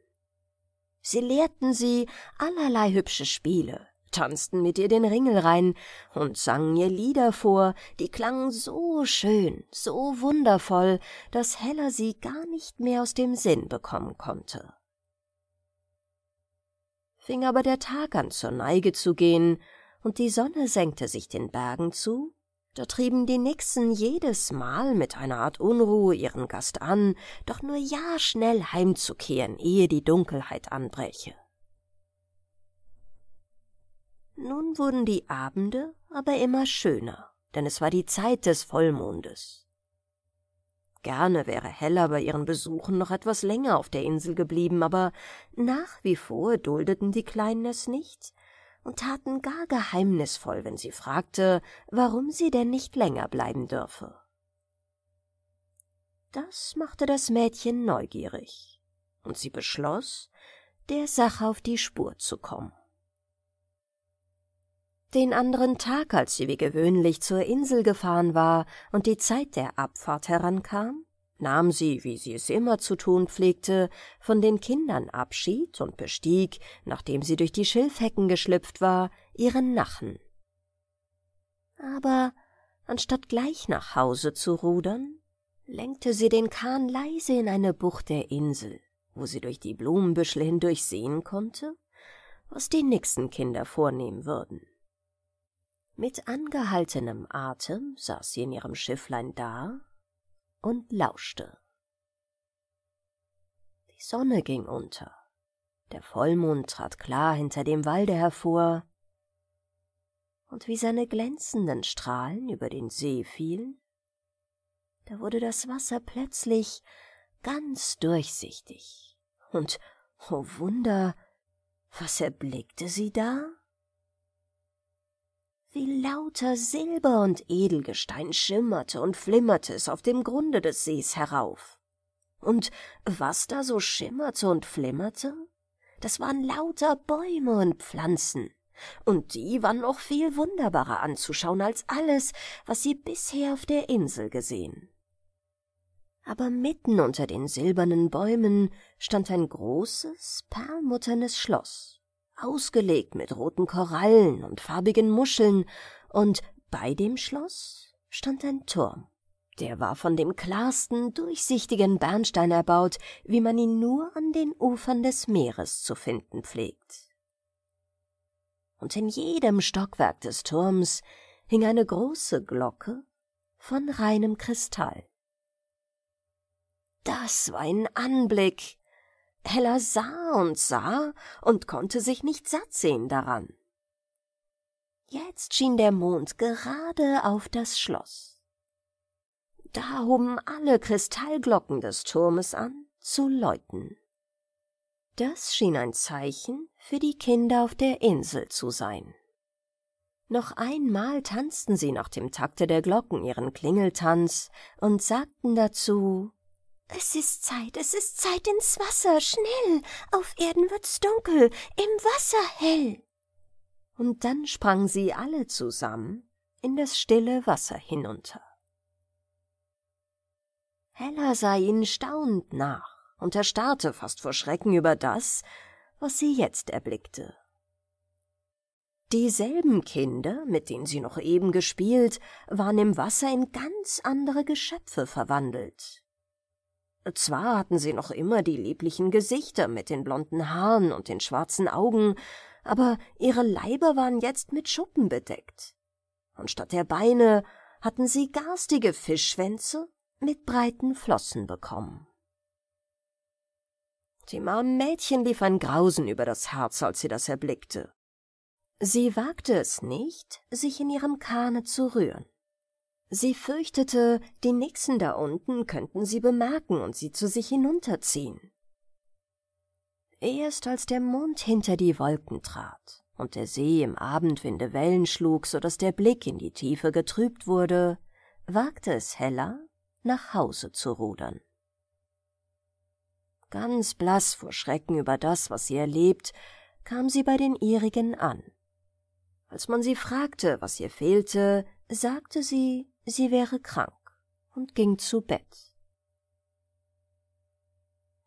Sie lehrten sie allerlei hübsche Spiele, tanzten mit ihr den Ringel rein und sangen ihr Lieder vor, die klangen so schön, so wundervoll, dass Hella sie gar nicht mehr aus dem Sinn bekommen konnte. Fing aber der Tag an zur Neige zu gehen, und die Sonne senkte sich den Bergen zu, da trieben die Nixen jedes Mal mit einer Art Unruhe ihren Gast an, doch nur ja schnell heimzukehren, ehe die Dunkelheit anbräche. Nun wurden die Abende aber immer schöner, denn es war die Zeit des Vollmondes. Gerne wäre Hella bei ihren Besuchen noch etwas länger auf der Insel geblieben, aber nach wie vor duldeten die Kleinen es nicht, und taten gar geheimnisvoll, wenn sie fragte, warum sie denn nicht länger bleiben dürfe. Das machte das Mädchen neugierig, und sie beschloss, der Sache auf die Spur zu kommen. Den anderen Tag, als sie wie gewöhnlich zur Insel gefahren war und die Zeit der Abfahrt herankam, nahm sie, wie sie es immer zu tun pflegte, von den Kindern Abschied und bestieg, nachdem sie durch die Schilfhecken geschlüpft war, ihren Nachen. Aber anstatt gleich nach Hause zu rudern, lenkte sie den Kahn leise in eine Bucht der Insel, wo sie durch die Blumenbüschel hindurch sehen konnte, was die nächsten Kinder vornehmen würden. Mit angehaltenem Atem saß sie in ihrem Schifflein da und lauschte. Die Sonne ging unter. Der Vollmond trat klar hinter dem Walde hervor. Und wie seine glänzenden Strahlen über den See fielen, da wurde das Wasser plötzlich ganz durchsichtig. Und, o oh Wunder, was erblickte sie da? Wie lauter Silber und Edelgestein schimmerte und flimmerte es auf dem Grunde des Sees herauf. Und was da so schimmerte und flimmerte, das waren lauter Bäume und Pflanzen, und die waren noch viel wunderbarer anzuschauen als alles, was sie bisher auf der Insel gesehen. Aber mitten unter den silbernen Bäumen stand ein großes, perlmutternes Schloss ausgelegt mit roten Korallen und farbigen Muscheln, und bei dem Schloss stand ein Turm. Der war von dem klarsten, durchsichtigen Bernstein erbaut, wie man ihn nur an den Ufern des Meeres zu finden pflegt. Und in jedem Stockwerk des Turms hing eine große Glocke von reinem Kristall. Das war ein Anblick, Hella sah und sah und konnte sich nicht satt sehen daran. Jetzt schien der Mond gerade auf das Schloss. Da hoben alle Kristallglocken des Turmes an zu läuten. Das schien ein Zeichen für die Kinder auf der Insel zu sein. Noch einmal tanzten sie nach dem Takte der Glocken ihren Klingeltanz und sagten dazu es ist Zeit, es ist Zeit ins Wasser, schnell! Auf Erden wird's dunkel, im Wasser hell! Und dann sprangen sie alle zusammen in das stille Wasser hinunter. Hella sah ihnen staunend nach und erstarrte fast vor Schrecken über das, was sie jetzt erblickte. Dieselben Kinder, mit denen sie noch eben gespielt, waren im Wasser in ganz andere Geschöpfe verwandelt. Zwar hatten sie noch immer die lieblichen Gesichter mit den blonden Haaren und den schwarzen Augen, aber ihre Leiber waren jetzt mit Schuppen bedeckt. Und statt der Beine hatten sie garstige Fischschwänze mit breiten Flossen bekommen. Dem armen Mädchen lief ein Grausen über das Herz, als sie das erblickte. Sie wagte es nicht, sich in ihrem Kahne zu rühren. Sie fürchtete, die Nixen da unten könnten sie bemerken und sie zu sich hinunterziehen. Erst als der Mond hinter die Wolken trat und der See im Abendwinde Wellen schlug, so daß der Blick in die Tiefe getrübt wurde, wagte es Hella, nach Hause zu rudern. Ganz blass vor Schrecken über das, was sie erlebt, kam sie bei den ihrigen an. Als man sie fragte, was ihr fehlte, sagte sie, sie wäre krank und ging zu Bett.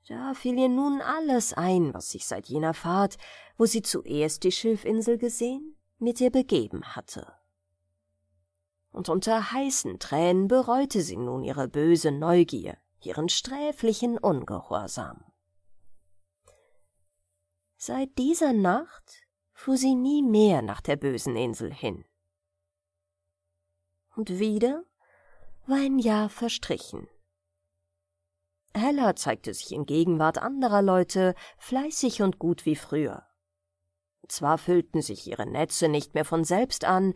Da fiel ihr nun alles ein, was sich seit jener Fahrt, wo sie zuerst die Schilfinsel gesehen, mit ihr begeben hatte. Und unter heißen Tränen bereute sie nun ihre böse Neugier, ihren sträflichen Ungehorsam. Seit dieser Nacht fuhr sie nie mehr nach der bösen Insel hin und wieder war ein Jahr verstrichen. Hella zeigte sich in Gegenwart anderer Leute fleißig und gut wie früher. Zwar füllten sich ihre Netze nicht mehr von selbst an,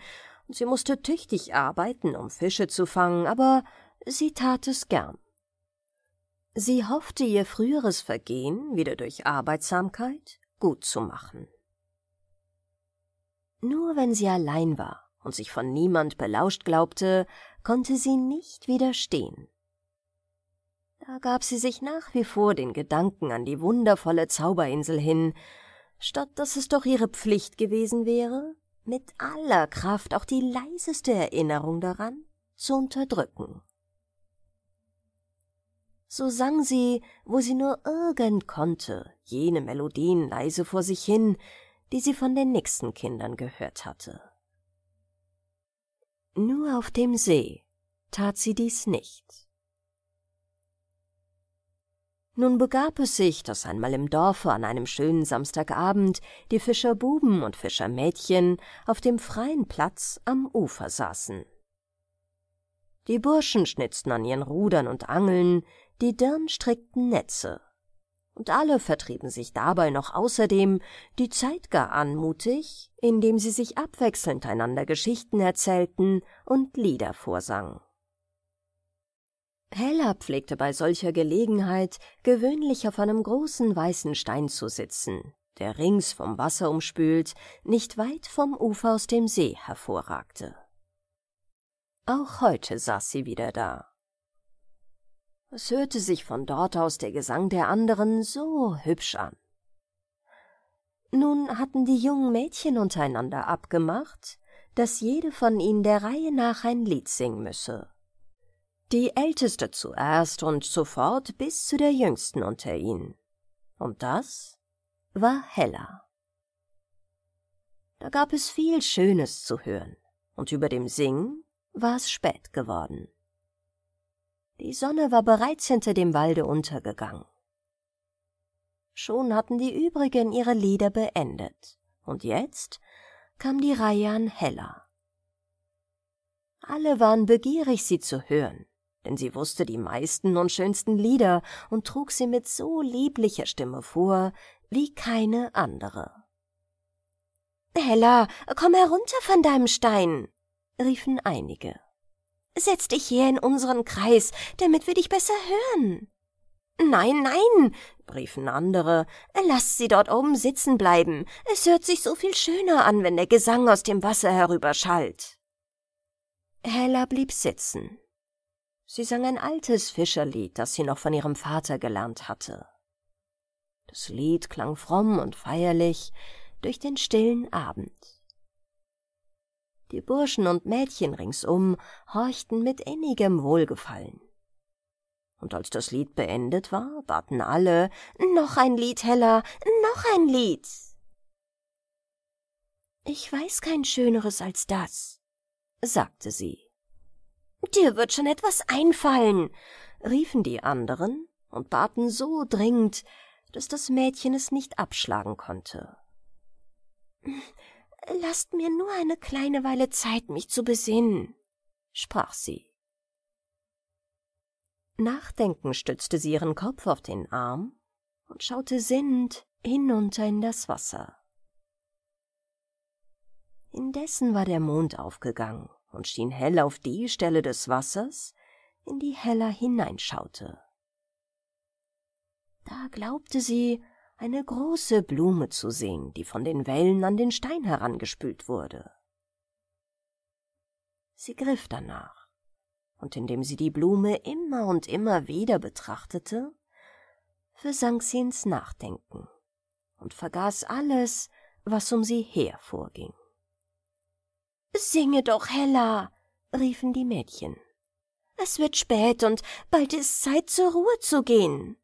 und sie musste tüchtig arbeiten, um Fische zu fangen, aber sie tat es gern. Sie hoffte, ihr früheres Vergehen wieder durch Arbeitsamkeit gut zu machen. Nur wenn sie allein war, und sich von niemand belauscht glaubte, konnte sie nicht widerstehen. Da gab sie sich nach wie vor den Gedanken an die wundervolle Zauberinsel hin, statt dass es doch ihre Pflicht gewesen wäre, mit aller Kraft auch die leiseste Erinnerung daran zu unterdrücken. So sang sie, wo sie nur irgend konnte, jene Melodien leise vor sich hin, die sie von den nächsten Kindern gehört hatte. Nur auf dem See tat sie dies nicht. Nun begab es sich, dass einmal im Dorfe an einem schönen Samstagabend die Fischerbuben und Fischermädchen auf dem freien Platz am Ufer saßen. Die Burschen schnitzten an ihren Rudern und Angeln, die Dirn strickten Netze, und alle vertrieben sich dabei noch außerdem die Zeit gar anmutig, indem sie sich abwechselnd einander Geschichten erzählten und Lieder vorsangen. Hella pflegte bei solcher Gelegenheit gewöhnlich auf einem großen weißen Stein zu sitzen, der rings vom Wasser umspült, nicht weit vom Ufer aus dem See hervorragte. Auch heute saß sie wieder da, es hörte sich von dort aus der Gesang der anderen so hübsch an. Nun hatten die jungen Mädchen untereinander abgemacht, dass jede von ihnen der Reihe nach ein Lied singen müsse. Die Älteste zuerst und sofort bis zu der Jüngsten unter ihnen. Und das war Hella. Da gab es viel Schönes zu hören, und über dem Singen war es spät geworden. Die Sonne war bereits hinter dem Walde untergegangen. Schon hatten die übrigen ihre Lieder beendet, und jetzt kam die Reihe an Hella. Alle waren begierig, sie zu hören, denn sie wusste die meisten und schönsten Lieder und trug sie mit so lieblicher Stimme vor wie keine andere. Hella, komm herunter von deinem Stein, riefen einige. Setz dich hier in unseren Kreis, damit wir dich besser hören. Nein, nein, riefen andere, lass sie dort oben sitzen bleiben. Es hört sich so viel schöner an, wenn der Gesang aus dem Wasser herüberschallt. Hella blieb sitzen. Sie sang ein altes Fischerlied, das sie noch von ihrem Vater gelernt hatte. Das Lied klang fromm und feierlich durch den stillen Abend die Burschen und Mädchen ringsum horchten mit innigem Wohlgefallen. Und als das Lied beendet war, baten alle Noch ein Lied, Hella, noch ein Lied. Ich weiß kein schöneres als das, sagte sie. Dir wird schon etwas einfallen, riefen die anderen und baten so dringend, dass das Mädchen es nicht abschlagen konnte. Lasst mir nur eine kleine Weile Zeit, mich zu besinnen, sprach sie. Nachdenken stützte sie ihren Kopf auf den Arm und schaute sinnend hinunter in das Wasser. Indessen war der Mond aufgegangen und schien hell auf die Stelle des Wassers, in die Hella hineinschaute. Da glaubte sie, eine große Blume zu sehen, die von den Wellen an den Stein herangespült wurde. Sie griff danach, und indem sie die Blume immer und immer wieder betrachtete, versank sie ins Nachdenken und vergaß alles, was um sie her vorging. Singe doch, Hella, riefen die Mädchen. Es wird spät und bald ist Zeit, zur Ruhe zu gehen.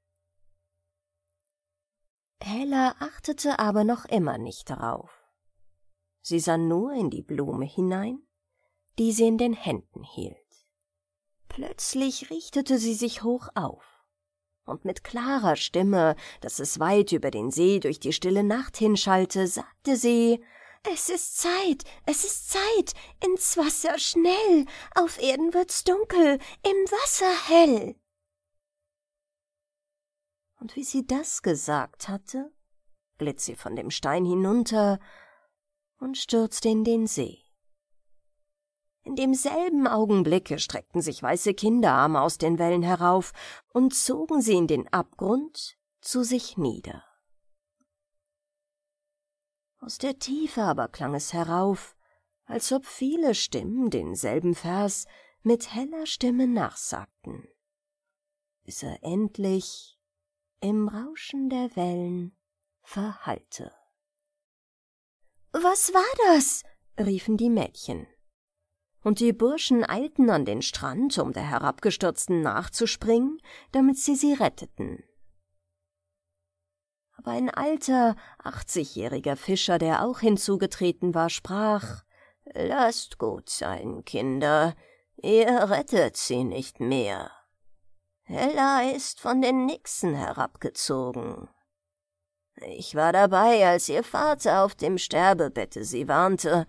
Hella achtete aber noch immer nicht darauf. Sie sah nur in die Blume hinein, die sie in den Händen hielt. Plötzlich richtete sie sich hoch auf, und mit klarer Stimme, dass es weit über den See durch die stille Nacht hinschallte, sagte sie Es ist Zeit, es ist Zeit, ins Wasser schnell, auf Erden wird's dunkel, im Wasser hell und wie sie das gesagt hatte, glitt sie von dem Stein hinunter und stürzte in den See. In demselben Augenblicke streckten sich weiße Kinderarme aus den Wellen herauf und zogen sie in den Abgrund zu sich nieder. Aus der Tiefe aber klang es herauf, als ob viele Stimmen denselben Vers mit heller Stimme nachsagten, bis er endlich im Rauschen der Wellen verhallte. Was war das? riefen die Mädchen. Und die Burschen eilten an den Strand, um der Herabgestürzten nachzuspringen, damit sie sie retteten. Aber ein alter, achtzigjähriger Fischer, der auch hinzugetreten war, sprach Lasst gut sein, Kinder, ihr rettet sie nicht mehr. Ella ist von den Nixen herabgezogen. Ich war dabei, als ihr Vater auf dem Sterbebette sie warnte.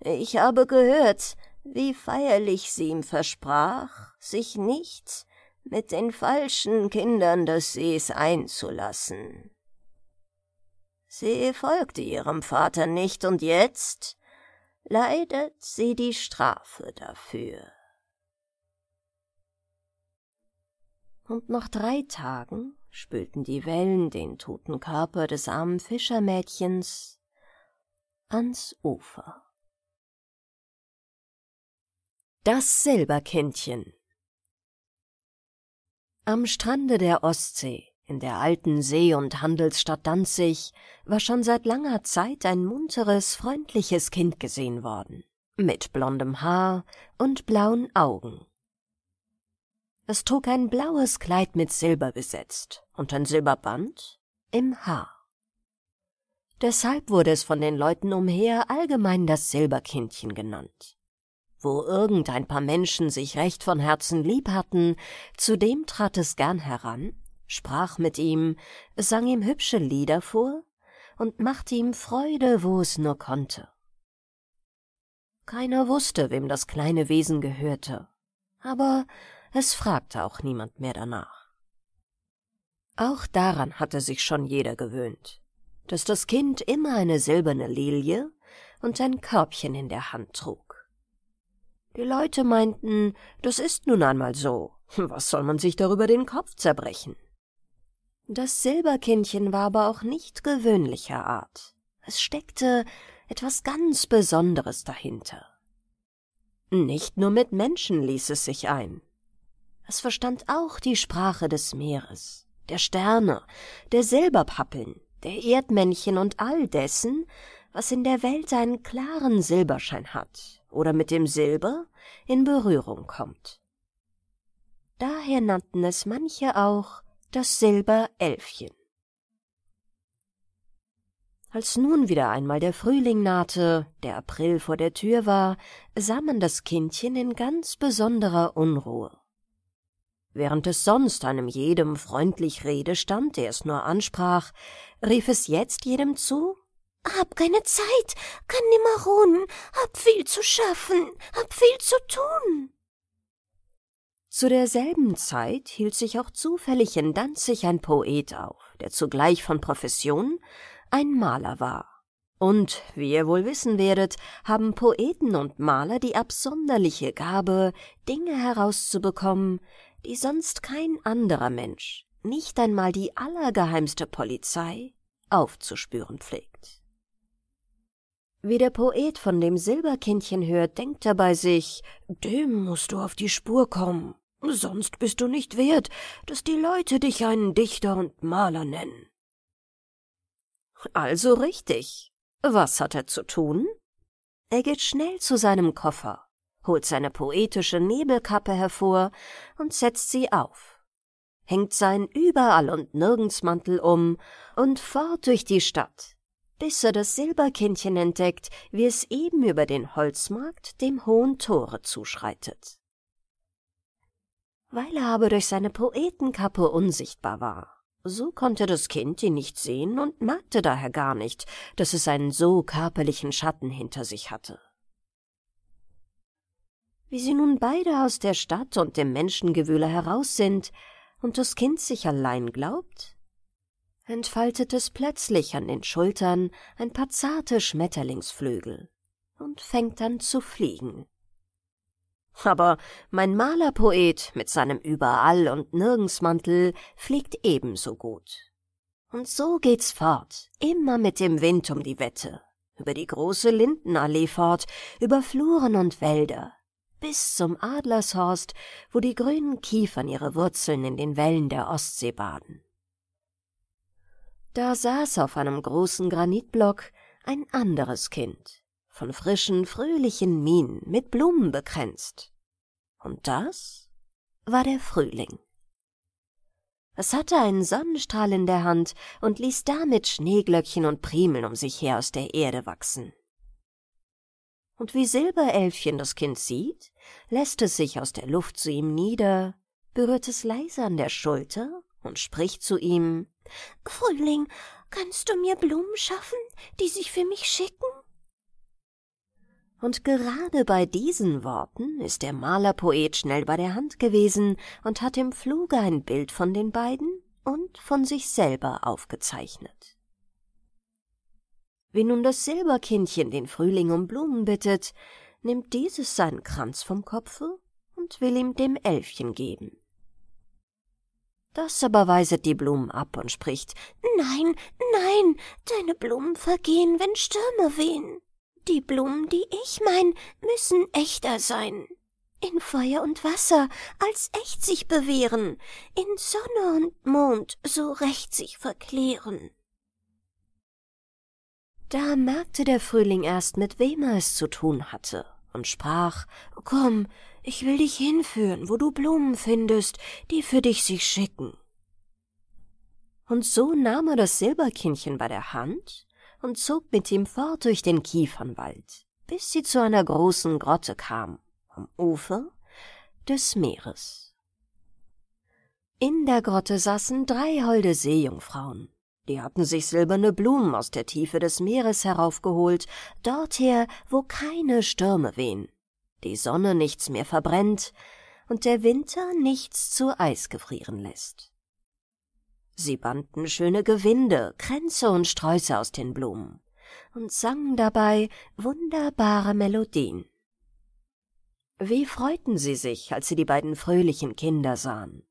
Ich habe gehört, wie feierlich sie ihm versprach, sich nicht mit den falschen Kindern des Sees einzulassen. Sie folgte ihrem Vater nicht und jetzt leidet sie die Strafe dafür. und nach drei Tagen spülten die Wellen den toten Körper des armen Fischermädchens ans Ufer. Das Silberkindchen Am Strande der Ostsee, in der alten See- und Handelsstadt Danzig, war schon seit langer Zeit ein munteres, freundliches Kind gesehen worden, mit blondem Haar und blauen Augen. Es trug ein blaues Kleid mit Silber besetzt und ein Silberband im Haar. Deshalb wurde es von den Leuten umher allgemein das Silberkindchen genannt. Wo irgendein paar Menschen sich recht von Herzen lieb hatten, zu dem trat es gern heran, sprach mit ihm, sang ihm hübsche Lieder vor und machte ihm Freude, wo es nur konnte. Keiner wusste, wem das kleine Wesen gehörte, aber es fragte auch niemand mehr danach. Auch daran hatte sich schon jeder gewöhnt, dass das Kind immer eine silberne Lilie und ein Körbchen in der Hand trug. Die Leute meinten, das ist nun einmal so, was soll man sich darüber den Kopf zerbrechen? Das Silberkindchen war aber auch nicht gewöhnlicher Art. Es steckte etwas ganz Besonderes dahinter. Nicht nur mit Menschen ließ es sich ein. Es verstand auch die Sprache des Meeres, der Sterne, der Silberpappeln, der Erdmännchen und all dessen, was in der Welt einen klaren Silberschein hat oder mit dem Silber in Berührung kommt. Daher nannten es manche auch das Silberelfchen. Als nun wieder einmal der Frühling nahte, der April vor der Tür war, sah man das Kindchen in ganz besonderer Unruhe. Während es sonst einem jedem freundlich Rede stand, der es nur ansprach, rief es jetzt jedem zu Hab keine Zeit, kann nimmer ruhen, hab viel zu schaffen, hab viel zu tun. Zu derselben Zeit hielt sich auch zufällig in Danzig ein Poet auf, der zugleich von Profession ein Maler war. Und, wie ihr wohl wissen werdet, haben Poeten und Maler die absonderliche Gabe, Dinge herauszubekommen, die sonst kein anderer Mensch, nicht einmal die allergeheimste Polizei, aufzuspüren pflegt. Wie der Poet von dem Silberkindchen hört, denkt er bei sich, dem musst du auf die Spur kommen, sonst bist du nicht wert, dass die Leute dich einen Dichter und Maler nennen. Also richtig. Was hat er zu tun? Er geht schnell zu seinem Koffer, holt seine poetische Nebelkappe hervor und setzt sie auf, hängt sein Überall- und Nirgendsmantel um und fort durch die Stadt, bis er das Silberkindchen entdeckt, wie es eben über den Holzmarkt dem hohen Tore zuschreitet. Weil er aber durch seine Poetenkappe unsichtbar war, so konnte das Kind ihn nicht sehen und merkte daher gar nicht, dass es einen so körperlichen Schatten hinter sich hatte. Wie sie nun beide aus der Stadt und dem Menschengewühle heraus sind und das Kind sich allein glaubt, entfaltet es plötzlich an den Schultern ein paar zarte Schmetterlingsflügel und fängt an zu fliegen. Aber mein Malerpoet mit seinem Überall- und Nirgendsmantel fliegt ebenso gut. Und so geht's fort, immer mit dem Wind um die Wette, über die große Lindenallee fort, über Fluren und Wälder, bis zum Adlershorst, wo die grünen Kiefern ihre Wurzeln in den Wellen der Ostsee baden. Da saß auf einem großen Granitblock ein anderes Kind, von frischen, fröhlichen Mienen, mit Blumen bekränzt. Und das war der Frühling. Es hatte einen Sonnenstrahl in der Hand und ließ damit Schneeglöckchen und Primeln um sich her aus der Erde wachsen und wie Silberelfchen das Kind sieht, lässt es sich aus der Luft zu ihm nieder, berührt es leise an der Schulter und spricht zu ihm Frühling, kannst du mir Blumen schaffen, die sich für mich schicken? Und gerade bei diesen Worten ist der Malerpoet schnell bei der Hand gewesen und hat im Fluge ein Bild von den beiden und von sich selber aufgezeichnet. Wenn nun das Silberkindchen den Frühling um Blumen bittet, nimmt dieses seinen Kranz vom Kopfe und will ihm dem Elfchen geben. Das aber weiset die Blumen ab und spricht, Nein, nein, deine Blumen vergehen, wenn Stürme wehen. Die Blumen, die ich mein, müssen echter sein. In Feuer und Wasser als echt sich bewähren, in Sonne und Mond so recht sich verklären. Da merkte der Frühling erst, mit wem er es zu tun hatte, und sprach Komm, ich will dich hinführen, wo du Blumen findest, die für dich sich schicken. Und so nahm er das Silberkindchen bei der Hand und zog mit ihm fort durch den Kiefernwald, bis sie zu einer großen Grotte kam, am Ufer des Meeres. In der Grotte saßen drei holde Seejungfrauen, die hatten sich silberne Blumen aus der Tiefe des Meeres heraufgeholt, dorther, wo keine Stürme wehen, die Sonne nichts mehr verbrennt und der Winter nichts zu Eis gefrieren lässt. Sie banden schöne Gewinde, Kränze und Sträuße aus den Blumen und sangen dabei wunderbare Melodien. Wie freuten sie sich, als sie die beiden fröhlichen Kinder sahen.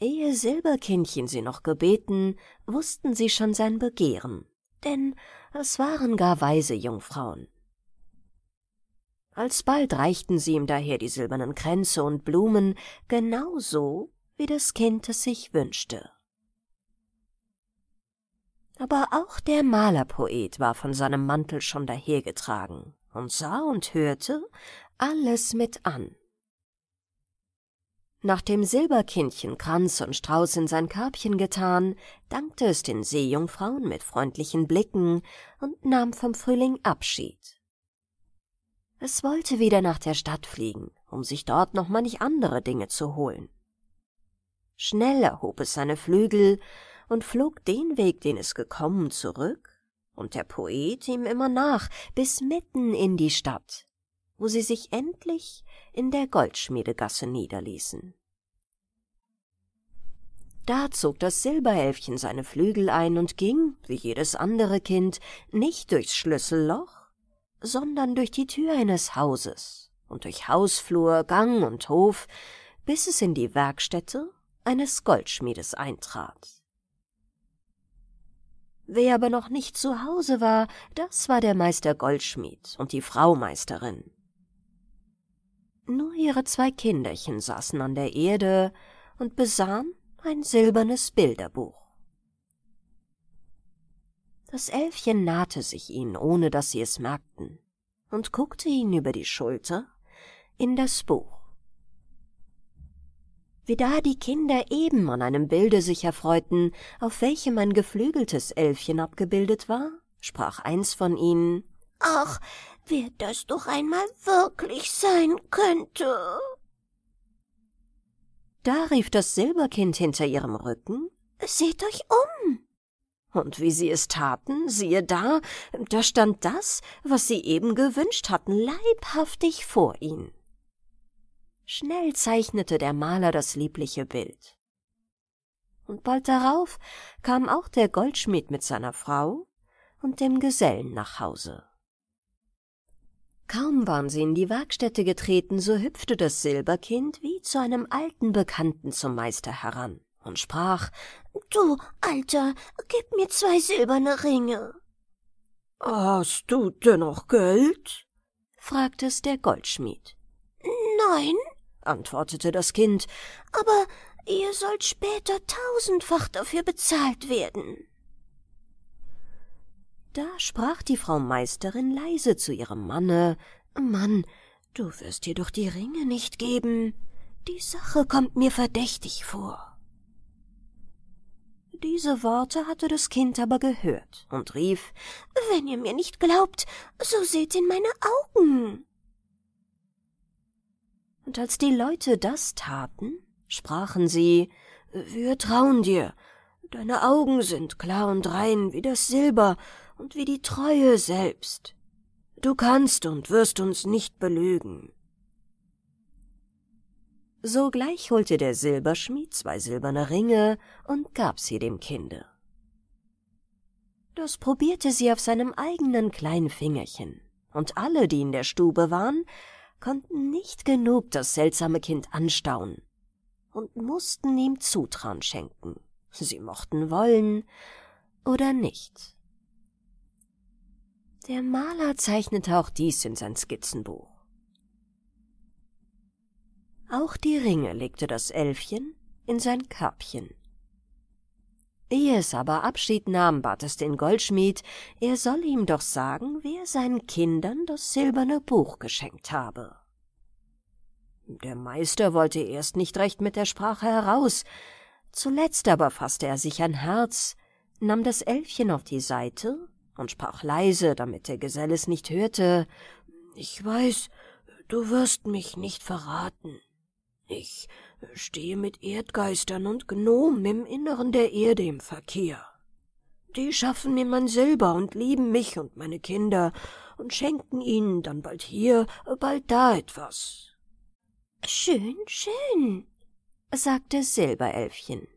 Ehe Silberkindchen sie noch gebeten, wussten sie schon sein Begehren, denn es waren gar weise Jungfrauen. Alsbald reichten sie ihm daher die silbernen Kränze und Blumen, genau so, wie das Kind es sich wünschte. Aber auch der Malerpoet war von seinem Mantel schon dahergetragen und sah und hörte alles mit an. Nach dem Silberkindchen Kranz und Strauß in sein Körbchen getan, dankte es den Seejungfrauen mit freundlichen Blicken und nahm vom Frühling Abschied. Es wollte wieder nach der Stadt fliegen, um sich dort noch manch andere Dinge zu holen. Schnell erhob es seine Flügel und flog den Weg, den es gekommen, zurück, und der Poet ihm immer nach, bis mitten in die Stadt wo sie sich endlich in der Goldschmiedegasse niederließen. Da zog das Silberelfchen seine Flügel ein und ging, wie jedes andere Kind, nicht durchs Schlüsselloch, sondern durch die Tür eines Hauses und durch Hausflur, Gang und Hof, bis es in die Werkstätte eines Goldschmiedes eintrat. Wer aber noch nicht zu Hause war, das war der Meister Goldschmied und die Frau Meisterin. Nur ihre zwei Kinderchen saßen an der Erde und besahen ein silbernes Bilderbuch. Das Elfchen nahte sich ihnen, ohne dass sie es merkten, und guckte ihnen über die Schulter in das Buch. Wie da die Kinder eben an einem Bilde sich erfreuten, auf welchem ein geflügeltes Elfchen abgebildet war, sprach eins von ihnen, »Ach, wer das doch einmal wirklich sein könnte. Da rief das Silberkind hinter ihrem Rücken Seht euch um. Und wie sie es taten, siehe da, da stand das, was sie eben gewünscht hatten, leibhaftig vor ihnen. Schnell zeichnete der Maler das liebliche Bild. Und bald darauf kam auch der Goldschmied mit seiner Frau und dem Gesellen nach Hause. Kaum waren sie in die Werkstätte getreten, so hüpfte das Silberkind wie zu einem alten Bekannten zum Meister heran und sprach Du, Alter, gib mir zwei silberne Ringe. Hast du denn noch Geld? fragte es der Goldschmied. Nein, antwortete das Kind, aber ihr sollt später tausendfach dafür bezahlt werden. Da sprach die Frau Meisterin leise zu ihrem Manne Mann, du wirst dir doch die Ringe nicht geben. Die Sache kommt mir verdächtig vor. Diese Worte hatte das Kind aber gehört und rief Wenn ihr mir nicht glaubt, so seht in meine Augen. Und als die Leute das taten, sprachen sie Wir trauen dir, deine Augen sind klar und rein wie das Silber, und wie die Treue selbst. Du kannst und wirst uns nicht belügen. Sogleich holte der Silberschmied zwei silberne Ringe und gab sie dem Kinde. Das probierte sie auf seinem eigenen kleinen Fingerchen, und alle, die in der Stube waren, konnten nicht genug das seltsame Kind anstauen und mussten ihm Zutrauen schenken. Sie mochten wollen oder nicht. Der Maler zeichnete auch dies in sein Skizzenbuch. Auch die Ringe legte das Elfchen in sein Körbchen. Ehe es aber Abschied nahm, bat es den Goldschmied, er soll ihm doch sagen, wer seinen Kindern das silberne Buch geschenkt habe. Der Meister wollte erst nicht recht mit der Sprache heraus, zuletzt aber fasste er sich ein Herz, nahm das Elfchen auf die Seite und sprach leise, damit der Gesell es nicht hörte. Ich weiß, du wirst mich nicht verraten. Ich stehe mit Erdgeistern und Gnomen im Inneren der Erde im Verkehr. Die schaffen mir mein Silber und lieben mich und meine Kinder und schenken ihnen dann bald hier, bald da etwas. Schön, schön, sagte Silberelfchen.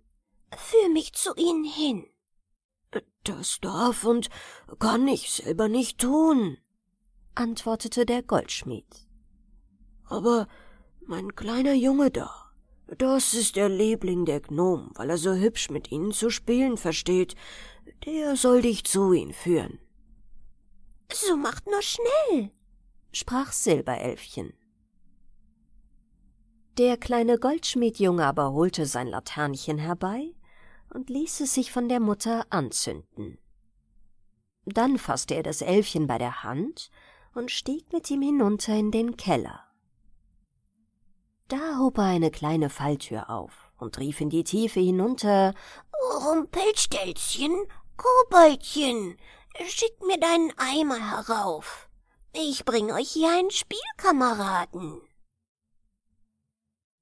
Führ mich zu ihnen hin. Das darf und kann ich selber nicht tun, antwortete der Goldschmied. Aber mein kleiner Junge da, das ist der Liebling der Gnomen, weil er so hübsch mit ihnen zu spielen versteht. Der soll dich zu ihnen führen. So macht nur schnell, sprach Silberelfchen. Der kleine Goldschmiedjunge aber holte sein Laternchen herbei, und ließ es sich von der Mutter anzünden. Dann fasste er das Elfchen bei der Hand und stieg mit ihm hinunter in den Keller. Da hob er eine kleine Falltür auf und rief in die Tiefe hinunter Rumpelstelzchen, oh, Koboldchen, schick mir deinen Eimer herauf. Ich bring euch hier einen Spielkameraden.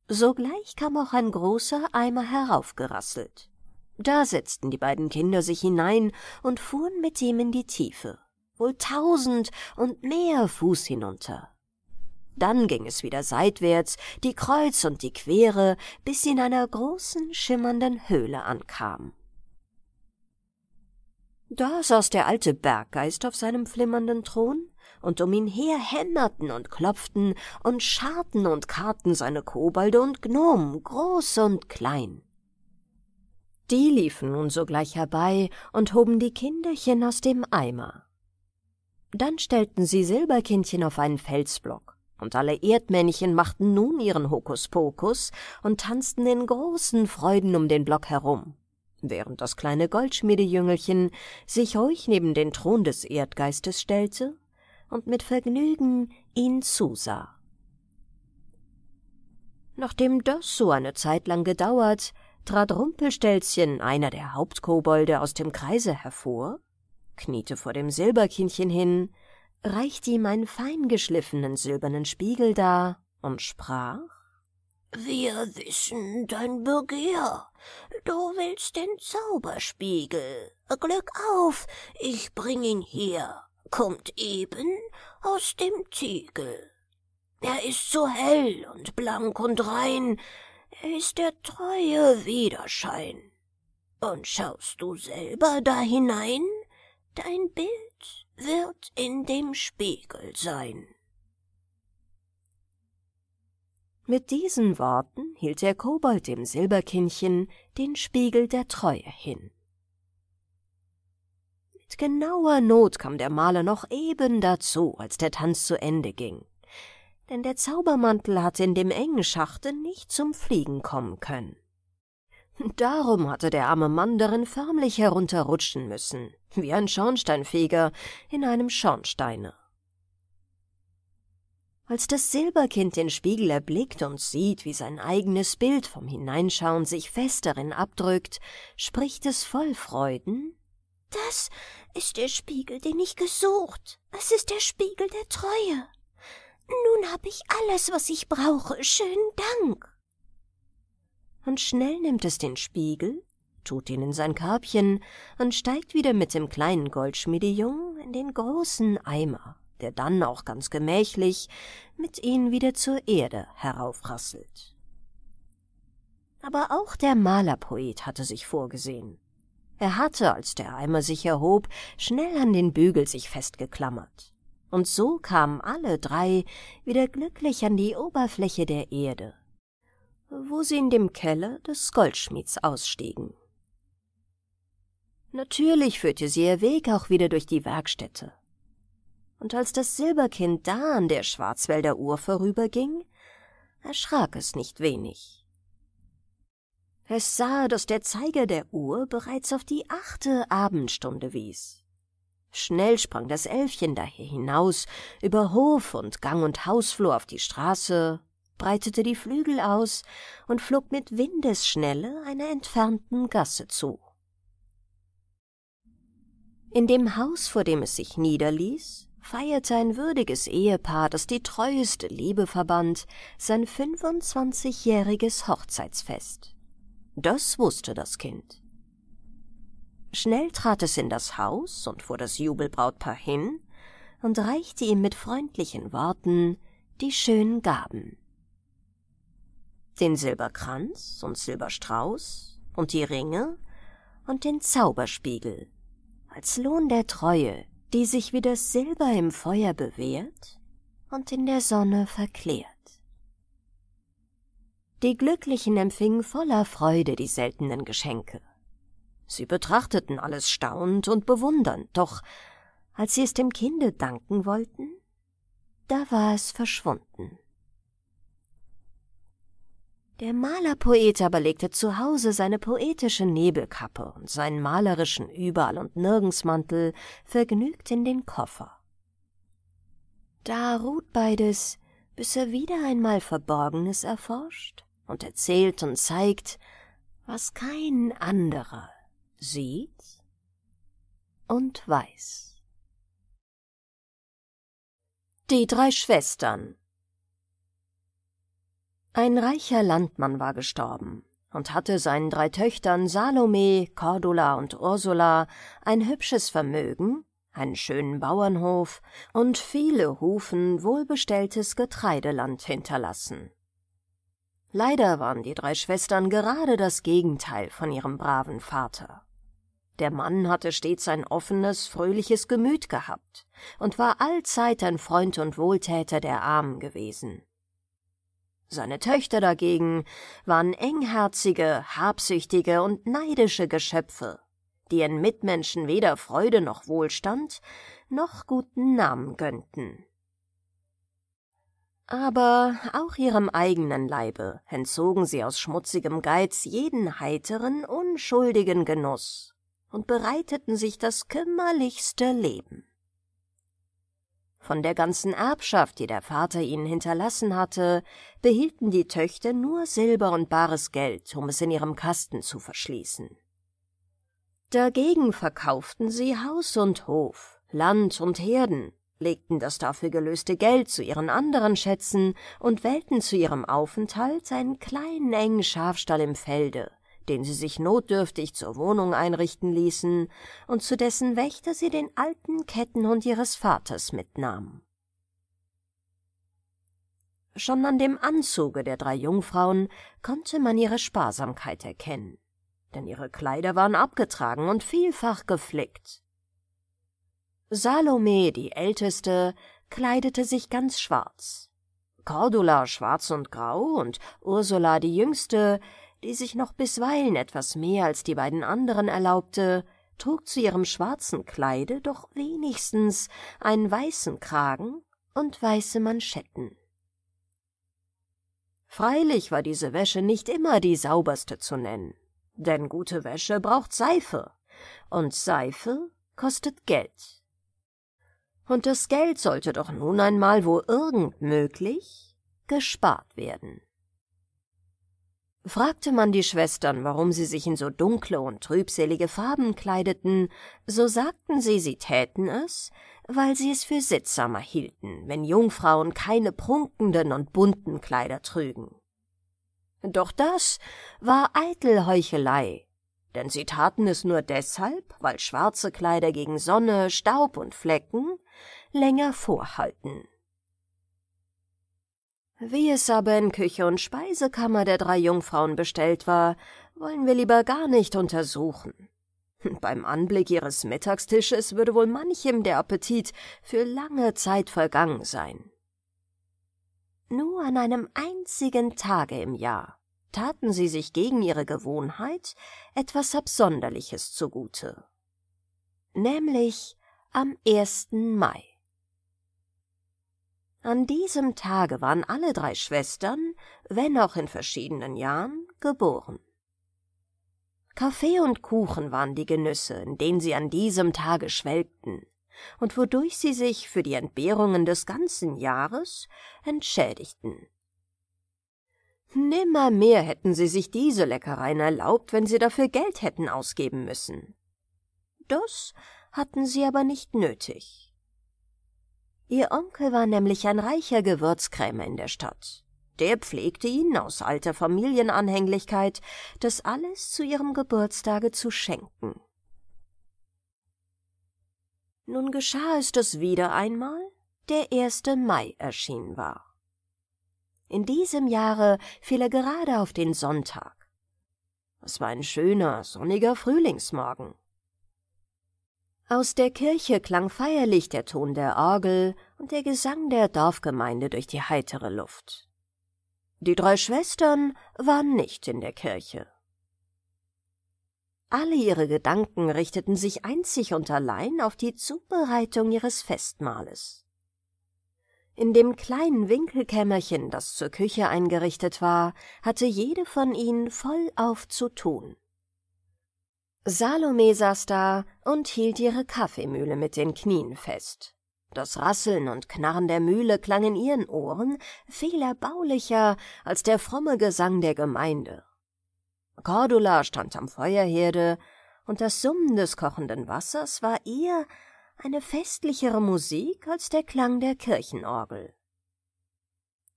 Sogleich kam auch ein großer Eimer heraufgerasselt. Da setzten die beiden Kinder sich hinein und fuhren mit ihm in die Tiefe, wohl tausend und mehr Fuß hinunter. Dann ging es wieder seitwärts, die Kreuz und die Quere, bis sie in einer großen, schimmernden Höhle ankam. Da saß der alte Berggeist auf seinem flimmernden Thron, und um ihn her hämmerten und klopften und scharten und karten seine Kobolde und Gnomen, groß und klein. Die liefen nun sogleich herbei und hoben die Kinderchen aus dem Eimer. Dann stellten sie Silberkindchen auf einen Felsblock, und alle Erdmännchen machten nun ihren Hokuspokus und tanzten in großen Freuden um den Block herum, während das kleine Goldschmiedejüngelchen sich ruhig neben den Thron des Erdgeistes stellte und mit Vergnügen ihn zusah. Nachdem das so eine Zeit lang gedauert, trat Rumpelstelzchen, einer der Hauptkobolde, aus dem Kreise hervor, kniete vor dem Silberkindchen hin, reichte ihm einen feingeschliffenen silbernen Spiegel dar und sprach Wir wissen dein Begehr. Du willst den Zauberspiegel. Glück auf, ich bring ihn hier. Kommt eben aus dem Tiegel. Er ist so hell und blank und rein, ist der treue Widerschein. Und schaust du selber da hinein, dein Bild wird in dem Spiegel sein. Mit diesen Worten hielt der Kobold dem Silberkindchen den Spiegel der Treue hin. Mit genauer Not kam der Maler noch eben dazu, als der Tanz zu Ende ging denn der Zaubermantel hatte in dem engen Schachte nicht zum Fliegen kommen können. Darum hatte der arme Mann darin förmlich herunterrutschen müssen, wie ein Schornsteinfeger in einem Schornsteine. Als das Silberkind den Spiegel erblickt und sieht, wie sein eigenes Bild vom Hineinschauen sich fest darin abdrückt, spricht es voll Freuden. Das ist der Spiegel, den ich gesucht. Es ist der Spiegel der Treue. Nun hab ich alles, was ich brauche. Schönen Dank. Und schnell nimmt es den Spiegel, tut ihn in sein Körbchen und steigt wieder mit dem kleinen Goldschmiedejungen in den großen Eimer, der dann auch ganz gemächlich mit ihnen wieder zur Erde heraufrasselt. Aber auch der Malerpoet hatte sich vorgesehen. Er hatte, als der Eimer sich erhob, schnell an den Bügel sich festgeklammert und so kamen alle drei wieder glücklich an die Oberfläche der Erde, wo sie in dem Keller des Goldschmieds ausstiegen. Natürlich führte sie ihr Weg auch wieder durch die Werkstätte. Und als das Silberkind da an der Schwarzwälder Uhr vorüberging, erschrak es nicht wenig. Es sah, dass der Zeiger der Uhr bereits auf die achte Abendstunde wies. Schnell sprang das Elfchen daher hinaus, über Hof und Gang und Hausflur auf die Straße, breitete die Flügel aus und flog mit Windesschnelle einer entfernten Gasse zu. In dem Haus, vor dem es sich niederließ, feierte ein würdiges Ehepaar, das die treueste Liebe verband, sein 25-jähriges Hochzeitsfest. Das wusste das Kind. Schnell trat es in das Haus und fuhr das Jubelbrautpaar hin und reichte ihm mit freundlichen Worten die schönen Gaben. Den Silberkranz und Silberstrauß und die Ringe und den Zauberspiegel, als Lohn der Treue, die sich wie das Silber im Feuer bewährt und in der Sonne verklärt. Die Glücklichen empfingen voller Freude die seltenen Geschenke. Sie betrachteten alles staunend und bewundernd, doch als sie es dem Kinde danken wollten, da war es verschwunden. Der Malerpoet aber legte zu Hause seine poetische Nebelkappe und seinen malerischen Überall- und Nirgendsmantel vergnügt in den Koffer. Da ruht beides, bis er wieder einmal Verborgenes erforscht und erzählt und zeigt, was kein anderer sieht und weiß. Die drei Schwestern Ein reicher Landmann war gestorben und hatte seinen drei Töchtern Salome, Cordula und Ursula ein hübsches Vermögen, einen schönen Bauernhof und viele Hufen wohlbestelltes Getreideland hinterlassen. Leider waren die drei Schwestern gerade das Gegenteil von ihrem braven Vater. Der Mann hatte stets ein offenes, fröhliches Gemüt gehabt und war allzeit ein Freund und Wohltäter der Armen gewesen. Seine Töchter dagegen waren engherzige, habsüchtige und neidische Geschöpfe, die ihren Mitmenschen weder Freude noch Wohlstand noch guten Namen gönnten. Aber auch ihrem eigenen Leibe entzogen sie aus schmutzigem Geiz jeden heiteren, unschuldigen Genuss und bereiteten sich das kümmerlichste Leben. Von der ganzen Erbschaft, die der Vater ihnen hinterlassen hatte, behielten die Töchter nur Silber und bares Geld, um es in ihrem Kasten zu verschließen. Dagegen verkauften sie Haus und Hof, Land und Herden, legten das dafür gelöste Geld zu ihren anderen Schätzen und wählten zu ihrem Aufenthalt einen kleinen engen Schafstall im Felde, den sie sich notdürftig zur Wohnung einrichten ließen und zu dessen Wächter sie den alten Kettenhund ihres Vaters mitnahmen. Schon an dem Anzuge der drei Jungfrauen konnte man ihre Sparsamkeit erkennen, denn ihre Kleider waren abgetragen und vielfach geflickt. Salome, die Älteste, kleidete sich ganz schwarz. Cordula schwarz und grau und Ursula, die Jüngste, die sich noch bisweilen etwas mehr als die beiden anderen erlaubte, trug zu ihrem schwarzen Kleide doch wenigstens einen weißen Kragen und weiße Manschetten. Freilich war diese Wäsche nicht immer die sauberste zu nennen, denn gute Wäsche braucht Seife, und Seife kostet Geld. Und das Geld sollte doch nun einmal wo irgend möglich gespart werden. Fragte man die Schwestern, warum sie sich in so dunkle und trübselige Farben kleideten, so sagten sie, sie täten es, weil sie es für sittsamer hielten, wenn Jungfrauen keine prunkenden und bunten Kleider trügen. Doch das war eitel Heuchelei, denn sie taten es nur deshalb, weil schwarze Kleider gegen Sonne, Staub und Flecken länger vorhalten. Wie es aber in Küche und Speisekammer der drei Jungfrauen bestellt war, wollen wir lieber gar nicht untersuchen. Beim Anblick ihres Mittagstisches würde wohl manchem der Appetit für lange Zeit vergangen sein. Nur an einem einzigen Tage im Jahr taten sie sich gegen ihre Gewohnheit etwas Absonderliches zugute, nämlich am 1. Mai. An diesem Tage waren alle drei Schwestern, wenn auch in verschiedenen Jahren, geboren. Kaffee und Kuchen waren die Genüsse, in denen sie an diesem Tage schwelgten, und wodurch sie sich für die Entbehrungen des ganzen Jahres entschädigten. Nimmermehr hätten sie sich diese Leckereien erlaubt, wenn sie dafür Geld hätten ausgeben müssen. Das hatten sie aber nicht nötig. Ihr Onkel war nämlich ein reicher Gewürzkrämer in der Stadt. Der pflegte ihn aus alter Familienanhänglichkeit, das alles zu ihrem Geburtstage zu schenken. Nun geschah es, dass wieder einmal der erste Mai erschienen war. In diesem Jahre fiel er gerade auf den Sonntag. Es war ein schöner, sonniger Frühlingsmorgen. Aus der Kirche klang feierlich der Ton der Orgel und der Gesang der Dorfgemeinde durch die heitere Luft. Die drei Schwestern waren nicht in der Kirche. Alle ihre Gedanken richteten sich einzig und allein auf die Zubereitung ihres Festmahles. In dem kleinen Winkelkämmerchen, das zur Küche eingerichtet war, hatte jede von ihnen vollauf zu tun. Salome saß da und hielt ihre Kaffeemühle mit den Knien fest. Das Rasseln und Knarren der Mühle klang in ihren Ohren viel erbaulicher als der fromme Gesang der Gemeinde. Cordula stand am Feuerherde, und das Summen des kochenden Wassers war ihr eine festlichere Musik als der Klang der Kirchenorgel.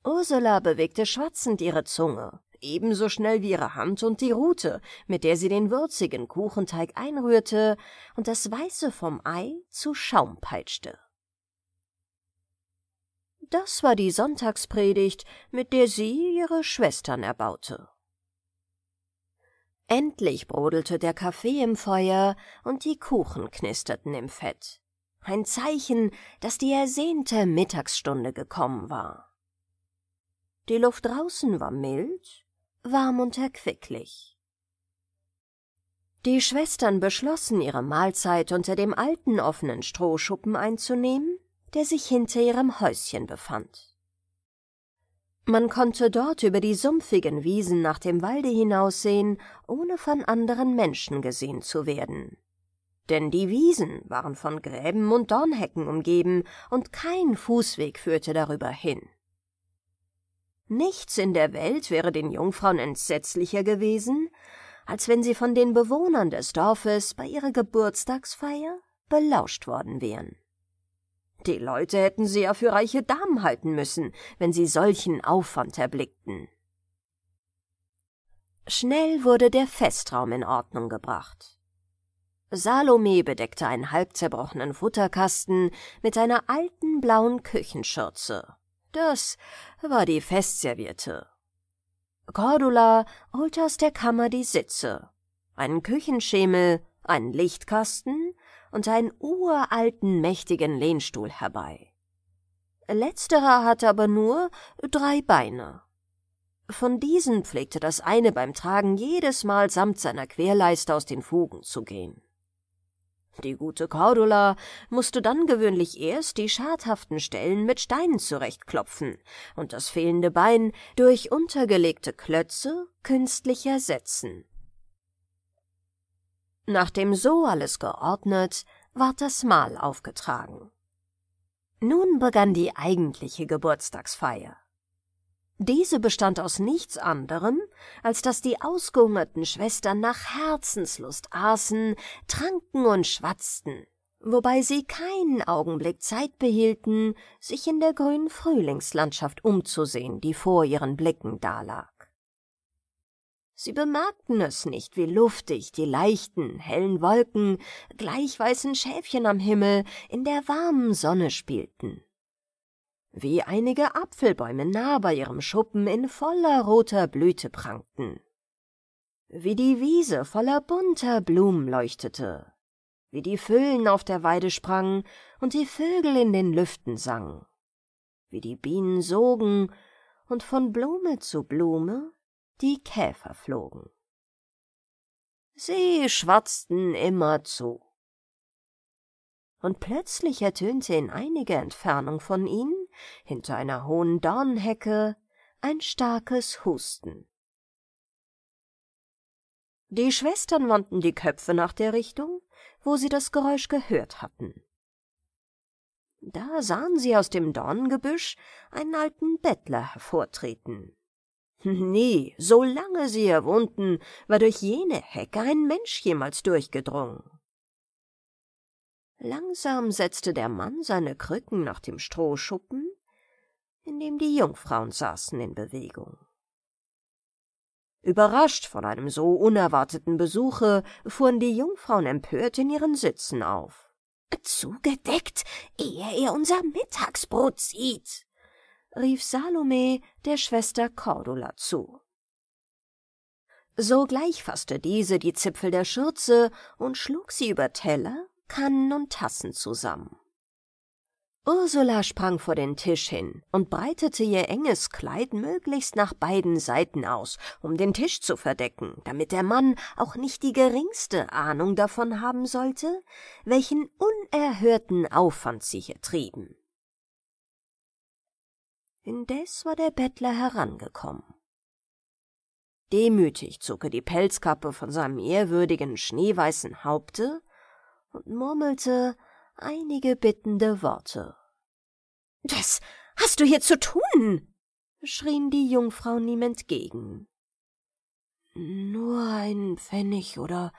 Ursula bewegte schwatzend ihre Zunge, ebenso schnell wie ihre Hand und die Rute, mit der sie den würzigen Kuchenteig einrührte und das Weiße vom Ei zu Schaum peitschte. Das war die Sonntagspredigt, mit der sie ihre Schwestern erbaute. Endlich brodelte der Kaffee im Feuer und die Kuchen knisterten im Fett. Ein Zeichen, dass die ersehnte Mittagsstunde gekommen war. Die Luft draußen war mild, warm und erquicklich. Die Schwestern beschlossen, ihre Mahlzeit unter dem alten offenen Strohschuppen einzunehmen, der sich hinter ihrem Häuschen befand. Man konnte dort über die sumpfigen Wiesen nach dem Walde hinaussehen, ohne von anderen Menschen gesehen zu werden. Denn die Wiesen waren von Gräben und Dornhecken umgeben, und kein Fußweg führte darüber hin. Nichts in der Welt wäre den Jungfrauen entsetzlicher gewesen, als wenn sie von den Bewohnern des Dorfes bei ihrer Geburtstagsfeier belauscht worden wären. Die Leute hätten sie ja für reiche Damen halten müssen, wenn sie solchen Aufwand erblickten. Schnell wurde der Festraum in Ordnung gebracht. Salome bedeckte einen halbzerbrochenen Futterkasten mit einer alten blauen Küchenschürze das war die Festservierte. Cordula holte aus der Kammer die Sitze, einen Küchenschemel, einen Lichtkasten und einen uralten, mächtigen Lehnstuhl herbei. Letzterer hatte aber nur drei Beine. Von diesen pflegte das eine beim Tragen jedes Mal samt seiner Querleiste aus den Fugen zu gehen. Die gute Cordula musste dann gewöhnlich erst die schadhaften Stellen mit Steinen zurechtklopfen und das fehlende Bein durch untergelegte Klötze künstlich ersetzen. Nachdem so alles geordnet, ward das Mahl aufgetragen. Nun begann die eigentliche Geburtstagsfeier. Diese bestand aus nichts anderem, als dass die ausgehungerten Schwestern nach Herzenslust aßen, tranken und schwatzten, wobei sie keinen Augenblick Zeit behielten, sich in der grünen Frühlingslandschaft umzusehen, die vor ihren Blicken dalag. Sie bemerkten es nicht, wie luftig die leichten, hellen Wolken, gleichweißen Schäfchen am Himmel in der warmen Sonne spielten wie einige Apfelbäume nah bei ihrem Schuppen in voller roter Blüte prangten, wie die Wiese voller bunter Blumen leuchtete, wie die Füllen auf der Weide sprangen und die Vögel in den Lüften sangen, wie die Bienen sogen und von Blume zu Blume die Käfer flogen. Sie schwatzten immerzu. Und plötzlich ertönte in einiger Entfernung von ihnen hinter einer hohen Dornenhecke ein starkes Husten. Die Schwestern wandten die Köpfe nach der Richtung, wo sie das Geräusch gehört hatten. Da sahen sie aus dem Dornengebüsch einen alten Bettler hervortreten. Nie, solange sie hier wohnten, war durch jene Hecke ein Mensch jemals durchgedrungen. Langsam setzte der Mann seine Krücken nach dem Strohschuppen, in dem die Jungfrauen saßen, in Bewegung. Überrascht von einem so unerwarteten Besuche, fuhren die Jungfrauen empört in ihren Sitzen auf. Zugedeckt, ehe er unser Mittagsbrot sieht, rief Salome der Schwester Cordula zu. Sogleich fasste diese die Zipfel der Schürze und schlug sie über Teller Kannen und Tassen zusammen. Ursula sprang vor den Tisch hin und breitete ihr enges Kleid möglichst nach beiden Seiten aus, um den Tisch zu verdecken, damit der Mann auch nicht die geringste Ahnung davon haben sollte, welchen unerhörten Aufwand sie hier trieben. Indes war der Bettler herangekommen. Demütig zog er die Pelzkappe von seinem ehrwürdigen schneeweißen Haupte und murmelte einige bittende Worte. Was hast du hier zu tun? schrien die Jungfrauen ihm entgegen. Nur einen Pfennig oder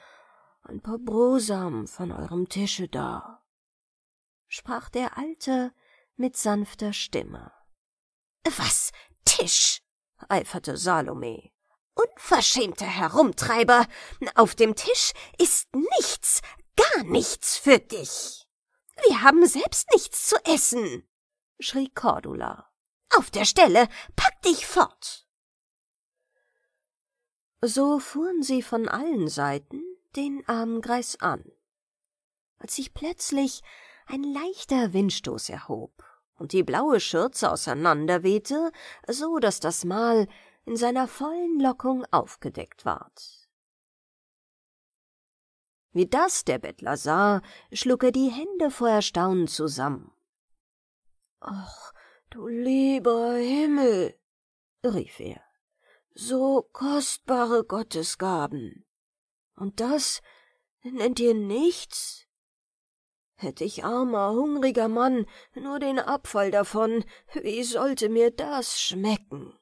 ein paar Brosamen von eurem Tische da, sprach der Alte mit sanfter Stimme. Was, Tisch? eiferte Salome. Unverschämter Herumtreiber! Auf dem Tisch ist nichts gar nichts für dich. Wir haben selbst nichts zu essen, schrie Cordula. Auf der Stelle, pack dich fort. So fuhren sie von allen Seiten den armen Greis an, als sich plötzlich ein leichter Windstoß erhob und die blaue Schürze auseinanderwehte, so daß das Mal in seiner vollen Lockung aufgedeckt ward. Wie das der Bettler sah, schlug er die Hände vor Erstaunen zusammen. Ach, du lieber Himmel, rief er, so kostbare Gottesgaben. Und das nennt ihr nichts? Hätte ich armer, hungriger Mann nur den Abfall davon, wie sollte mir das schmecken?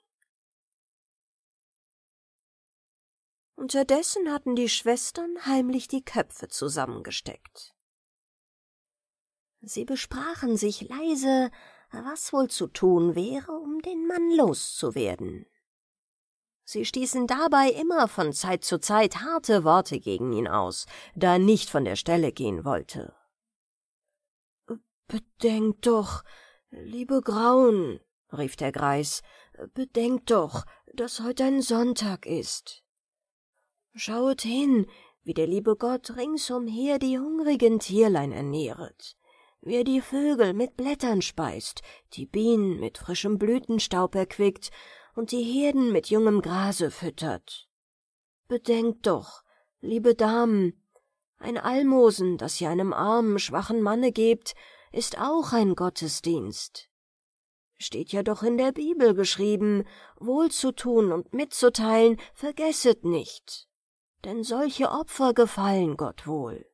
Unterdessen hatten die Schwestern heimlich die Köpfe zusammengesteckt. Sie besprachen sich leise, was wohl zu tun wäre, um den Mann loszuwerden. Sie stießen dabei immer von Zeit zu Zeit harte Worte gegen ihn aus, da er nicht von der Stelle gehen wollte. Bedenkt doch, liebe Grauen, rief der Greis, bedenkt doch, dass heute ein Sonntag ist. Schaut hin, wie der liebe Gott ringsumher die hungrigen Tierlein ernähret, wie er die Vögel mit Blättern speist, die Bienen mit frischem Blütenstaub erquickt und die Herden mit jungem Grase füttert. Bedenkt doch, liebe Damen, ein Almosen, das ihr einem armen, schwachen Manne gebt, ist auch ein Gottesdienst. Steht ja doch in der Bibel geschrieben, wohlzutun und mitzuteilen, vergesset nicht denn solche Opfer gefallen Gott wohl.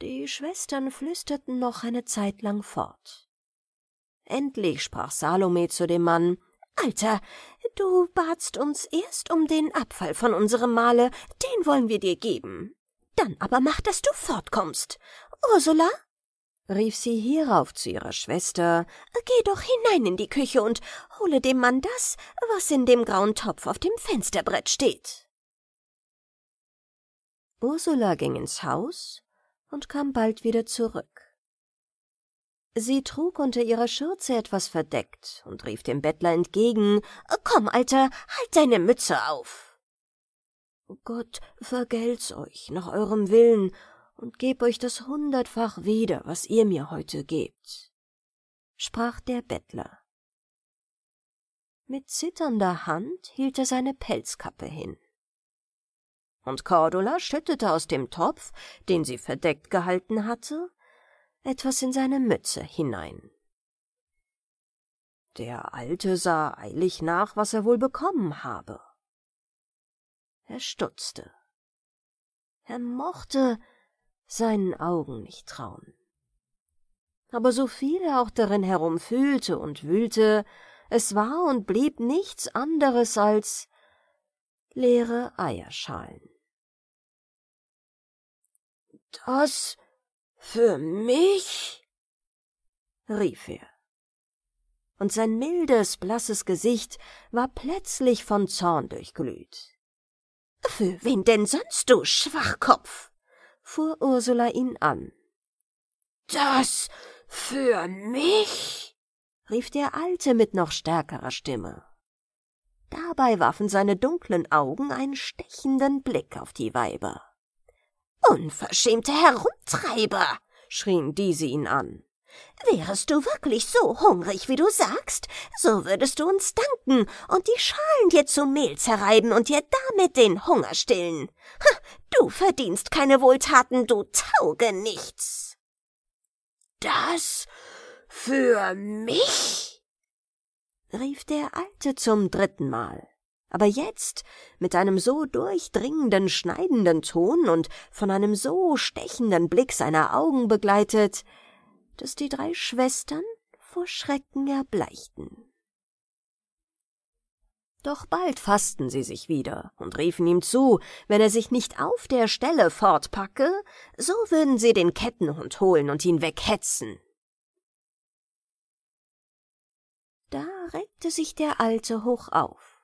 Die Schwestern flüsterten noch eine Zeit lang fort. Endlich sprach Salome zu dem Mann, Alter, du batst uns erst um den Abfall von unserem Mahle, den wollen wir dir geben. Dann aber mach, dass du fortkommst. Ursula, rief sie hierauf zu ihrer Schwester, Geh doch hinein in die Küche und hole dem Mann das, was in dem grauen Topf auf dem Fensterbrett steht. Ursula ging ins Haus und kam bald wieder zurück. Sie trug unter ihrer Schürze etwas verdeckt und rief dem Bettler entgegen, Komm, Alter, halt deine Mütze auf! Gott vergelt's euch nach eurem Willen und geb euch das hundertfach wieder, was ihr mir heute gebt, sprach der Bettler. Mit zitternder Hand hielt er seine Pelzkappe hin. Und Cordula schüttete aus dem Topf, den sie verdeckt gehalten hatte, etwas in seine Mütze hinein. Der Alte sah eilig nach, was er wohl bekommen habe. Er stutzte. Er mochte seinen Augen nicht trauen. Aber so viel er auch darin herumfühlte und wühlte, es war und blieb nichts anderes als leere Eierschalen. Das für mich? rief er. Und sein mildes, blasses Gesicht war plötzlich von Zorn durchglüht. Für wen denn sonst, du Schwachkopf? fuhr Ursula ihn an. Das für mich? rief der Alte mit noch stärkerer Stimme. Dabei warfen seine dunklen Augen einen stechenden Blick auf die Weiber. Unverschämte Herumtreiber! schrien diese ihn an. Wärest du wirklich so hungrig, wie du sagst, so würdest du uns danken und die Schalen dir zum Mehl zerreiben und dir damit den Hunger stillen. Ha, du verdienst keine Wohltaten, du tauge nichts. Das für mich? rief der Alte zum dritten Mal. Aber jetzt mit einem so durchdringenden, schneidenden Ton und von einem so stechenden Blick seiner Augen begleitet, dass die drei Schwestern vor Schrecken erbleichten. Doch bald fassten sie sich wieder und riefen ihm zu, wenn er sich nicht auf der Stelle fortpacke, so würden sie den Kettenhund holen und ihn weghetzen. Da regte sich der Alte hoch auf.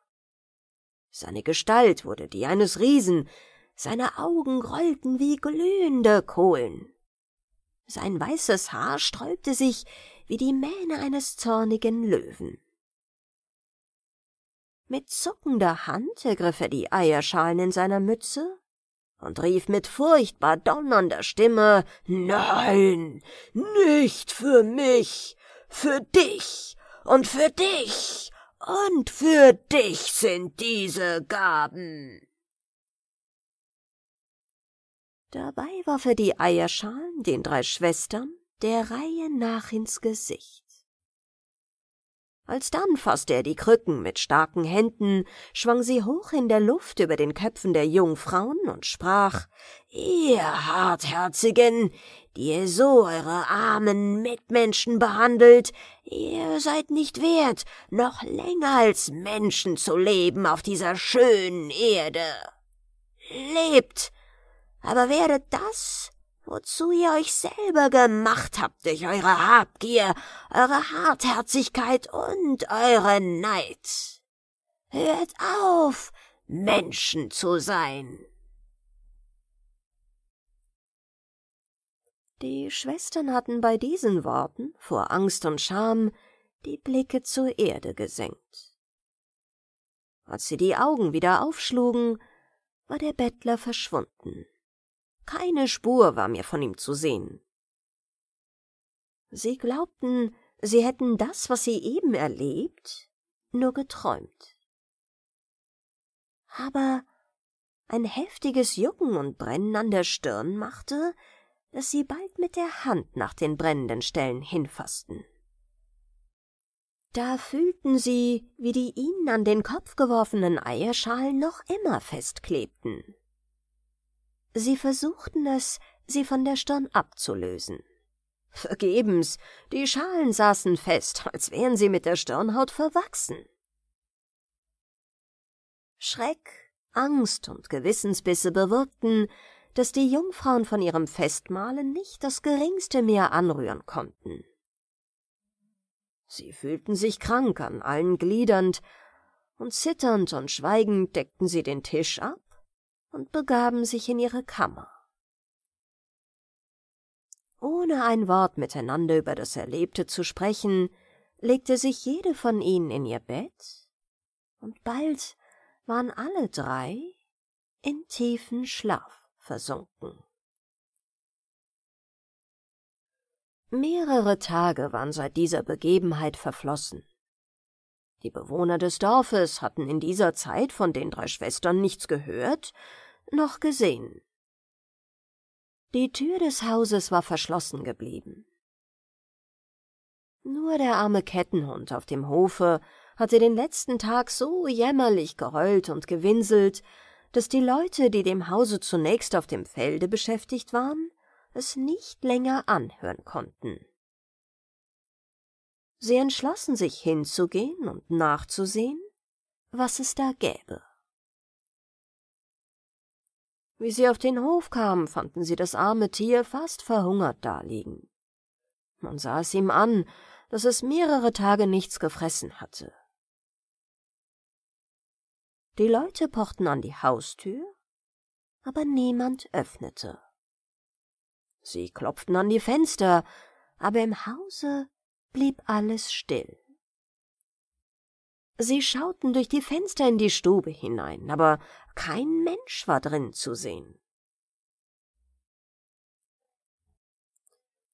Seine Gestalt wurde die eines Riesen, seine Augen rollten wie glühende Kohlen. Sein weißes Haar sträubte sich wie die Mähne eines zornigen Löwen. Mit zuckender Hand ergriff er die Eierschalen in seiner Mütze und rief mit furchtbar donnernder Stimme Nein, nicht für mich, für dich und für dich und für dich sind diese Gaben. Dabei warf er die Eierschalen den drei Schwestern der Reihe nach ins Gesicht. Alsdann faßte er die Krücken mit starken Händen, schwang sie hoch in der Luft über den Köpfen der Jungfrauen und sprach Ihr Hartherzigen, die ihr so eure armen Mitmenschen behandelt, ihr seid nicht wert, noch länger als Menschen zu leben auf dieser schönen Erde. Lebt, aber wäre das, wozu ihr euch selber gemacht habt durch eure Habgier, eure Hartherzigkeit und euren Neid. Hört auf, Menschen zu sein. Die Schwestern hatten bei diesen Worten, vor Angst und Scham, die Blicke zur Erde gesenkt. Als sie die Augen wieder aufschlugen, war der Bettler verschwunden. Keine Spur war mir von ihm zu sehen. Sie glaubten, sie hätten das, was sie eben erlebt, nur geträumt. Aber ein heftiges Jucken und Brennen an der Stirn machte, dass sie bald mit der Hand nach den brennenden Stellen hinfassten. Da fühlten sie, wie die ihnen an den Kopf geworfenen Eierschalen noch immer festklebten. Sie versuchten es, sie von der Stirn abzulösen. Vergebens, die Schalen saßen fest, als wären sie mit der Stirnhaut verwachsen. Schreck, Angst und Gewissensbisse bewirkten, dass die Jungfrauen von ihrem Festmahlen nicht das geringste mehr anrühren konnten. Sie fühlten sich krank an allen Gliedern, und zitternd und schweigend deckten sie den Tisch ab und begaben sich in ihre Kammer. Ohne ein Wort miteinander über das Erlebte zu sprechen, legte sich jede von ihnen in ihr Bett, und bald waren alle drei in tiefen Schlaf versunken. Mehrere Tage waren seit dieser Begebenheit verflossen. Die Bewohner des Dorfes hatten in dieser Zeit von den drei Schwestern nichts gehört noch gesehen. Die Tür des Hauses war verschlossen geblieben. Nur der arme Kettenhund auf dem Hofe hatte den letzten Tag so jämmerlich geheult und gewinselt, dass die Leute, die dem Hause zunächst auf dem Felde beschäftigt waren, es nicht länger anhören konnten. Sie entschlossen sich hinzugehen und nachzusehen, was es da gäbe. Wie sie auf den Hof kamen, fanden sie das arme Tier fast verhungert daliegen. Man sah es ihm an, dass es mehrere Tage nichts gefressen hatte. Die Leute pochten an die Haustür, aber niemand öffnete. Sie klopften an die Fenster, aber im Hause blieb alles still. Sie schauten durch die Fenster in die Stube hinein, aber kein Mensch war drin zu sehen.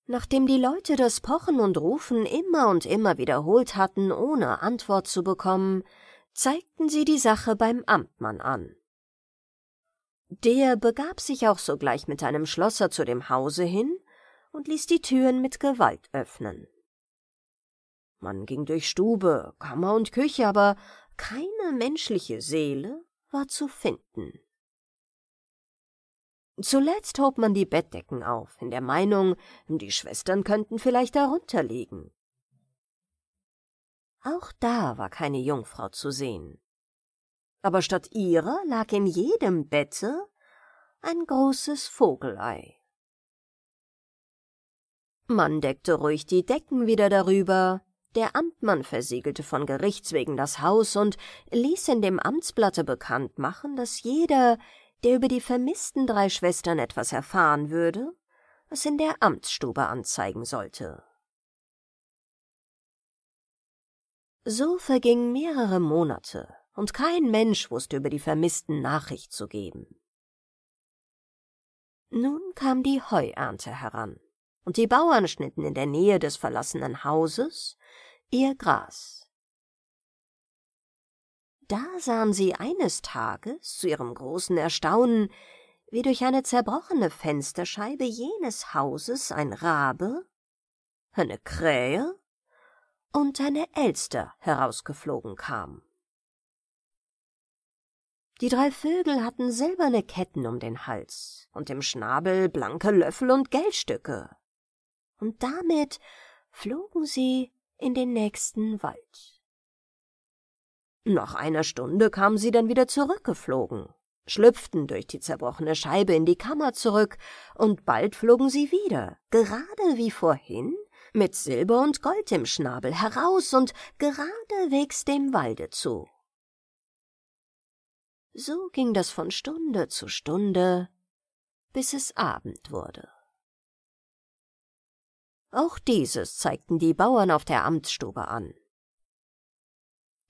Nachdem die Leute das Pochen und Rufen immer und immer wiederholt hatten, ohne Antwort zu bekommen, zeigten sie die Sache beim Amtmann an. Der begab sich auch sogleich mit einem Schlosser zu dem Hause hin und ließ die Türen mit Gewalt öffnen. Man ging durch Stube, Kammer und Küche, aber keine menschliche Seele war zu finden. Zuletzt hob man die Bettdecken auf, in der Meinung, die Schwestern könnten vielleicht darunter liegen. Auch da war keine Jungfrau zu sehen. Aber statt ihrer lag in jedem Bette ein großes Vogelei. Man deckte ruhig die Decken wieder darüber, der Amtmann versiegelte von Gerichts wegen das Haus und ließ in dem Amtsblatte bekannt machen, dass jeder, der über die vermissten drei Schwestern etwas erfahren würde, es in der Amtsstube anzeigen sollte. So vergingen mehrere Monate, und kein Mensch wusste über die vermissten Nachricht zu geben. Nun kam die Heuernte heran und die Bauern schnitten in der Nähe des verlassenen Hauses ihr Gras. Da sahen sie eines Tages, zu ihrem großen Erstaunen, wie durch eine zerbrochene Fensterscheibe jenes Hauses ein Rabe, eine Krähe und eine Elster herausgeflogen kam. Die drei Vögel hatten silberne Ketten um den Hals und im Schnabel blanke Löffel und Geldstücke und damit flogen sie in den nächsten Wald. Nach einer Stunde kamen sie dann wieder zurückgeflogen, schlüpften durch die zerbrochene Scheibe in die Kammer zurück, und bald flogen sie wieder, gerade wie vorhin, mit Silber und Gold im Schnabel heraus und geradewegs dem Walde zu. So ging das von Stunde zu Stunde, bis es Abend wurde. Auch dieses zeigten die Bauern auf der Amtsstube an.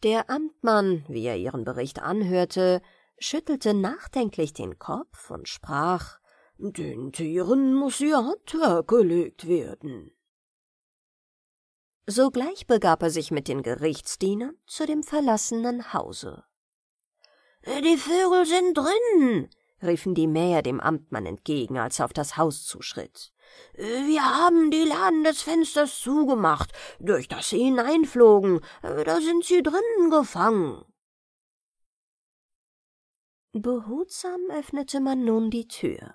Der Amtmann, wie er ihren Bericht anhörte, schüttelte nachdenklich den Kopf und sprach Den Tieren muss ihr Handwerk gelegt werden. Sogleich begab er sich mit den Gerichtsdienern zu dem verlassenen Hause. Die Vögel sind drin, riefen die Mäher dem Amtmann entgegen, als er auf das Haus zuschritt. Wir haben die Laden des Fensters zugemacht, durch das sie hineinflogen. Da sind sie drinnen gefangen. Behutsam öffnete man nun die Tür.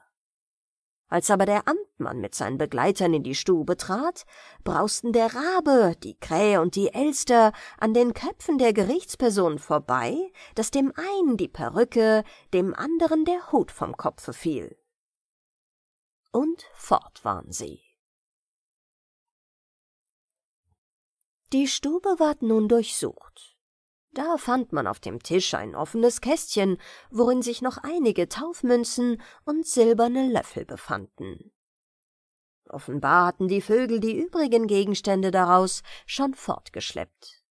Als aber der Amtmann mit seinen Begleitern in die Stube trat, brausten der Rabe, die Krähe und die Elster an den Köpfen der Gerichtspersonen vorbei, daß dem einen die Perücke, dem anderen der Hut vom Kopfe fiel und fort waren sie. Die Stube ward nun durchsucht. Da fand man auf dem Tisch ein offenes Kästchen, worin sich noch einige Taufmünzen und silberne Löffel befanden. Offenbar hatten die Vögel die übrigen Gegenstände daraus schon fortgeschleppt.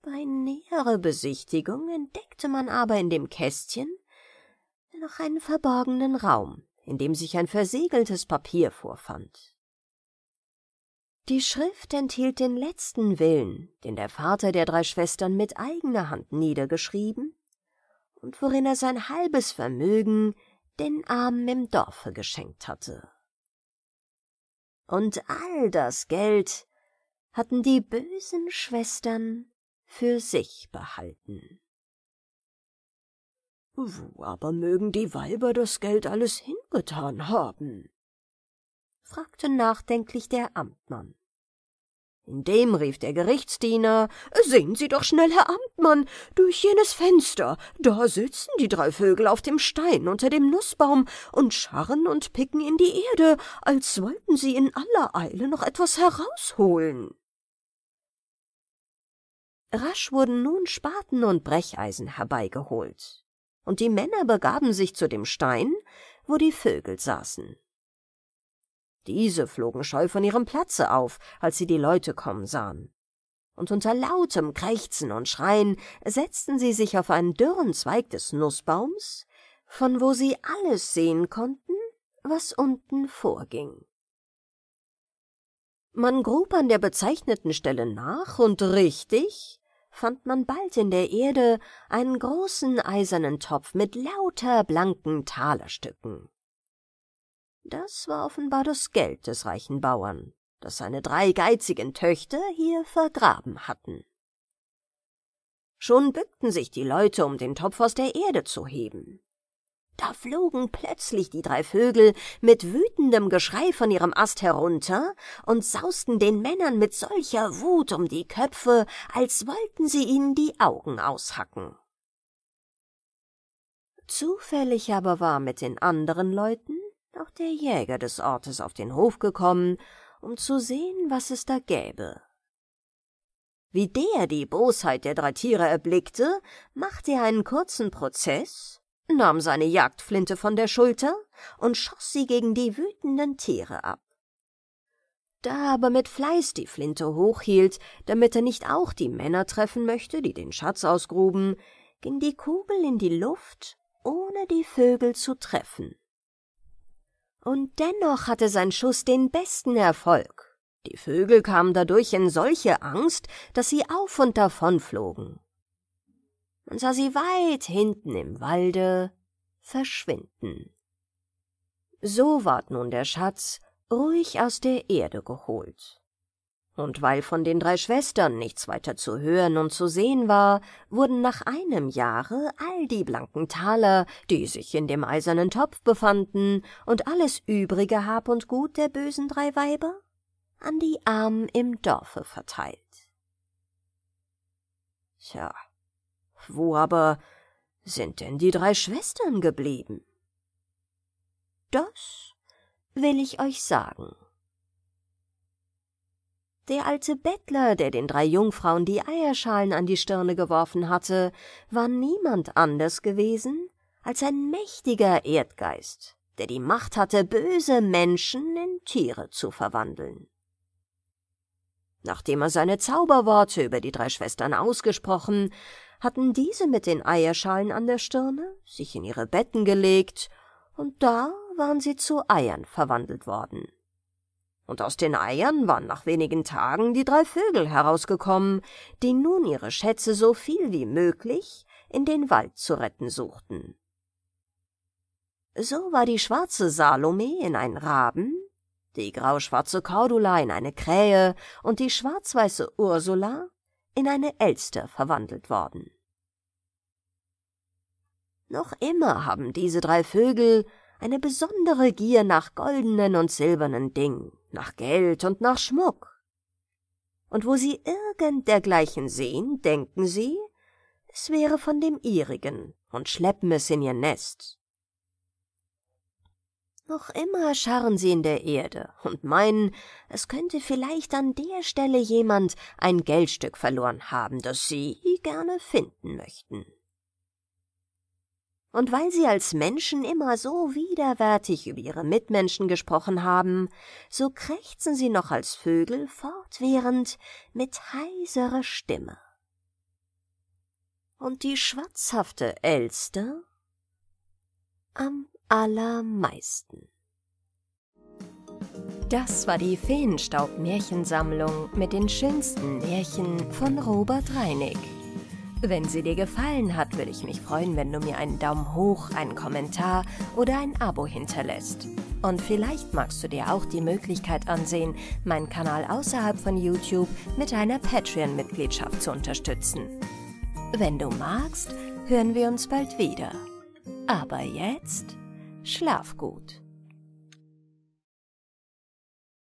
Bei näherer Besichtigung entdeckte man aber in dem Kästchen noch einen verborgenen Raum, in dem sich ein versiegeltes Papier vorfand. Die Schrift enthielt den letzten Willen, den der Vater der drei Schwestern mit eigener Hand niedergeschrieben und worin er sein halbes Vermögen den Armen im Dorfe geschenkt hatte. Und all das Geld hatten die bösen Schwestern für sich behalten. Wo aber mögen die Weiber das Geld alles hingetan haben? fragte nachdenklich der Amtmann. In dem rief der Gerichtsdiener, Sehen Sie doch schnell, Herr Amtmann, durch jenes Fenster, da sitzen die drei Vögel auf dem Stein unter dem Nussbaum und scharren und picken in die Erde, als wollten sie in aller Eile noch etwas herausholen. Rasch wurden nun Spaten und Brecheisen herbeigeholt und die Männer begaben sich zu dem Stein, wo die Vögel saßen. Diese flogen scheu von ihrem Platze auf, als sie die Leute kommen sahen. Und unter lautem Krächzen und Schreien setzten sie sich auf einen dürren Zweig des Nußbaums, von wo sie alles sehen konnten, was unten vorging. Man grub an der bezeichneten Stelle nach und richtig, fand man bald in der Erde einen großen eisernen Topf mit lauter blanken Talerstücken. Das war offenbar das Geld des reichen Bauern, das seine drei geizigen Töchter hier vergraben hatten. Schon bückten sich die Leute, um den Topf aus der Erde zu heben. Da flogen plötzlich die drei Vögel mit wütendem Geschrei von ihrem Ast herunter und sausten den Männern mit solcher Wut um die Köpfe, als wollten sie ihnen die Augen aushacken. Zufällig aber war mit den anderen Leuten auch der Jäger des Ortes auf den Hof gekommen, um zu sehen, was es da gäbe. Wie der die Bosheit der drei Tiere erblickte, machte er einen kurzen Prozess nahm seine Jagdflinte von der Schulter und schoss sie gegen die wütenden Tiere ab. Da aber mit Fleiß die Flinte hochhielt, damit er nicht auch die Männer treffen möchte, die den Schatz ausgruben, ging die Kugel in die Luft, ohne die Vögel zu treffen. Und dennoch hatte sein Schuss den besten Erfolg. Die Vögel kamen dadurch in solche Angst, dass sie auf und davon flogen und sah sie weit hinten im Walde verschwinden. So ward nun der Schatz ruhig aus der Erde geholt. Und weil von den drei Schwestern nichts weiter zu hören und zu sehen war, wurden nach einem Jahre all die blanken Taler, die sich in dem eisernen Topf befanden, und alles übrige Hab und Gut der bösen drei Weiber an die Armen im Dorfe verteilt. Tja, wo aber sind denn die drei Schwestern geblieben? Das will ich euch sagen. Der alte Bettler, der den drei Jungfrauen die Eierschalen an die Stirne geworfen hatte, war niemand anders gewesen als ein mächtiger Erdgeist, der die Macht hatte, böse Menschen in Tiere zu verwandeln. Nachdem er seine Zauberworte über die drei Schwestern ausgesprochen, hatten diese mit den Eierschalen an der Stirne sich in ihre Betten gelegt, und da waren sie zu Eiern verwandelt worden. Und aus den Eiern waren nach wenigen Tagen die drei Vögel herausgekommen, die nun ihre Schätze so viel wie möglich in den Wald zu retten suchten. So war die schwarze Salome in einen Raben, die grauschwarze Cordula in eine Krähe und die schwarz-weiße Ursula in eine Elster verwandelt worden. Noch immer haben diese drei Vögel eine besondere Gier nach goldenen und silbernen Dingen, nach Geld und nach Schmuck. Und wo sie irgend dergleichen sehen, denken sie, es wäre von dem ihrigen und schleppen es in ihr Nest. Noch immer scharren sie in der Erde und meinen, es könnte vielleicht an der Stelle jemand ein Geldstück verloren haben, das sie gerne finden möchten. Und weil sie als Menschen immer so widerwärtig über ihre Mitmenschen gesprochen haben, so krächzen sie noch als Vögel fortwährend mit heiserer Stimme. Und die schwatzhafte Elster am allermeisten. Das war die Feenstaub-Märchensammlung mit den schönsten Märchen von Robert Reinig. Wenn sie dir gefallen hat, würde ich mich freuen, wenn du mir einen Daumen hoch, einen Kommentar oder ein Abo hinterlässt. Und vielleicht magst du dir auch die Möglichkeit ansehen, meinen Kanal außerhalb von YouTube mit einer Patreon-Mitgliedschaft zu unterstützen. Wenn du magst, hören wir uns bald wieder. Aber jetzt... Schlaf gut.